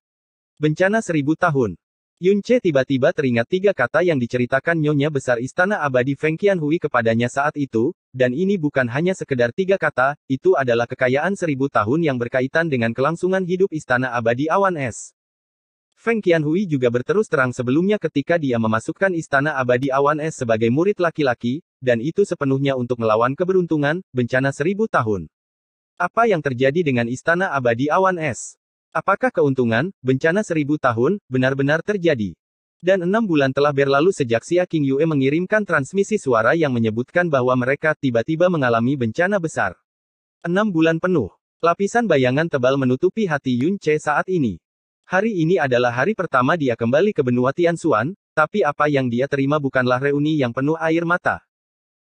Bencana seribu tahun. Yunche tiba-tiba teringat tiga kata yang diceritakan nyonya besar istana abadi Feng Hui kepadanya saat itu, dan ini bukan hanya sekedar tiga kata, itu adalah kekayaan seribu tahun yang berkaitan dengan kelangsungan hidup istana abadi awan es. Feng Qianhui juga berterus terang sebelumnya ketika dia memasukkan Istana Abadi Awan Es sebagai murid laki-laki, dan itu sepenuhnya untuk melawan keberuntungan, bencana seribu tahun. Apa yang terjadi dengan Istana Abadi Awan Es? Apakah keuntungan, bencana seribu tahun, benar-benar terjadi? Dan enam bulan telah berlalu sejak Xia King Yue mengirimkan transmisi suara yang menyebutkan bahwa mereka tiba-tiba mengalami bencana besar. Enam bulan penuh. Lapisan bayangan tebal menutupi hati Yun Che saat ini. Hari ini adalah hari pertama dia kembali ke benua Tianxuan, tapi apa yang dia terima bukanlah reuni yang penuh air mata.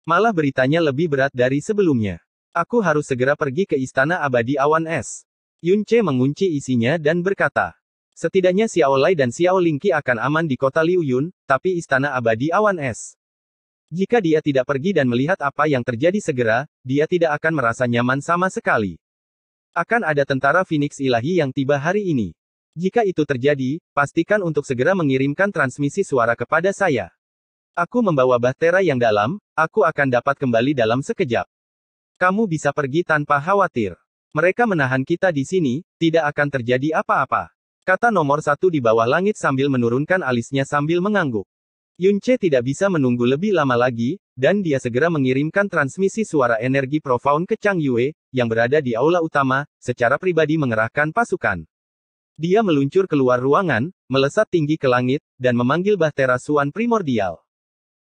Malah beritanya lebih berat dari sebelumnya. Aku harus segera pergi ke Istana Abadi Awan Es. Yun Che mengunci isinya dan berkata, Setidaknya Xiao Lai dan Xiao Lingqi akan aman di kota Liu Yun, tapi istana abadi awan es. Jika dia tidak pergi dan melihat apa yang terjadi segera, dia tidak akan merasa nyaman sama sekali. Akan ada tentara Phoenix Ilahi yang tiba hari ini. Jika itu terjadi, pastikan untuk segera mengirimkan transmisi suara kepada saya. Aku membawa bahtera yang dalam, aku akan dapat kembali dalam sekejap. Kamu bisa pergi tanpa khawatir. Mereka menahan kita di sini, tidak akan terjadi apa-apa. Kata nomor satu di bawah langit sambil menurunkan alisnya sambil mengangguk. Yunce tidak bisa menunggu lebih lama lagi, dan dia segera mengirimkan transmisi suara energi profound ke Chang Yue, yang berada di aula utama, secara pribadi mengerahkan pasukan. Dia meluncur keluar ruangan, melesat tinggi ke langit, dan memanggil Bahtera Suan primordial.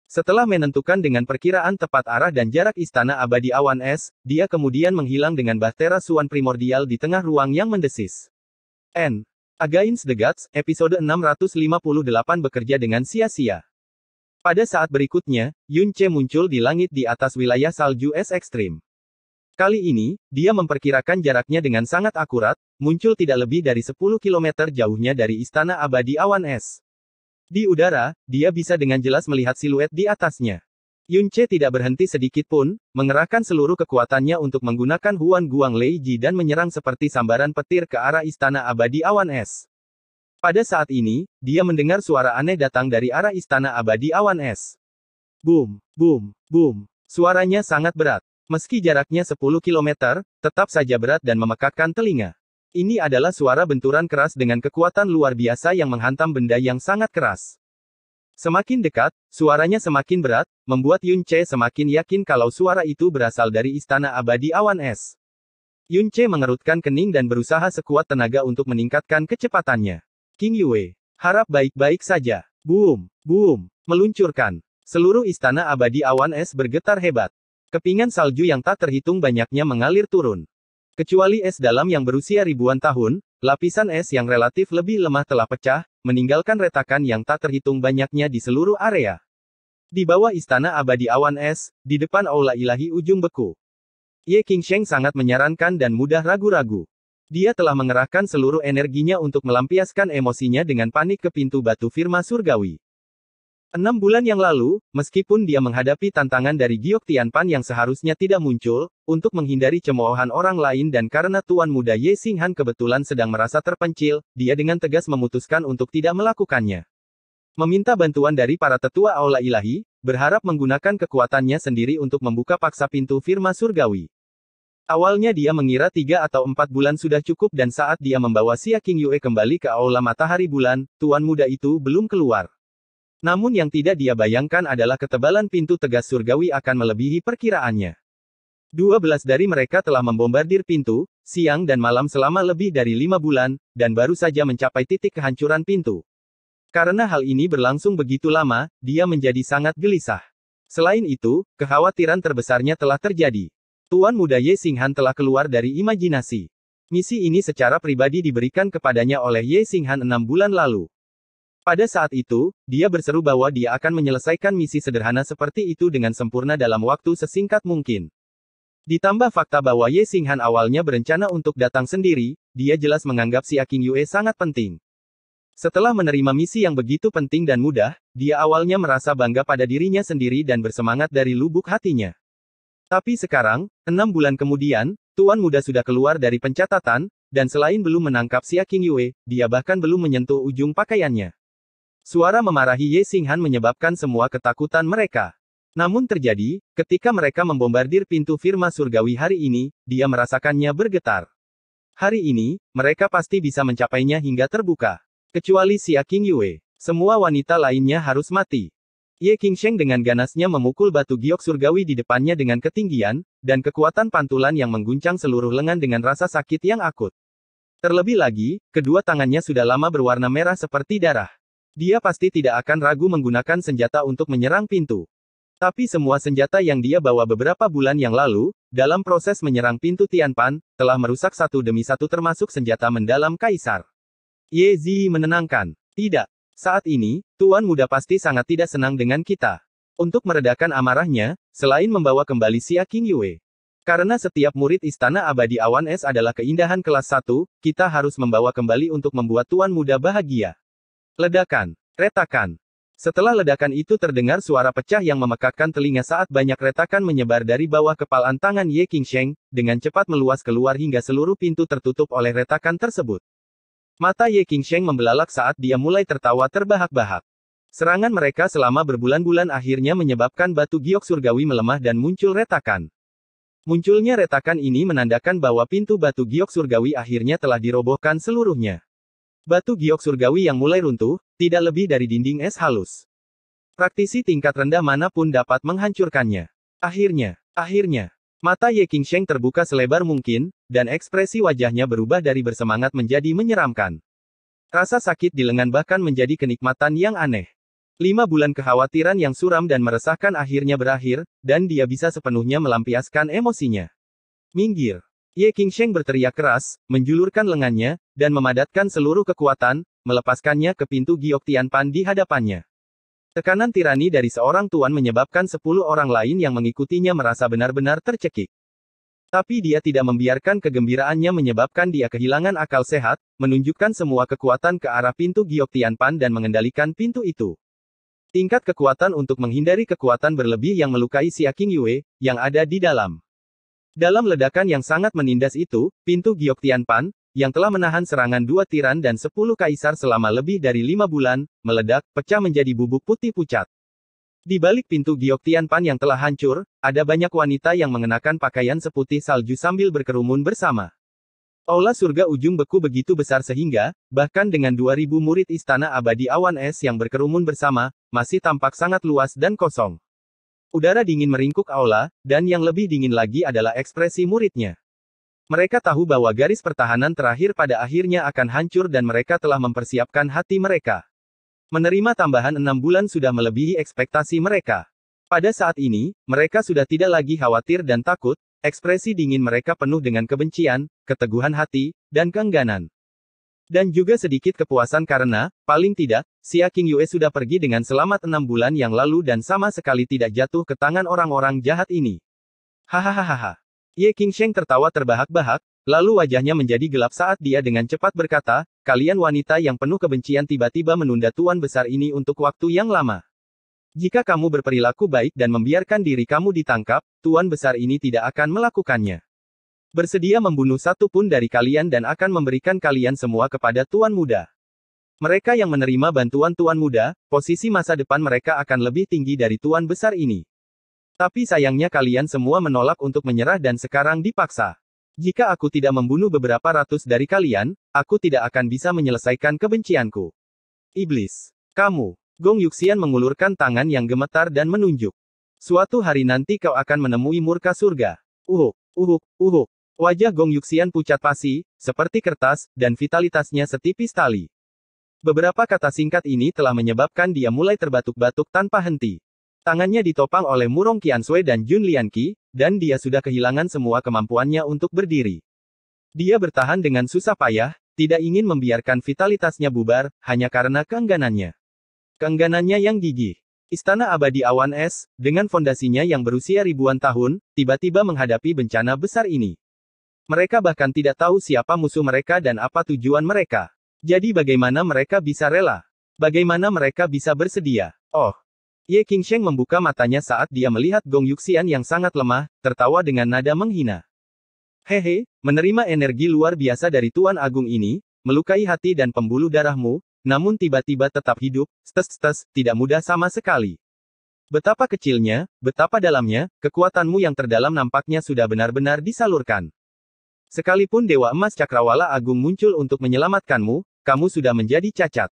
Setelah menentukan dengan perkiraan tepat arah dan jarak istana abadi awan es, dia kemudian menghilang dengan Bahtera Suan primordial di tengah ruang yang mendesis. N. Against the Gods, episode 658 bekerja dengan sia-sia. Pada saat berikutnya, Yun Che muncul di langit di atas wilayah salju es ekstrim. Kali ini, dia memperkirakan jaraknya dengan sangat akurat, muncul tidak lebih dari 10 km jauhnya dari Istana Abadi Awan Es. Di udara, dia bisa dengan jelas melihat siluet di atasnya. Yun Yunche tidak berhenti sedikit pun, mengerahkan seluruh kekuatannya untuk menggunakan Huan Guang Lei Ji dan menyerang seperti sambaran petir ke arah Istana Abadi Awan Es. Pada saat ini, dia mendengar suara aneh datang dari arah Istana Abadi Awan Es. Boom, boom, boom. Suaranya sangat berat. Meski jaraknya 10 km, tetap saja berat dan memekakkan telinga. Ini adalah suara benturan keras dengan kekuatan luar biasa yang menghantam benda yang sangat keras. Semakin dekat, suaranya semakin berat, membuat Yun Che semakin yakin kalau suara itu berasal dari istana abadi awan es. Yun Che mengerutkan kening dan berusaha sekuat tenaga untuk meningkatkan kecepatannya. King Yue, harap baik-baik saja. Boom, boom, meluncurkan. Seluruh istana abadi awan es bergetar hebat. Kepingan salju yang tak terhitung banyaknya mengalir turun. Kecuali es dalam yang berusia ribuan tahun, lapisan es yang relatif lebih lemah telah pecah, meninggalkan retakan yang tak terhitung banyaknya di seluruh area. Di bawah istana abadi awan es, di depan aula ilahi ujung beku. Ye Sheng sangat menyarankan dan mudah ragu-ragu. Dia telah mengerahkan seluruh energinya untuk melampiaskan emosinya dengan panik ke pintu batu firma surgawi. Enam bulan yang lalu, meskipun dia menghadapi tantangan dari Giok Tianpan yang seharusnya tidak muncul, untuk menghindari cemoohan orang lain dan karena tuan muda Ye Singhan kebetulan sedang merasa terpencil, dia dengan tegas memutuskan untuk tidak melakukannya. Meminta bantuan dari para tetua Aula Ilahi, berharap menggunakan kekuatannya sendiri untuk membuka paksa pintu firma surgawi. Awalnya dia mengira tiga atau empat bulan sudah cukup dan saat dia membawa Xia King Yue kembali ke Aula Matahari Bulan, tuan muda itu belum keluar. Namun yang tidak dia bayangkan adalah ketebalan pintu tegas surgawi akan melebihi perkiraannya. 12 dari mereka telah membombardir pintu, siang dan malam selama lebih dari lima bulan, dan baru saja mencapai titik kehancuran pintu. Karena hal ini berlangsung begitu lama, dia menjadi sangat gelisah. Selain itu, kekhawatiran terbesarnya telah terjadi. Tuan muda Ye Singhan telah keluar dari imajinasi. Misi ini secara pribadi diberikan kepadanya oleh Ye Singhan enam bulan lalu. Pada saat itu, dia berseru bahwa dia akan menyelesaikan misi sederhana seperti itu dengan sempurna dalam waktu sesingkat mungkin. Ditambah fakta bahwa Ye Singhan awalnya berencana untuk datang sendiri, dia jelas menganggap si Aking Yue sangat penting. Setelah menerima misi yang begitu penting dan mudah, dia awalnya merasa bangga pada dirinya sendiri dan bersemangat dari lubuk hatinya. Tapi sekarang, enam bulan kemudian, Tuan Muda sudah keluar dari pencatatan, dan selain belum menangkap si Aking Yue, dia bahkan belum menyentuh ujung pakaiannya. Suara memarahi Ye Singhan menyebabkan semua ketakutan mereka. Namun terjadi, ketika mereka membombardir pintu firma surgawi hari ini, dia merasakannya bergetar. Hari ini, mereka pasti bisa mencapainya hingga terbuka. Kecuali si King Yue, semua wanita lainnya harus mati. Ye Sheng dengan ganasnya memukul batu giok surgawi di depannya dengan ketinggian, dan kekuatan pantulan yang mengguncang seluruh lengan dengan rasa sakit yang akut. Terlebih lagi, kedua tangannya sudah lama berwarna merah seperti darah. Dia pasti tidak akan ragu menggunakan senjata untuk menyerang pintu. Tapi semua senjata yang dia bawa beberapa bulan yang lalu, dalam proses menyerang pintu Tianpan, telah merusak satu demi satu termasuk senjata mendalam Kaisar. Ye Zi menenangkan. Tidak. Saat ini, Tuan Muda pasti sangat tidak senang dengan kita. Untuk meredakan amarahnya, selain membawa kembali Xia King Yue. Karena setiap murid Istana Abadi Awan Es adalah keindahan kelas 1, kita harus membawa kembali untuk membuat Tuan Muda bahagia. Ledakan. Retakan. Setelah ledakan itu terdengar suara pecah yang memekakkan telinga saat banyak retakan menyebar dari bawah kepalan tangan Ye Sheng, dengan cepat meluas keluar hingga seluruh pintu tertutup oleh retakan tersebut. Mata Ye Sheng membelalak saat dia mulai tertawa terbahak-bahak. Serangan mereka selama berbulan-bulan akhirnya menyebabkan batu giok surgawi melemah dan muncul retakan. Munculnya retakan ini menandakan bahwa pintu batu giok surgawi akhirnya telah dirobohkan seluruhnya. Batu giok surgawi yang mulai runtuh, tidak lebih dari dinding es halus. Praktisi tingkat rendah manapun dapat menghancurkannya. Akhirnya, akhirnya, mata Ye King Sheng terbuka selebar mungkin, dan ekspresi wajahnya berubah dari bersemangat menjadi menyeramkan. Rasa sakit di lengan bahkan menjadi kenikmatan yang aneh. Lima bulan kekhawatiran yang suram dan meresahkan akhirnya berakhir, dan dia bisa sepenuhnya melampiaskan emosinya. Minggir. Ye Sheng berteriak keras, menjulurkan lengannya, dan memadatkan seluruh kekuatan, melepaskannya ke pintu Giok Tianpan di hadapannya. Tekanan tirani dari seorang tuan menyebabkan sepuluh orang lain yang mengikutinya merasa benar-benar tercekik. Tapi dia tidak membiarkan kegembiraannya menyebabkan dia kehilangan akal sehat, menunjukkan semua kekuatan ke arah pintu Giok Tianpan dan mengendalikan pintu itu. Tingkat kekuatan untuk menghindari kekuatan berlebih yang melukai Xia Qing Yue, yang ada di dalam. Dalam ledakan yang sangat menindas itu, pintu Giok Tianpan, yang telah menahan serangan dua tiran dan sepuluh kaisar selama lebih dari lima bulan, meledak, pecah menjadi bubuk putih pucat. Di balik pintu Giok Tianpan yang telah hancur, ada banyak wanita yang mengenakan pakaian seputih salju sambil berkerumun bersama. Aula surga ujung beku begitu besar sehingga, bahkan dengan 2000 murid istana abadi awan es yang berkerumun bersama, masih tampak sangat luas dan kosong. Udara dingin meringkuk aula, dan yang lebih dingin lagi adalah ekspresi muridnya. Mereka tahu bahwa garis pertahanan terakhir pada akhirnya akan hancur dan mereka telah mempersiapkan hati mereka. Menerima tambahan enam bulan sudah melebihi ekspektasi mereka. Pada saat ini, mereka sudah tidak lagi khawatir dan takut, ekspresi dingin mereka penuh dengan kebencian, keteguhan hati, dan keengganan. Dan juga sedikit kepuasan karena, paling tidak, Xia King Yue sudah pergi dengan selamat enam bulan yang lalu dan sama sekali tidak jatuh ke tangan orang-orang jahat ini. Hahaha. Ye King Sheng tertawa terbahak-bahak, lalu wajahnya menjadi gelap saat dia dengan cepat berkata, kalian wanita yang penuh kebencian tiba-tiba menunda tuan besar ini untuk waktu yang lama. Jika kamu berperilaku baik dan membiarkan diri kamu ditangkap, tuan besar ini tidak akan melakukannya. Bersedia membunuh satu pun dari kalian dan akan memberikan kalian semua kepada Tuan Muda. Mereka yang menerima bantuan Tuan Muda, posisi masa depan mereka akan lebih tinggi dari Tuan Besar ini. Tapi sayangnya kalian semua menolak untuk menyerah dan sekarang dipaksa. Jika aku tidak membunuh beberapa ratus dari kalian, aku tidak akan bisa menyelesaikan kebencianku. Iblis. Kamu. Gong Yuxian mengulurkan tangan yang gemetar dan menunjuk. Suatu hari nanti kau akan menemui murka surga. Uhuk, uhuk, uhuk. Wajah Gong Yuxian pucat pasi, seperti kertas, dan vitalitasnya setipis tali. Beberapa kata singkat ini telah menyebabkan dia mulai terbatuk-batuk tanpa henti. Tangannya ditopang oleh Murong Qiansui dan Jun Lianqi, dan dia sudah kehilangan semua kemampuannya untuk berdiri. Dia bertahan dengan susah payah, tidak ingin membiarkan vitalitasnya bubar, hanya karena keengganannya. Keengganannya yang gigih. Istana abadi awan es, dengan fondasinya yang berusia ribuan tahun, tiba-tiba menghadapi bencana besar ini. Mereka bahkan tidak tahu siapa musuh mereka dan apa tujuan mereka. Jadi bagaimana mereka bisa rela? Bagaimana mereka bisa bersedia? Oh. Ye Qingsheng membuka matanya saat dia melihat Gong Yuxian yang sangat lemah, tertawa dengan nada menghina. Hehe, menerima energi luar biasa dari Tuan Agung ini, melukai hati dan pembuluh darahmu, namun tiba-tiba tetap hidup, stes-stes, tidak mudah sama sekali. Betapa kecilnya, betapa dalamnya, kekuatanmu yang terdalam nampaknya sudah benar-benar disalurkan. Sekalipun Dewa Emas Cakrawala Agung muncul untuk menyelamatkanmu, kamu sudah menjadi cacat.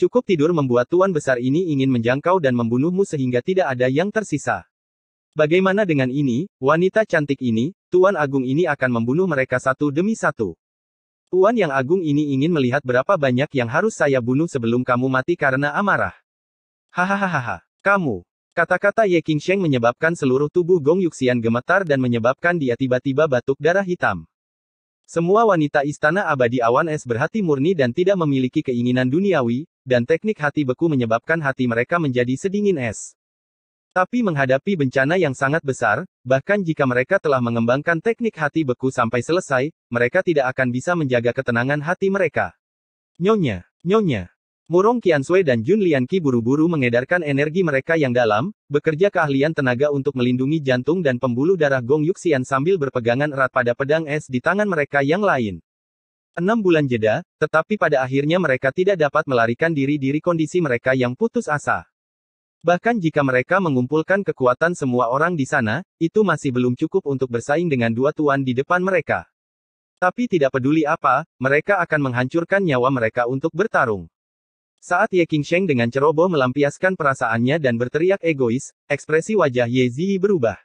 Cukup tidur membuat tuan besar ini ingin menjangkau dan membunuhmu sehingga tidak ada yang tersisa. Bagaimana dengan ini, wanita cantik ini, tuan agung ini akan membunuh mereka satu demi satu. Tuan yang agung ini ingin melihat berapa banyak yang harus saya bunuh sebelum kamu mati karena amarah. Hahaha, kamu. Kata-kata Ye Qingsheng menyebabkan seluruh tubuh Gong Yuxian gemetar dan menyebabkan dia tiba-tiba batuk darah hitam. Semua wanita istana abadi awan es berhati murni dan tidak memiliki keinginan duniawi, dan teknik hati beku menyebabkan hati mereka menjadi sedingin es. Tapi menghadapi bencana yang sangat besar, bahkan jika mereka telah mengembangkan teknik hati beku sampai selesai, mereka tidak akan bisa menjaga ketenangan hati mereka. Nyonya, nyonya, Murong Qiansui dan Jun Lianqi buru-buru mengedarkan energi mereka yang dalam, bekerja keahlian tenaga untuk melindungi jantung dan pembuluh darah Gong Yuxian sambil berpegangan erat pada pedang es di tangan mereka yang lain. Enam bulan jeda, tetapi pada akhirnya mereka tidak dapat melarikan diri dari kondisi mereka yang putus asa. Bahkan jika mereka mengumpulkan kekuatan semua orang di sana, itu masih belum cukup untuk bersaing dengan dua tuan di depan mereka. Tapi tidak peduli apa, mereka akan menghancurkan nyawa mereka untuk bertarung. Saat Ye Qingsheng dengan ceroboh melampiaskan perasaannya dan berteriak egois, ekspresi wajah Ye Ziyi berubah.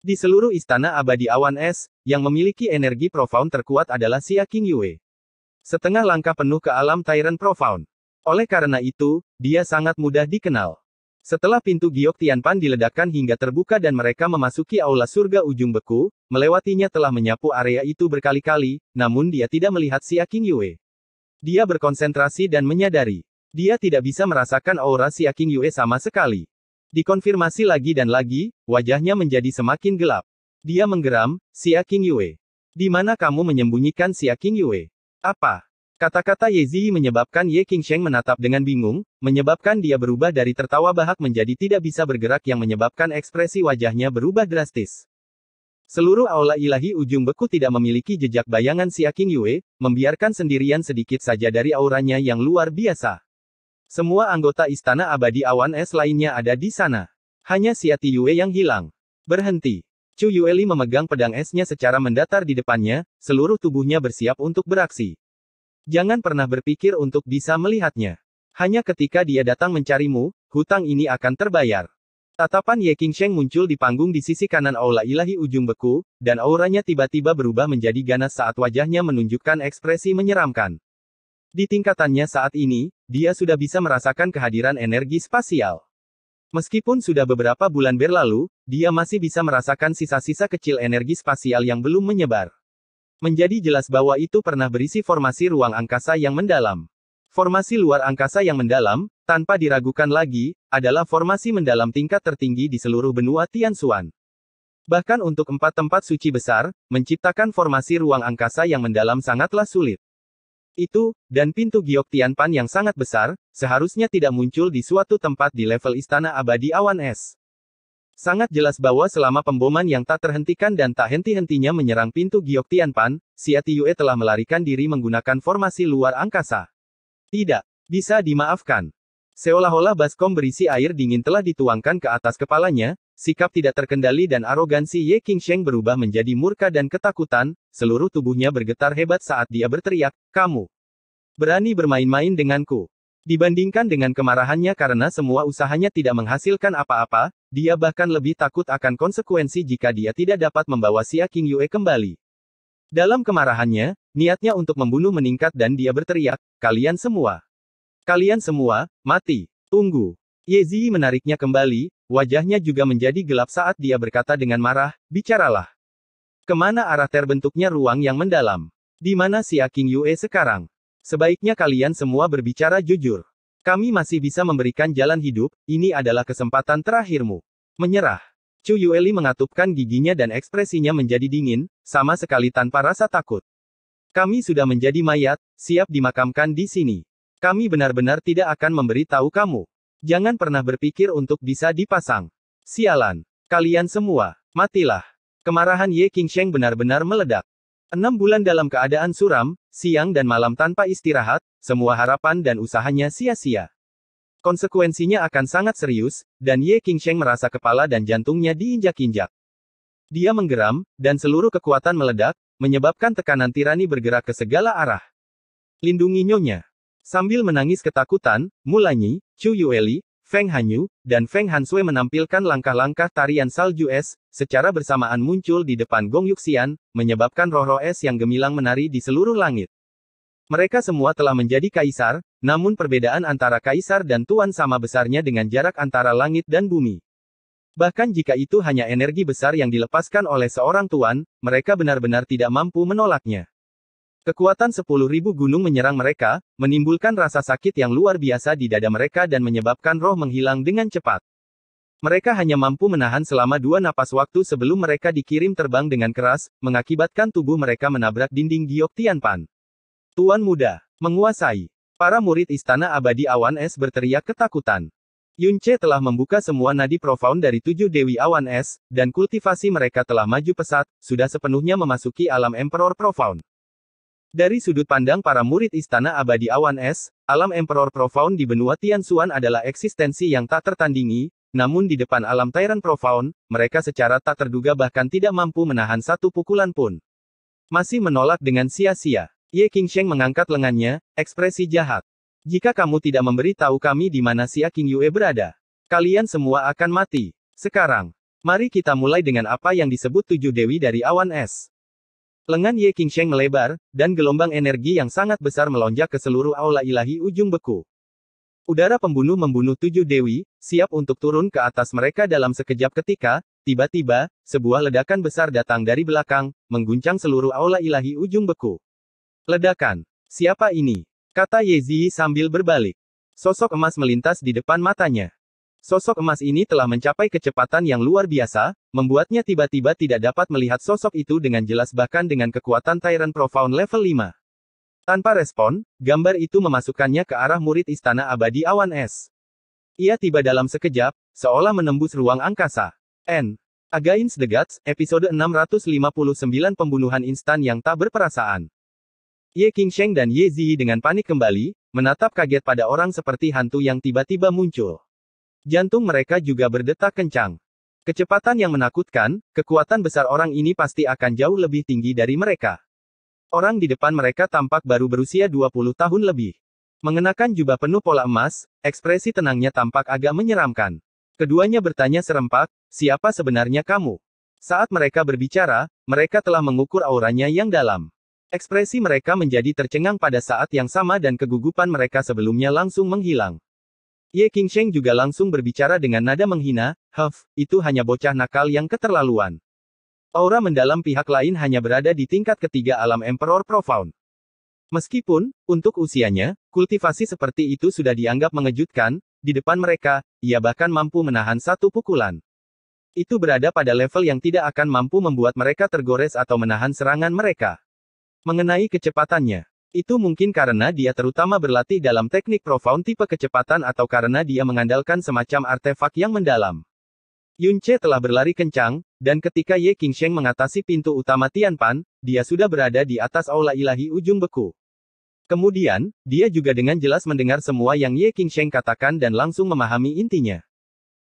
Di seluruh istana abadi awan es, yang memiliki energi profound terkuat adalah Xia King Yue. Setengah langkah penuh ke alam Tyrant Profound. Oleh karena itu, dia sangat mudah dikenal. Setelah pintu giok Tianpan diledakkan hingga terbuka dan mereka memasuki aula surga ujung beku, melewatinya telah menyapu area itu berkali-kali, namun dia tidak melihat si King Yue. Dia berkonsentrasi dan menyadari, dia tidak bisa merasakan aura si King Yue sama sekali. Dikonfirmasi lagi dan lagi, wajahnya menjadi semakin gelap. Dia menggeram, si King Yue. Di mana kamu menyembunyikan si King Yue? Apa? Kata-kata Ye Ziyi menyebabkan Ye Sheng menatap dengan bingung, menyebabkan dia berubah dari tertawa bahak menjadi tidak bisa bergerak yang menyebabkan ekspresi wajahnya berubah drastis. Seluruh aula ilahi ujung beku tidak memiliki jejak bayangan si King Yue, membiarkan sendirian sedikit saja dari auranya yang luar biasa. Semua anggota Istana Abadi Awan Es lainnya ada di sana. Hanya Siati Yue yang hilang. Berhenti. Chu Li memegang pedang esnya secara mendatar di depannya, seluruh tubuhnya bersiap untuk beraksi. Jangan pernah berpikir untuk bisa melihatnya. Hanya ketika dia datang mencarimu, hutang ini akan terbayar. Tatapan Ye Qingsheng muncul di panggung di sisi kanan Aula Ilahi ujung beku, dan auranya tiba-tiba berubah menjadi ganas saat wajahnya menunjukkan ekspresi menyeramkan. Di tingkatannya saat ini, dia sudah bisa merasakan kehadiran energi spasial. Meskipun sudah beberapa bulan berlalu, dia masih bisa merasakan sisa-sisa kecil energi spasial yang belum menyebar. Menjadi jelas bahwa itu pernah berisi formasi ruang angkasa yang mendalam. Formasi luar angkasa yang mendalam, tanpa diragukan lagi, adalah formasi mendalam tingkat tertinggi di seluruh benua Tianxuan. Bahkan untuk empat tempat suci besar, menciptakan formasi ruang angkasa yang mendalam sangatlah sulit. Itu, dan pintu giok Tianpan yang sangat besar, seharusnya tidak muncul di suatu tempat di level istana abadi awan es. Sangat jelas bahwa selama pemboman yang tak terhentikan dan tak henti-hentinya menyerang pintu giok Tianpan, Siati Yue telah melarikan diri menggunakan formasi luar angkasa. Tidak, bisa dimaafkan. Seolah-olah baskom berisi air dingin telah dituangkan ke atas kepalanya, sikap tidak terkendali dan arogansi Ye Sheng berubah menjadi murka dan ketakutan, seluruh tubuhnya bergetar hebat saat dia berteriak, kamu berani bermain-main denganku. Dibandingkan dengan kemarahannya karena semua usahanya tidak menghasilkan apa-apa, dia bahkan lebih takut akan konsekuensi jika dia tidak dapat membawa Xia King Yue kembali. Dalam kemarahannya, niatnya untuk membunuh meningkat dan dia berteriak, kalian semua. Kalian semua, mati. Tunggu. Yezi menariknya kembali, wajahnya juga menjadi gelap saat dia berkata dengan marah, bicaralah. Kemana arah terbentuknya ruang yang mendalam? Di mana si Aking Yue sekarang? Sebaiknya kalian semua berbicara jujur. Kami masih bisa memberikan jalan hidup, ini adalah kesempatan terakhirmu. Menyerah. Chu Yueli mengatupkan giginya dan ekspresinya menjadi dingin, sama sekali tanpa rasa takut. Kami sudah menjadi mayat, siap dimakamkan di sini. Kami benar-benar tidak akan memberi tahu kamu. Jangan pernah berpikir untuk bisa dipasang. Sialan. Kalian semua, matilah. Kemarahan Ye Sheng benar-benar meledak. Enam bulan dalam keadaan suram, siang dan malam tanpa istirahat, semua harapan dan usahanya sia-sia. Konsekuensinya akan sangat serius, dan Ye Sheng merasa kepala dan jantungnya diinjak-injak. Dia menggeram, dan seluruh kekuatan meledak, menyebabkan tekanan tirani bergerak ke segala arah. Lindungi nyonya. Sambil menangis ketakutan, Mulanyi, Chu Yueli, Feng Hanyu, dan Feng Hansue menampilkan langkah-langkah tarian salju es, secara bersamaan muncul di depan Gong Yuxian, menyebabkan roh-roh es yang gemilang menari di seluruh langit. Mereka semua telah menjadi kaisar, namun perbedaan antara kaisar dan tuan sama besarnya dengan jarak antara langit dan bumi. Bahkan jika itu hanya energi besar yang dilepaskan oleh seorang tuan, mereka benar-benar tidak mampu menolaknya. Kekuatan 10.000 gunung menyerang mereka, menimbulkan rasa sakit yang luar biasa di dada mereka dan menyebabkan roh menghilang dengan cepat. Mereka hanya mampu menahan selama dua napas waktu sebelum mereka dikirim terbang dengan keras, mengakibatkan tubuh mereka menabrak dinding Giok Tianpan. Tuan muda, menguasai. Para murid istana abadi awan es berteriak ketakutan. Yunce telah membuka semua nadi profound dari tujuh dewi awan es, dan kultivasi mereka telah maju pesat, sudah sepenuhnya memasuki alam Emperor Profound. Dari sudut pandang para murid Istana Abadi Awan Es, alam Emperor Profound di benua Tianxuan adalah eksistensi yang tak tertandingi, namun di depan alam Tyrant Profound, mereka secara tak terduga bahkan tidak mampu menahan satu pukulan pun. Masih menolak dengan sia-sia. Ye Sheng mengangkat lengannya, ekspresi jahat. Jika kamu tidak memberi tahu kami di mana Xia King Yue berada, kalian semua akan mati. Sekarang, mari kita mulai dengan apa yang disebut tujuh dewi dari awan es. Lengan Ye Qingsheng melebar, dan gelombang energi yang sangat besar melonjak ke seluruh aula ilahi ujung beku. Udara pembunuh membunuh tujuh dewi, siap untuk turun ke atas mereka dalam sekejap ketika, tiba-tiba, sebuah ledakan besar datang dari belakang, mengguncang seluruh aula ilahi ujung beku. Ledakan. Siapa ini? Kata Ye Ziyi sambil berbalik. Sosok emas melintas di depan matanya. Sosok emas ini telah mencapai kecepatan yang luar biasa, membuatnya tiba-tiba tidak dapat melihat sosok itu dengan jelas bahkan dengan kekuatan Tyrant Profound level 5. Tanpa respon, gambar itu memasukkannya ke arah murid istana abadi awan es. Ia tiba dalam sekejap, seolah menembus ruang angkasa. N. Against the Gods, episode 659 Pembunuhan Instan yang Tak Berperasaan. Ye Sheng dan Ye Ziyi dengan panik kembali, menatap kaget pada orang seperti hantu yang tiba-tiba muncul. Jantung mereka juga berdetak kencang. Kecepatan yang menakutkan, kekuatan besar orang ini pasti akan jauh lebih tinggi dari mereka. Orang di depan mereka tampak baru berusia 20 tahun lebih. Mengenakan jubah penuh pola emas, ekspresi tenangnya tampak agak menyeramkan. Keduanya bertanya serempak, siapa sebenarnya kamu? Saat mereka berbicara, mereka telah mengukur auranya yang dalam. Ekspresi mereka menjadi tercengang pada saat yang sama dan kegugupan mereka sebelumnya langsung menghilang. Ye Sheng juga langsung berbicara dengan nada menghina, Huff, itu hanya bocah nakal yang keterlaluan. Aura mendalam pihak lain hanya berada di tingkat ketiga alam Emperor Profound. Meskipun, untuk usianya, kultivasi seperti itu sudah dianggap mengejutkan, di depan mereka, ia bahkan mampu menahan satu pukulan. Itu berada pada level yang tidak akan mampu membuat mereka tergores atau menahan serangan mereka. Mengenai kecepatannya, itu mungkin karena dia terutama berlatih dalam teknik profound tipe kecepatan atau karena dia mengandalkan semacam artefak yang mendalam. Yun Che telah berlari kencang, dan ketika Ye Sheng mengatasi pintu utama Tian Pan, dia sudah berada di atas aula ilahi ujung beku. Kemudian, dia juga dengan jelas mendengar semua yang Ye Sheng katakan dan langsung memahami intinya.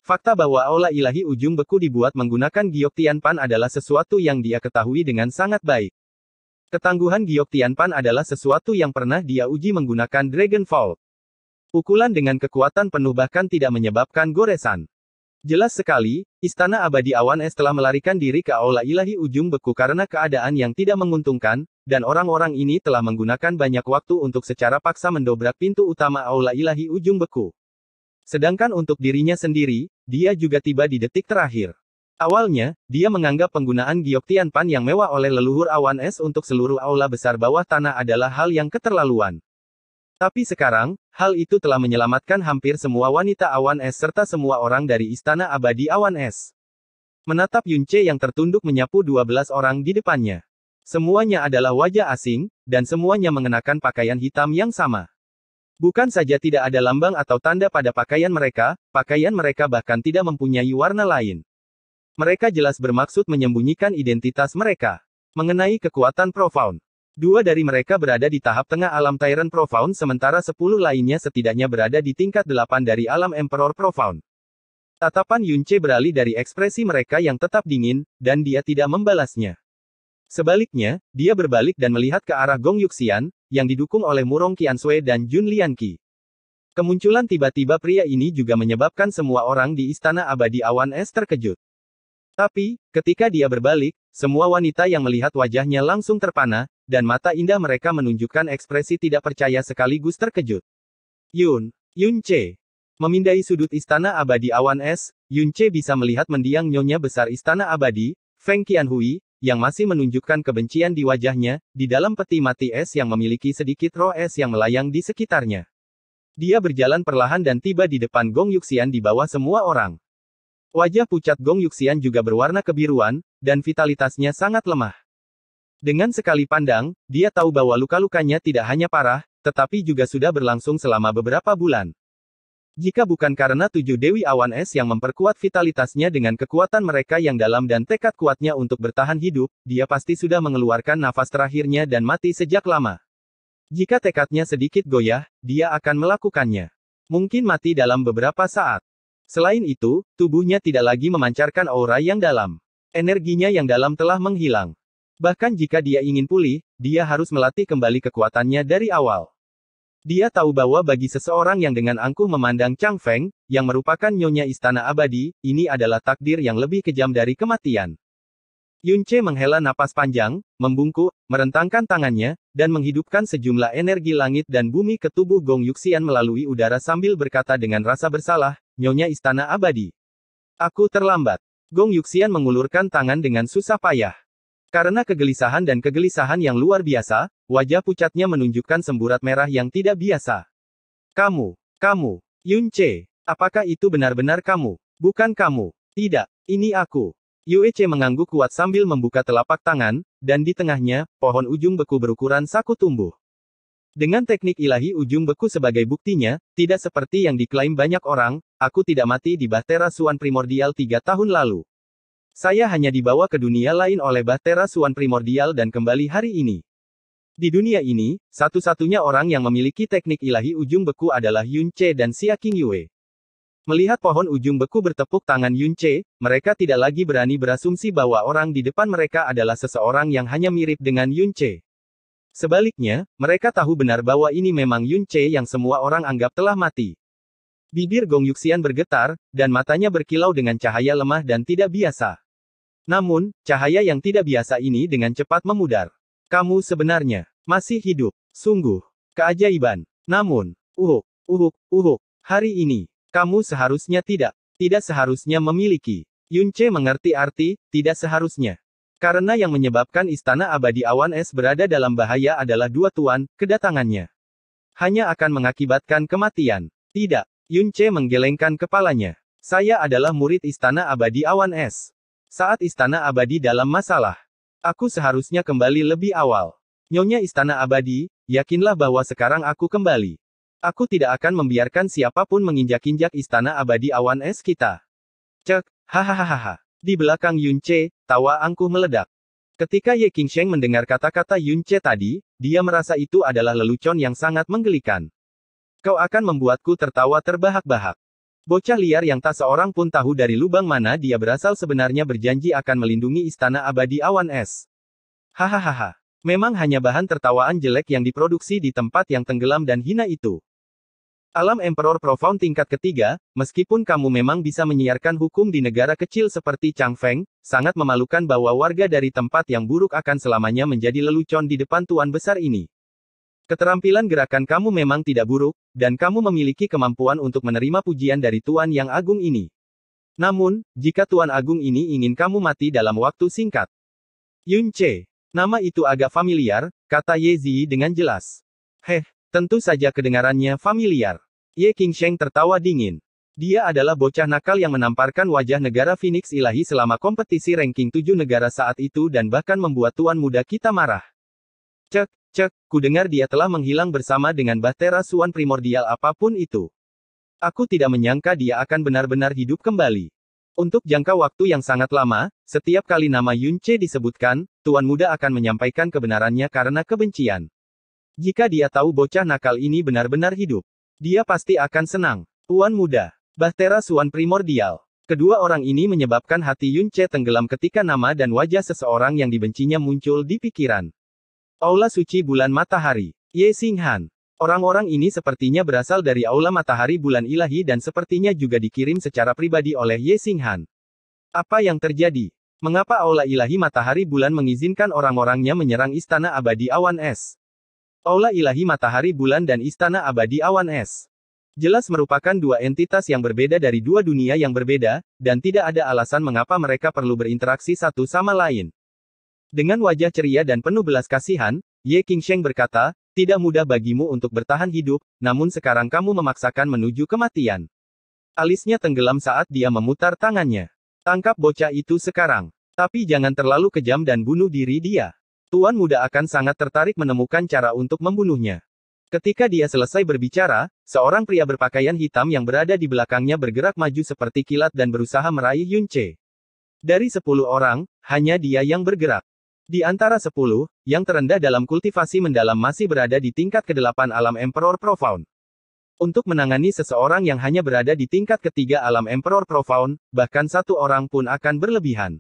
Fakta bahwa aula ilahi ujung beku dibuat menggunakan giok Tian Pan adalah sesuatu yang dia ketahui dengan sangat baik. Ketangguhan Giok Tianpan adalah sesuatu yang pernah dia uji menggunakan Dragon Fall. Pukulan dengan kekuatan penuh bahkan tidak menyebabkan goresan. Jelas sekali, Istana Abadi Awan Es telah melarikan diri ke Aula Ilahi Ujung Beku karena keadaan yang tidak menguntungkan, dan orang-orang ini telah menggunakan banyak waktu untuk secara paksa mendobrak pintu utama Aula Ilahi Ujung Beku. Sedangkan untuk dirinya sendiri, dia juga tiba di detik terakhir. Awalnya, dia menganggap penggunaan giok Tianpan yang mewah oleh leluhur awan es untuk seluruh aula besar bawah tanah adalah hal yang keterlaluan. Tapi sekarang, hal itu telah menyelamatkan hampir semua wanita awan es serta semua orang dari istana abadi awan es. Menatap Yunce yang tertunduk menyapu 12 orang di depannya. Semuanya adalah wajah asing, dan semuanya mengenakan pakaian hitam yang sama. Bukan saja tidak ada lambang atau tanda pada pakaian mereka, pakaian mereka bahkan tidak mempunyai warna lain. Mereka jelas bermaksud menyembunyikan identitas mereka. Mengenai kekuatan profound. Dua dari mereka berada di tahap tengah alam Tyrant Profound sementara sepuluh lainnya setidaknya berada di tingkat delapan dari alam Emperor Profound. Tatapan Yunce beralih dari ekspresi mereka yang tetap dingin, dan dia tidak membalasnya. Sebaliknya, dia berbalik dan melihat ke arah Gong Yuxian, yang didukung oleh Murong Qiansui dan Jun Lianqi. Kemunculan tiba-tiba pria ini juga menyebabkan semua orang di Istana Abadi Awan Es terkejut. Tapi, ketika dia berbalik, semua wanita yang melihat wajahnya langsung terpana, dan mata indah mereka menunjukkan ekspresi tidak percaya sekaligus terkejut. Yun, Yun Che. Memindai sudut istana abadi awan es, Yun Che bisa melihat mendiang nyonya besar istana abadi, Feng Qianhui, yang masih menunjukkan kebencian di wajahnya, di dalam peti mati es yang memiliki sedikit roh es yang melayang di sekitarnya. Dia berjalan perlahan dan tiba di depan Gong Yuxian di bawah semua orang. Wajah pucat Gong Yuxian juga berwarna kebiruan, dan vitalitasnya sangat lemah. Dengan sekali pandang, dia tahu bahwa luka-lukanya tidak hanya parah, tetapi juga sudah berlangsung selama beberapa bulan. Jika bukan karena tujuh Dewi Awan Es yang memperkuat vitalitasnya dengan kekuatan mereka yang dalam dan tekad kuatnya untuk bertahan hidup, dia pasti sudah mengeluarkan nafas terakhirnya dan mati sejak lama. Jika tekadnya sedikit goyah, dia akan melakukannya. Mungkin mati dalam beberapa saat. Selain itu, tubuhnya tidak lagi memancarkan aura yang dalam. Energinya yang dalam telah menghilang. Bahkan jika dia ingin pulih, dia harus melatih kembali kekuatannya dari awal. Dia tahu bahwa bagi seseorang yang dengan angkuh memandang Chang Feng, yang merupakan nyonya istana abadi, ini adalah takdir yang lebih kejam dari kematian. Yun Che menghela napas panjang, membungkuk, merentangkan tangannya, dan menghidupkan sejumlah energi langit dan bumi ke tubuh Gong Yuxian melalui udara sambil berkata dengan rasa bersalah, Nyonya Istana Abadi. Aku terlambat. Gong Yuxian mengulurkan tangan dengan susah payah. Karena kegelisahan dan kegelisahan yang luar biasa, wajah pucatnya menunjukkan semburat merah yang tidak biasa. Kamu, kamu, Yun Che, apakah itu benar-benar kamu? Bukan kamu. Tidak, ini aku. Yue Che mengangguk kuat sambil membuka telapak tangan, dan di tengahnya, pohon ujung beku berukuran saku tumbuh. Dengan teknik ilahi ujung beku sebagai buktinya, tidak seperti yang diklaim banyak orang, aku tidak mati di Bahtera Suan Primordial tiga tahun lalu. Saya hanya dibawa ke dunia lain oleh Bahtera Suan Primordial dan kembali hari ini. Di dunia ini, satu-satunya orang yang memiliki teknik ilahi ujung beku adalah Yun Che dan Xia King Yue. Melihat pohon ujung beku bertepuk tangan Yun Che, mereka tidak lagi berani berasumsi bahwa orang di depan mereka adalah seseorang yang hanya mirip dengan Yun Che. Sebaliknya, mereka tahu benar bahwa ini memang Yun Che yang semua orang anggap telah mati. Bibir Gong Yuxian bergetar, dan matanya berkilau dengan cahaya lemah dan tidak biasa. Namun, cahaya yang tidak biasa ini dengan cepat memudar. Kamu sebenarnya masih hidup. Sungguh keajaiban. Namun, uhuk, uhuk, uhuk. Hari ini, kamu seharusnya tidak, tidak seharusnya memiliki. Yunce mengerti arti, tidak seharusnya. Karena yang menyebabkan istana abadi awan es berada dalam bahaya adalah dua tuan, kedatangannya. Hanya akan mengakibatkan kematian. Tidak, Yun Che menggelengkan kepalanya. Saya adalah murid Istana Abadi Awan Es. Saat Istana Abadi dalam masalah. Aku seharusnya kembali lebih awal. Nyonya Istana Abadi, yakinlah bahwa sekarang aku kembali. Aku tidak akan membiarkan siapapun menginjak-injak Istana Abadi Awan Es kita. Cek, hahaha. Di belakang Yun Che, tawa angkuh meledak. Ketika Ye Qingsheng mendengar kata-kata Yun Che tadi, dia merasa itu adalah lelucon yang sangat menggelikan. Kau akan membuatku tertawa terbahak-bahak. Bocah liar yang tak seorang pun tahu dari lubang mana dia berasal sebenarnya berjanji akan melindungi istana abadi awan es. Hahaha. Memang hanya bahan tertawaan jelek yang diproduksi di tempat yang tenggelam dan hina itu. Alam Emperor Profound tingkat ketiga, meskipun kamu memang bisa menyiarkan hukum di negara kecil seperti Changfeng, sangat memalukan bahwa warga dari tempat yang buruk akan selamanya menjadi lelucon di depan tuan besar ini. Keterampilan gerakan kamu memang tidak buruk, dan kamu memiliki kemampuan untuk menerima pujian dari Tuan Yang Agung ini. Namun, jika Tuan Agung ini ingin kamu mati dalam waktu singkat. Yun Che. Nama itu agak familiar, kata Ye Ziyi dengan jelas. Heh, tentu saja kedengarannya familiar. Ye Sheng tertawa dingin. Dia adalah bocah nakal yang menamparkan wajah negara Phoenix Ilahi selama kompetisi ranking tujuh negara saat itu dan bahkan membuat tuan muda kita marah. Cek, cek, ku dengar dia telah menghilang bersama dengan bahtera suan primordial apapun itu. Aku tidak menyangka dia akan benar-benar hidup kembali. Untuk jangka waktu yang sangat lama, setiap kali nama Yun Che disebutkan, Tuan Muda akan menyampaikan kebenarannya karena kebencian. Jika dia tahu bocah nakal ini benar-benar hidup, dia pasti akan senang. Tuan Muda, Bahtera Suan Primordial. Kedua orang ini menyebabkan hati Yun Che tenggelam ketika nama dan wajah seseorang yang dibencinya muncul di pikiran. Aula Suci Bulan Matahari. Ye Sing Han. Orang-orang ini sepertinya berasal dari Aula Matahari Bulan Ilahi dan sepertinya juga dikirim secara pribadi oleh Ye Sing Han. Apa yang terjadi? Mengapa Aula Ilahi Matahari Bulan mengizinkan orang-orangnya menyerang Istana Abadi Awan Es? Aula Ilahi Matahari Bulan dan Istana Abadi Awan Es. Jelas merupakan dua entitas yang berbeda dari dua dunia yang berbeda, dan tidak ada alasan mengapa mereka perlu berinteraksi satu sama lain. Dengan wajah ceria dan penuh belas kasihan, Ye Qingsheng berkata, tidak mudah bagimu untuk bertahan hidup, namun sekarang kamu memaksakan menuju kematian. Alisnya tenggelam saat dia memutar tangannya. Tangkap bocah itu sekarang. Tapi jangan terlalu kejam dan bunuh diri dia. Tuan muda akan sangat tertarik menemukan cara untuk membunuhnya. Ketika dia selesai berbicara, seorang pria berpakaian hitam yang berada di belakangnya bergerak maju seperti kilat dan berusaha meraih Yunche. Dari sepuluh orang, hanya dia yang bergerak. Di antara 10, yang terendah dalam kultivasi mendalam masih berada di tingkat ke-8 alam Emperor Profound. Untuk menangani seseorang yang hanya berada di tingkat ketiga alam Emperor Profound, bahkan satu orang pun akan berlebihan.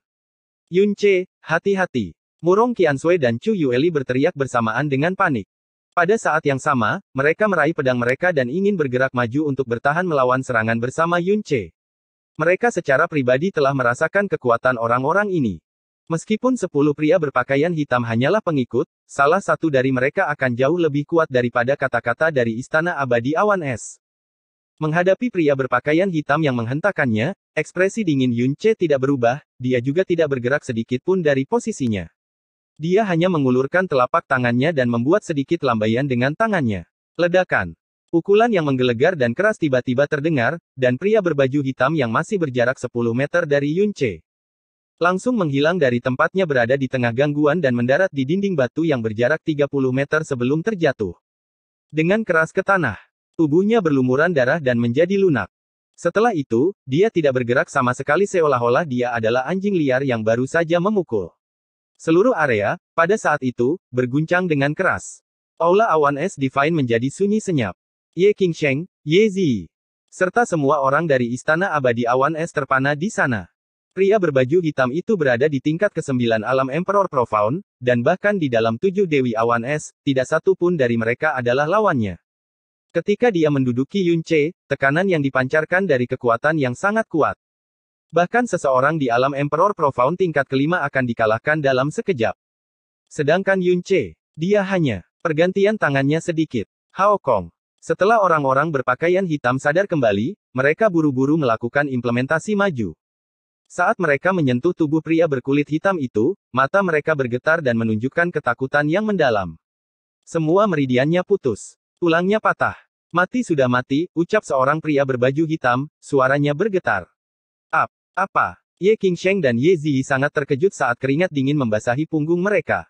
Yun Che, hati-hati. Murong Sui dan Chu Yueli berteriak bersamaan dengan panik. Pada saat yang sama, mereka meraih pedang mereka dan ingin bergerak maju untuk bertahan melawan serangan bersama Yun Che. Mereka secara pribadi telah merasakan kekuatan orang-orang ini. Meskipun sepuluh pria berpakaian hitam hanyalah pengikut, salah satu dari mereka akan jauh lebih kuat daripada kata-kata dari Istana Abadi Awan Es. Menghadapi pria berpakaian hitam yang menghentakannya, ekspresi dingin Yun Che tidak berubah, dia juga tidak bergerak sedikit pun dari posisinya. Dia hanya mengulurkan telapak tangannya dan membuat sedikit lambaian dengan tangannya. Ledakan. Ukulan yang menggelegar dan keras tiba-tiba terdengar, dan pria berbaju hitam yang masih berjarak 10 meter dari Yun Che. Langsung menghilang dari tempatnya berada di tengah gangguan dan mendarat di dinding batu yang berjarak 30 meter sebelum terjatuh. Dengan keras ke tanah, tubuhnya berlumuran darah dan menjadi lunak. Setelah itu, dia tidak bergerak sama sekali seolah-olah dia adalah anjing liar yang baru saja memukul. Seluruh area, pada saat itu, berguncang dengan keras. Aula awan es Divine menjadi sunyi senyap. Ye Qingsheng, Ye Zi, serta semua orang dari Istana Abadi Awan Es terpana di sana. Pria berbaju hitam itu berada di tingkat kesembilan alam Emperor Profound, dan bahkan di dalam tujuh Dewi Awan Es, tidak satu pun dari mereka adalah lawannya. Ketika dia menduduki Yunche, tekanan yang dipancarkan dari kekuatan yang sangat kuat. Bahkan seseorang di alam Emperor Profound tingkat kelima akan dikalahkan dalam sekejap. Sedangkan Yunche, dia hanya pergantian tangannya sedikit. Hao Kong. Setelah orang-orang berpakaian hitam sadar kembali, mereka buru-buru melakukan implementasi maju. Saat mereka menyentuh tubuh pria berkulit hitam itu, mata mereka bergetar dan menunjukkan ketakutan yang mendalam. Semua meridiannya putus. Tulangnya patah. Mati sudah mati, ucap seorang pria berbaju hitam, suaranya bergetar. Ap, apa? Ye King Sheng dan Ye Ziyi sangat terkejut saat keringat dingin membasahi punggung mereka.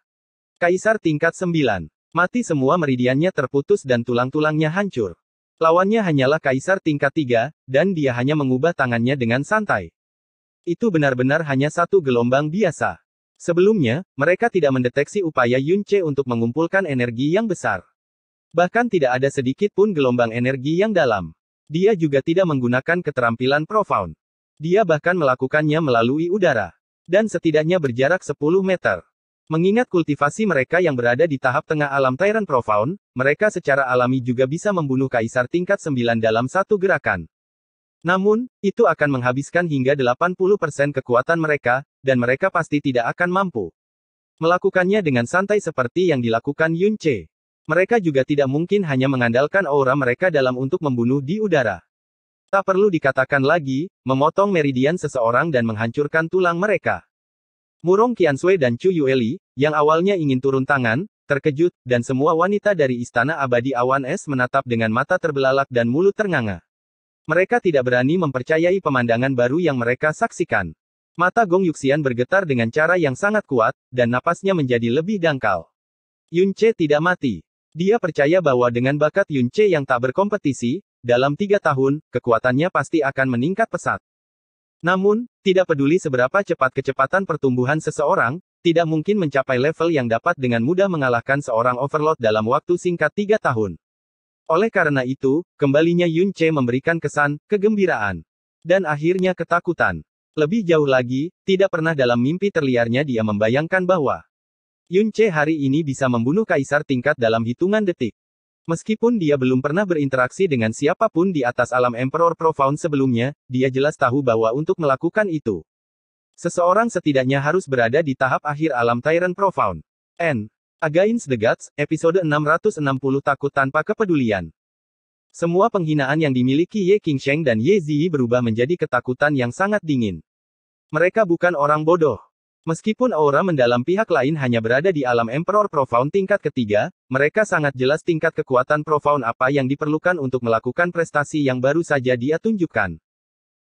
Kaisar tingkat 9. Mati semua meridiannya terputus dan tulang-tulangnya hancur. Lawannya hanyalah kaisar tingkat 3, dan dia hanya mengubah tangannya dengan santai. Itu benar-benar hanya satu gelombang biasa. Sebelumnya, mereka tidak mendeteksi upaya Yun Che untuk mengumpulkan energi yang besar. Bahkan tidak ada sedikit pun gelombang energi yang dalam. Dia juga tidak menggunakan keterampilan profound. Dia bahkan melakukannya melalui udara. Dan setidaknya berjarak 10 meter. Mengingat kultivasi mereka yang berada di tahap tengah alam Tyrant Profound, mereka secara alami juga bisa membunuh kaisar tingkat 9 dalam satu gerakan. Namun, itu akan menghabiskan hingga 80% kekuatan mereka, dan mereka pasti tidak akan mampu melakukannya dengan santai seperti yang dilakukan Yun Che. Mereka juga tidak mungkin hanya mengandalkan aura mereka dalam untuk membunuh di udara. Tak perlu dikatakan lagi, memotong meridian seseorang dan menghancurkan tulang mereka. Murong Qiansui dan Chu Yueli, yang awalnya ingin turun tangan, terkejut, dan semua wanita dari Istana Abadi Awan Es menatap dengan mata terbelalak dan mulut ternganga. Mereka tidak berani mempercayai pemandangan baru yang mereka saksikan. Mata Gong Yuxian bergetar dengan cara yang sangat kuat, dan napasnya menjadi lebih dangkal. Yun Che tidak mati. Dia percaya bahwa dengan bakat Yun Che yang tak berkompetisi, dalam tiga tahun, kekuatannya pasti akan meningkat pesat. Namun, tidak peduli seberapa cepat kecepatan pertumbuhan seseorang, tidak mungkin mencapai level yang dapat dengan mudah mengalahkan seorang overlord dalam waktu singkat tiga tahun. Oleh karena itu, kembalinya Yun Che memberikan kesan kegembiraan dan akhirnya ketakutan. Lebih jauh lagi, tidak pernah dalam mimpi terliarnya dia membayangkan bahwa Yun Che hari ini bisa membunuh kaisar tingkat dalam hitungan detik. Meskipun dia belum pernah berinteraksi dengan siapapun di atas alam Emperor Profound sebelumnya, dia jelas tahu bahwa untuk melakukan itu, seseorang setidaknya harus berada di tahap akhir alam Tyrant Profound. N. Against the Gods, episode 660 Takut Tanpa Kepedulian. Semua penghinaan yang dimiliki Ye Sheng dan Ye Ziyi berubah menjadi ketakutan yang sangat dingin. Mereka bukan orang bodoh. Meskipun aura mendalam pihak lain hanya berada di alam Emperor Profound tingkat ketiga, mereka sangat jelas tingkat kekuatan Profound apa yang diperlukan untuk melakukan prestasi yang baru saja dia tunjukkan.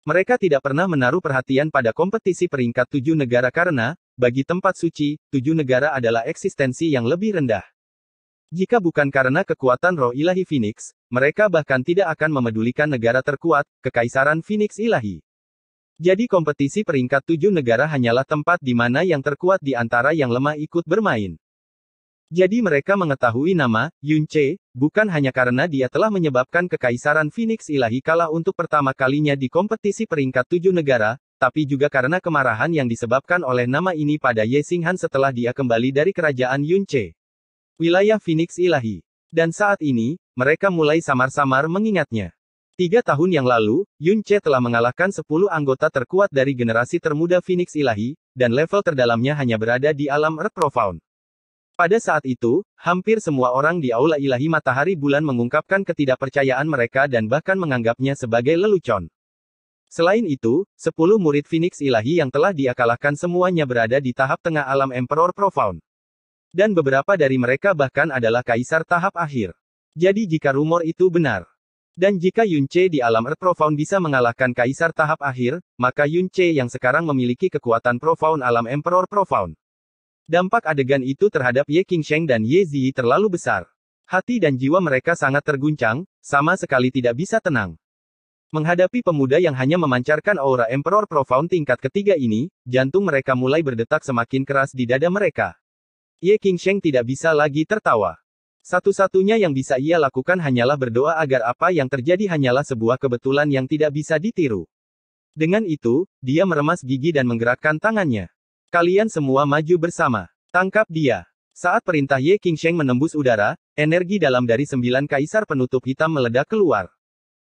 Mereka tidak pernah menaruh perhatian pada kompetisi peringkat tujuh negara karena, bagi tempat suci, tujuh negara adalah eksistensi yang lebih rendah. Jika bukan karena kekuatan roh ilahi Phoenix, mereka bahkan tidak akan memedulikan negara terkuat, kekaisaran Phoenix ilahi. Jadi kompetisi peringkat tujuh negara hanyalah tempat di mana yang terkuat di antara yang lemah ikut bermain. Jadi mereka mengetahui nama, Yunche, bukan hanya karena dia telah menyebabkan kekaisaran Phoenix ilahi kalah untuk pertama kalinya di kompetisi peringkat tujuh negara, tapi juga karena kemarahan yang disebabkan oleh nama ini pada Ye Singhan setelah dia kembali dari kerajaan Yunche. Wilayah Phoenix Ilahi. Dan saat ini, mereka mulai samar-samar mengingatnya. Tiga tahun yang lalu, Yunche telah mengalahkan 10 anggota terkuat dari generasi termuda Phoenix Ilahi, dan level terdalamnya hanya berada di alam Earth Profound. Pada saat itu, hampir semua orang di Aula Ilahi Matahari Bulan mengungkapkan ketidakpercayaan mereka dan bahkan menganggapnya sebagai lelucon. Selain itu, 10 murid Phoenix Ilahi yang telah diakalakan semuanya berada di tahap tengah alam Emperor Profound. Dan beberapa dari mereka bahkan adalah kaisar tahap akhir. Jadi jika rumor itu benar, dan jika Yun Che di alam Earth Profound bisa mengalahkan kaisar tahap akhir, maka Yun Che yang sekarang memiliki kekuatan Profound alam Emperor Profound. Dampak adegan itu terhadap Ye Sheng dan Ye Ziyi terlalu besar. Hati dan jiwa mereka sangat terguncang, sama sekali tidak bisa tenang. Menghadapi pemuda yang hanya memancarkan aura Emperor Profound tingkat ketiga ini, jantung mereka mulai berdetak semakin keras di dada mereka. Ye Qingsheng tidak bisa lagi tertawa. Satu-satunya yang bisa ia lakukan hanyalah berdoa agar apa yang terjadi hanyalah sebuah kebetulan yang tidak bisa ditiru. Dengan itu, dia meremas gigi dan menggerakkan tangannya. Kalian semua maju bersama. Tangkap dia. Saat perintah Ye Qingsheng menembus udara, energi dalam dari sembilan kaisar penutup hitam meledak keluar.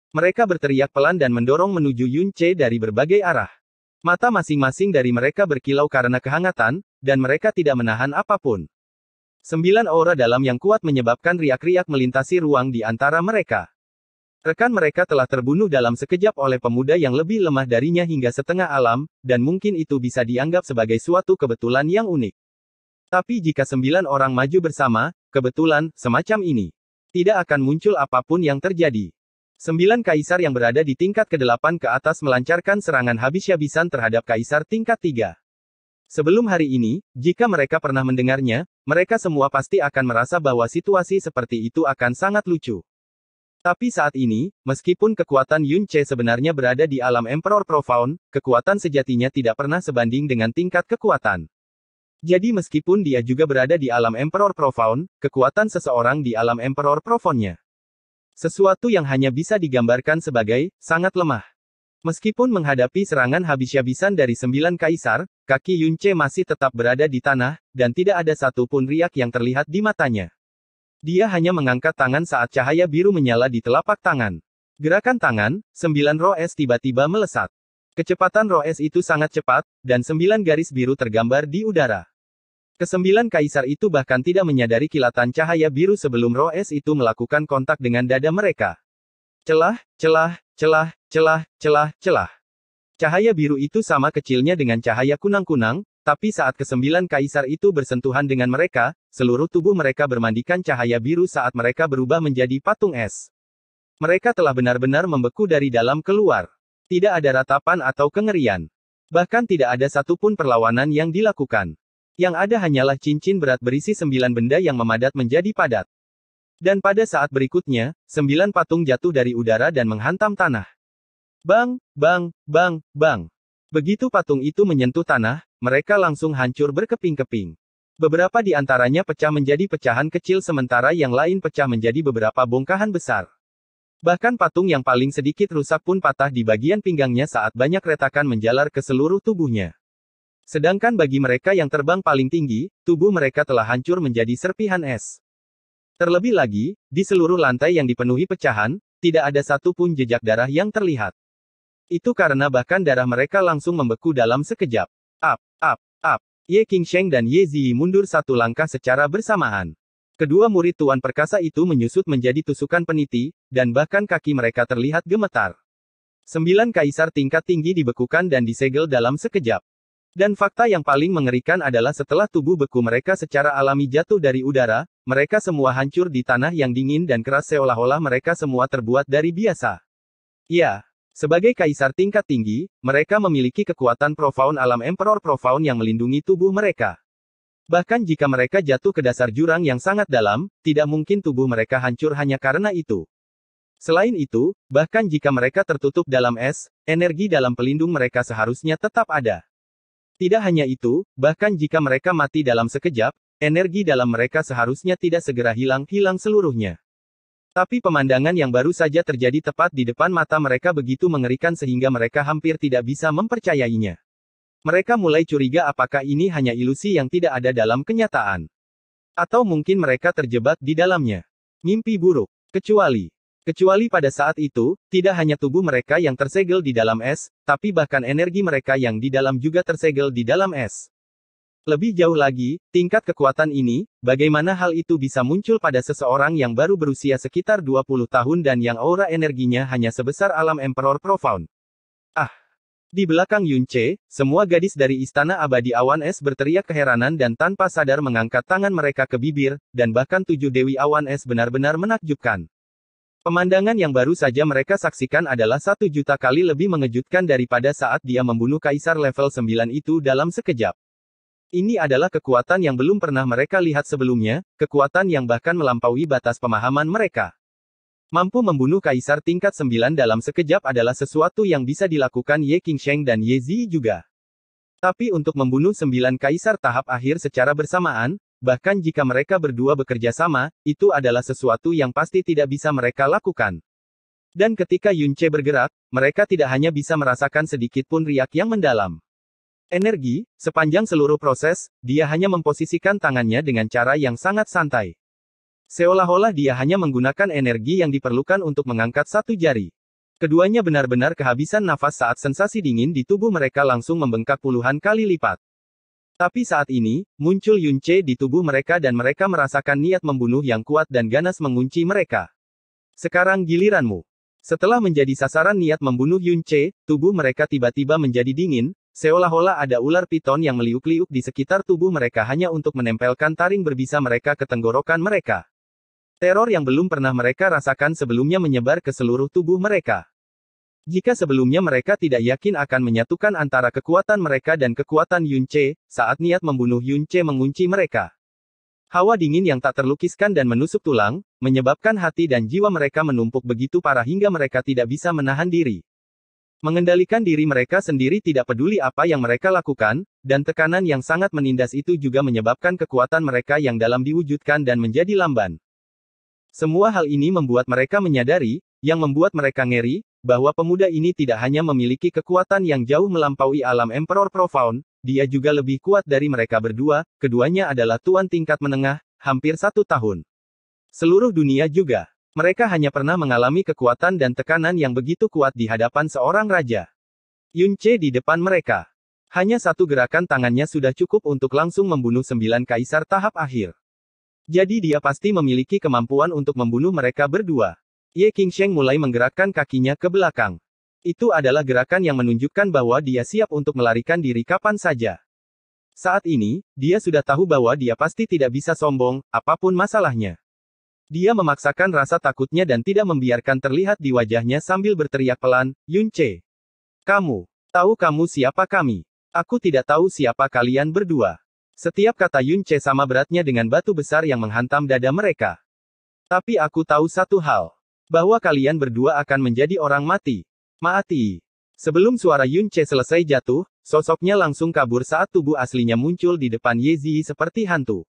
Mereka berteriak pelan dan mendorong menuju Yun Che dari berbagai arah. Mata masing-masing dari mereka berkilau karena kehangatan, dan mereka tidak menahan apapun. Sembilan aura dalam yang kuat menyebabkan riak-riak melintasi ruang di antara mereka. Rekan mereka telah terbunuh dalam sekejap oleh pemuda yang lebih lemah darinya hingga setengah alam, dan mungkin itu bisa dianggap sebagai suatu kebetulan yang unik. Tapi jika sembilan orang maju bersama, kebetulan, semacam ini, tidak akan muncul apapun yang terjadi. Sembilan kaisar yang berada di tingkat ke-8 ke atas melancarkan serangan habis-habisan terhadap kaisar tingkat 3. Sebelum hari ini, jika mereka pernah mendengarnya, mereka semua pasti akan merasa bahwa situasi seperti itu akan sangat lucu. Tapi saat ini, meskipun kekuatan Yun Che sebenarnya berada di alam Emperor Profound, kekuatan sejatinya tidak pernah sebanding dengan tingkat kekuatan. Jadi meskipun dia juga berada di alam Emperor Profound, kekuatan seseorang di alam Emperor Profoundnya sesuatu yang hanya bisa digambarkan sebagai sangat lemah. Meskipun menghadapi serangan habis-habisan dari sembilan kaisar, kaki Yunce masih tetap berada di tanah, dan tidak ada satupun riak yang terlihat di matanya. Dia hanya mengangkat tangan saat cahaya biru menyala di telapak tangan. Gerakan tangan, sembilan roh es tiba-tiba melesat. Kecepatan roh es itu sangat cepat, dan sembilan garis biru tergambar di udara. Kesembilan kaisar itu bahkan tidak menyadari kilatan cahaya biru sebelum roh es itu melakukan kontak dengan dada mereka. Celah, celah, celah, celah, celah, celah. Cahaya biru itu sama kecilnya dengan cahaya kunang-kunang, tapi saat kesembilan kaisar itu bersentuhan dengan mereka, seluruh tubuh mereka bermandikan cahaya biru saat mereka berubah menjadi patung es. Mereka telah benar-benar membeku dari dalam keluar. Tidak ada ratapan atau kengerian. Bahkan tidak ada satupun perlawanan yang dilakukan. Yang ada hanyalah cincin berat berisi sembilan benda yang memadat menjadi padat. Dan pada saat berikutnya, sembilan patung jatuh dari udara dan menghantam tanah. Bang, bang, bang, bang. Begitu patung itu menyentuh tanah, mereka langsung hancur berkeping-keping. Beberapa di antaranya pecah menjadi pecahan kecil sementara yang lain pecah menjadi beberapa bongkahan besar. Bahkan patung yang paling sedikit rusak pun patah di bagian pinggangnya saat banyak retakan menjalar ke seluruh tubuhnya. Sedangkan bagi mereka yang terbang paling tinggi, tubuh mereka telah hancur menjadi serpihan es. Terlebih lagi, di seluruh lantai yang dipenuhi pecahan, tidak ada satu pun jejak darah yang terlihat. Itu karena bahkan darah mereka langsung membeku dalam sekejap. Up, up, up. Ye Qingsheng dan Ye Ziyi mundur satu langkah secara bersamaan. Kedua murid Tuan Perkasa itu menyusut menjadi tusukan peniti, dan bahkan kaki mereka terlihat gemetar. Sembilan kaisar tingkat tinggi dibekukan dan disegel dalam sekejap. Dan fakta yang paling mengerikan adalah setelah tubuh beku mereka secara alami jatuh dari udara, mereka semua hancur di tanah yang dingin dan keras seolah-olah mereka semua terbuat dari biasa. Ya, sebagai kaisar tingkat tinggi, mereka memiliki kekuatan profound alam emperor profound yang melindungi tubuh mereka. Bahkan jika mereka jatuh ke dasar jurang yang sangat dalam, tidak mungkin tubuh mereka hancur hanya karena itu. Selain itu, bahkan jika mereka tertutup dalam es, energi dalam pelindung mereka seharusnya tetap ada. Tidak hanya itu, bahkan jika mereka mati dalam sekejap, energi dalam mereka seharusnya tidak segera hilang-hilang seluruhnya. Tapi pemandangan yang baru saja terjadi tepat di depan mata mereka begitu mengerikan sehingga mereka hampir tidak bisa mempercayainya. Mereka mulai curiga apakah ini hanya ilusi yang tidak ada dalam kenyataan. Atau mungkin mereka terjebak di dalamnya. Mimpi buruk. Kecuali, Kecuali pada saat itu, tidak hanya tubuh mereka yang tersegel di dalam es, tapi bahkan energi mereka yang di dalam juga tersegel di dalam es. Lebih jauh lagi, tingkat kekuatan ini, bagaimana hal itu bisa muncul pada seseorang yang baru berusia sekitar 20 tahun dan yang aura energinya hanya sebesar alam Emperor Profound. Ah! Di belakang Yun semua gadis dari Istana Abadi Awan Es berteriak keheranan dan tanpa sadar mengangkat tangan mereka ke bibir, dan bahkan tujuh Dewi Awan Es benar-benar menakjubkan. Pemandangan yang baru saja mereka saksikan adalah satu juta kali lebih mengejutkan daripada saat dia membunuh Kaisar level 9 itu dalam sekejap. Ini adalah kekuatan yang belum pernah mereka lihat sebelumnya, kekuatan yang bahkan melampaui batas pemahaman mereka. Mampu membunuh Kaisar tingkat 9 dalam sekejap adalah sesuatu yang bisa dilakukan Ye Qingsheng dan Ye Zi juga. Tapi untuk membunuh 9 Kaisar tahap akhir secara bersamaan, Bahkan jika mereka berdua bekerja sama, itu adalah sesuatu yang pasti tidak bisa mereka lakukan. Dan ketika Yun Yunche bergerak, mereka tidak hanya bisa merasakan sedikit pun riak yang mendalam. Energi, sepanjang seluruh proses, dia hanya memposisikan tangannya dengan cara yang sangat santai. Seolah-olah dia hanya menggunakan energi yang diperlukan untuk mengangkat satu jari. Keduanya benar-benar kehabisan nafas saat sensasi dingin di tubuh mereka langsung membengkak puluhan kali lipat. Tapi saat ini, muncul Yunce di tubuh mereka dan mereka merasakan niat membunuh yang kuat dan ganas mengunci mereka. Sekarang giliranmu. Setelah menjadi sasaran niat membunuh Yunce, tubuh mereka tiba-tiba menjadi dingin, seolah-olah ada ular piton yang meliuk-liuk di sekitar tubuh mereka hanya untuk menempelkan taring berbisa mereka ke tenggorokan mereka. Teror yang belum pernah mereka rasakan sebelumnya menyebar ke seluruh tubuh mereka. Jika sebelumnya mereka tidak yakin akan menyatukan antara kekuatan mereka dan kekuatan Yun Che, saat niat membunuh Yun Che mengunci mereka. Hawa dingin yang tak terlukiskan dan menusuk tulang, menyebabkan hati dan jiwa mereka menumpuk begitu parah hingga mereka tidak bisa menahan diri. Mengendalikan diri mereka sendiri tidak peduli apa yang mereka lakukan, dan tekanan yang sangat menindas itu juga menyebabkan kekuatan mereka yang dalam diwujudkan dan menjadi lamban. Semua hal ini membuat mereka menyadari, yang membuat mereka ngeri, bahwa pemuda ini tidak hanya memiliki kekuatan yang jauh melampaui alam Emperor Profound, dia juga lebih kuat dari mereka berdua, keduanya adalah tuan tingkat menengah, hampir satu tahun. Seluruh dunia juga. Mereka hanya pernah mengalami kekuatan dan tekanan yang begitu kuat di hadapan seorang raja. Yunce di depan mereka. Hanya satu gerakan tangannya sudah cukup untuk langsung membunuh sembilan kaisar tahap akhir. Jadi dia pasti memiliki kemampuan untuk membunuh mereka berdua. Ye Qingsheng mulai menggerakkan kakinya ke belakang. Itu adalah gerakan yang menunjukkan bahwa dia siap untuk melarikan diri kapan saja. Saat ini, dia sudah tahu bahwa dia pasti tidak bisa sombong, apapun masalahnya. Dia memaksakan rasa takutnya dan tidak membiarkan terlihat di wajahnya sambil berteriak pelan, Yun Che. Kamu, tahu kamu siapa kami? Aku tidak tahu siapa kalian berdua. Setiap kata Yun Che sama beratnya dengan batu besar yang menghantam dada mereka. Tapi aku tahu satu hal bahwa kalian berdua akan menjadi orang mati. mati. Sebelum suara Yun Che selesai jatuh, sosoknya langsung kabur saat tubuh aslinya muncul di depan Ye Zi seperti hantu.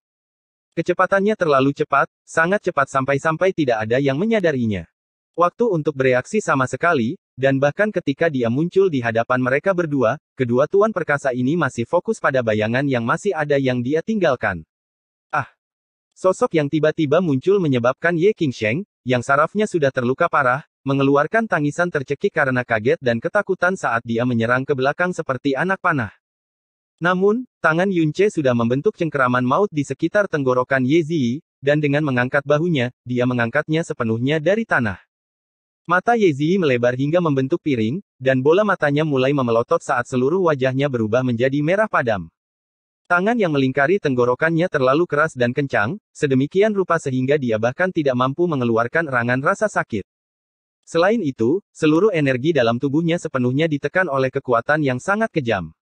Kecepatannya terlalu cepat, sangat cepat sampai-sampai tidak ada yang menyadarinya. Waktu untuk bereaksi sama sekali, dan bahkan ketika dia muncul di hadapan mereka berdua, kedua tuan perkasa ini masih fokus pada bayangan yang masih ada yang dia tinggalkan. Ah! Sosok yang tiba-tiba muncul menyebabkan Ye Qingsheng, yang sarafnya sudah terluka parah, mengeluarkan tangisan tercekik karena kaget dan ketakutan saat dia menyerang ke belakang seperti anak panah. Namun, tangan Yunce sudah membentuk cengkeraman maut di sekitar tenggorokan Yezii, dan dengan mengangkat bahunya, dia mengangkatnya sepenuhnya dari tanah. Mata Yezii melebar hingga membentuk piring, dan bola matanya mulai memelotot saat seluruh wajahnya berubah menjadi merah padam. Tangan yang melingkari tenggorokannya terlalu keras dan kencang, sedemikian rupa sehingga dia bahkan tidak mampu mengeluarkan rangan rasa sakit. Selain itu, seluruh energi dalam tubuhnya sepenuhnya ditekan oleh kekuatan yang sangat kejam.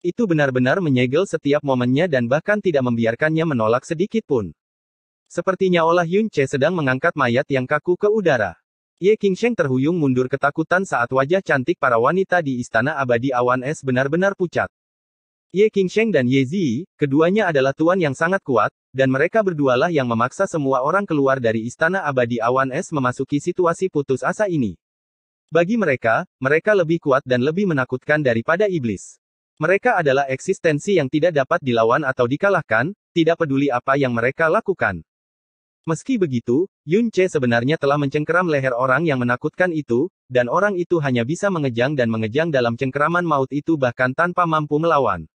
Itu benar-benar menyegel setiap momennya dan bahkan tidak membiarkannya menolak sedikit pun. Sepertinya olah Yun Che sedang mengangkat mayat yang kaku ke udara. Ye Sheng terhuyung mundur ketakutan saat wajah cantik para wanita di istana abadi awan es benar-benar pucat. Ye King Sheng dan Ye Ziyi, keduanya adalah tuan yang sangat kuat, dan mereka berdualah yang memaksa semua orang keluar dari istana abadi awan es memasuki situasi putus asa ini. Bagi mereka, mereka lebih kuat dan lebih menakutkan daripada iblis. Mereka adalah eksistensi yang tidak dapat dilawan atau dikalahkan, tidak peduli apa yang mereka lakukan. Meski begitu, Yun Che sebenarnya telah mencengkeram leher orang yang menakutkan itu, dan orang itu hanya bisa mengejang dan mengejang dalam cengkeraman maut itu bahkan tanpa mampu melawan.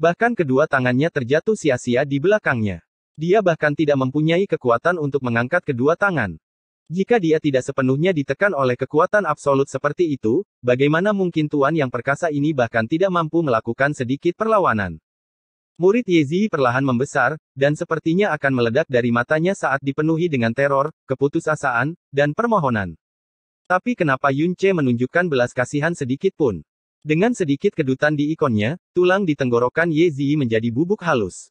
Bahkan kedua tangannya terjatuh sia-sia di belakangnya. Dia bahkan tidak mempunyai kekuatan untuk mengangkat kedua tangan. Jika dia tidak sepenuhnya ditekan oleh kekuatan absolut seperti itu, bagaimana mungkin Tuan yang perkasa ini bahkan tidak mampu melakukan sedikit perlawanan? Murid Yezi perlahan membesar, dan sepertinya akan meledak dari matanya saat dipenuhi dengan teror, keputusasaan, dan permohonan. Tapi kenapa Yun menunjukkan belas kasihan sedikit pun? Dengan sedikit kedutan di ikonnya, tulang di tenggorokan Ye Ziyi menjadi bubuk halus.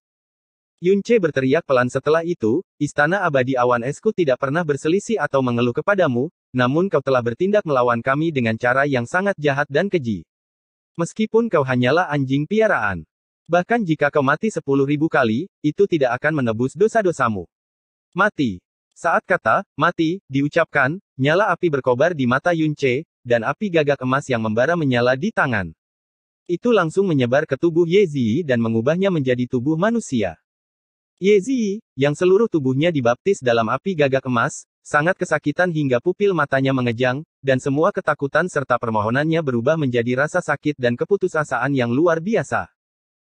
Yunche berteriak pelan setelah itu, istana abadi awan esku tidak pernah berselisih atau mengeluh kepadamu, namun kau telah bertindak melawan kami dengan cara yang sangat jahat dan keji. Meskipun kau hanyalah anjing piaraan. Bahkan jika kau mati sepuluh ribu kali, itu tidak akan menebus dosa-dosamu. Mati. Saat kata, mati, diucapkan, nyala api berkobar di mata Yunche, dan api gagak emas yang membara menyala di tangan. Itu langsung menyebar ke tubuh Yezii dan mengubahnya menjadi tubuh manusia. Yezii, yang seluruh tubuhnya dibaptis dalam api gagak emas, sangat kesakitan hingga pupil matanya mengejang, dan semua ketakutan serta permohonannya berubah menjadi rasa sakit dan keputusasaan yang luar biasa.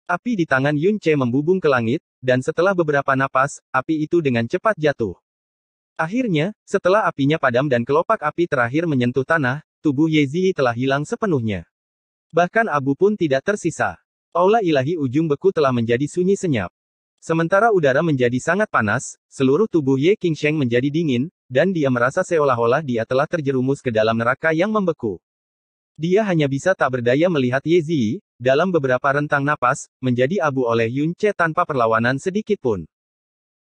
Api di tangan Yun Che membubung ke langit, dan setelah beberapa napas, api itu dengan cepat jatuh. Akhirnya, setelah apinya padam dan kelopak api terakhir menyentuh tanah, tubuh Yezii telah hilang sepenuhnya. Bahkan abu pun tidak tersisa. Aula ilahi ujung beku telah menjadi sunyi senyap. Sementara udara menjadi sangat panas, seluruh tubuh Ye Sheng menjadi dingin, dan dia merasa seolah-olah dia telah terjerumus ke dalam neraka yang membeku. Dia hanya bisa tak berdaya melihat Ye dalam beberapa rentang napas, menjadi abu oleh Yun Che tanpa perlawanan sedikitpun.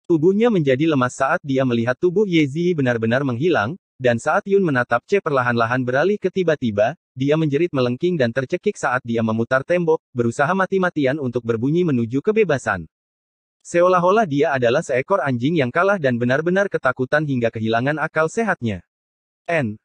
Tubuhnya menjadi lemas saat dia melihat tubuh Ye benar-benar menghilang, dan saat Yun menatap C perlahan-lahan beralih ke tiba-tiba, dia menjerit melengking dan tercekik saat dia memutar tembok, berusaha mati-matian untuk berbunyi menuju kebebasan. Seolah-olah dia adalah seekor anjing yang kalah dan benar-benar ketakutan hingga kehilangan akal sehatnya. N.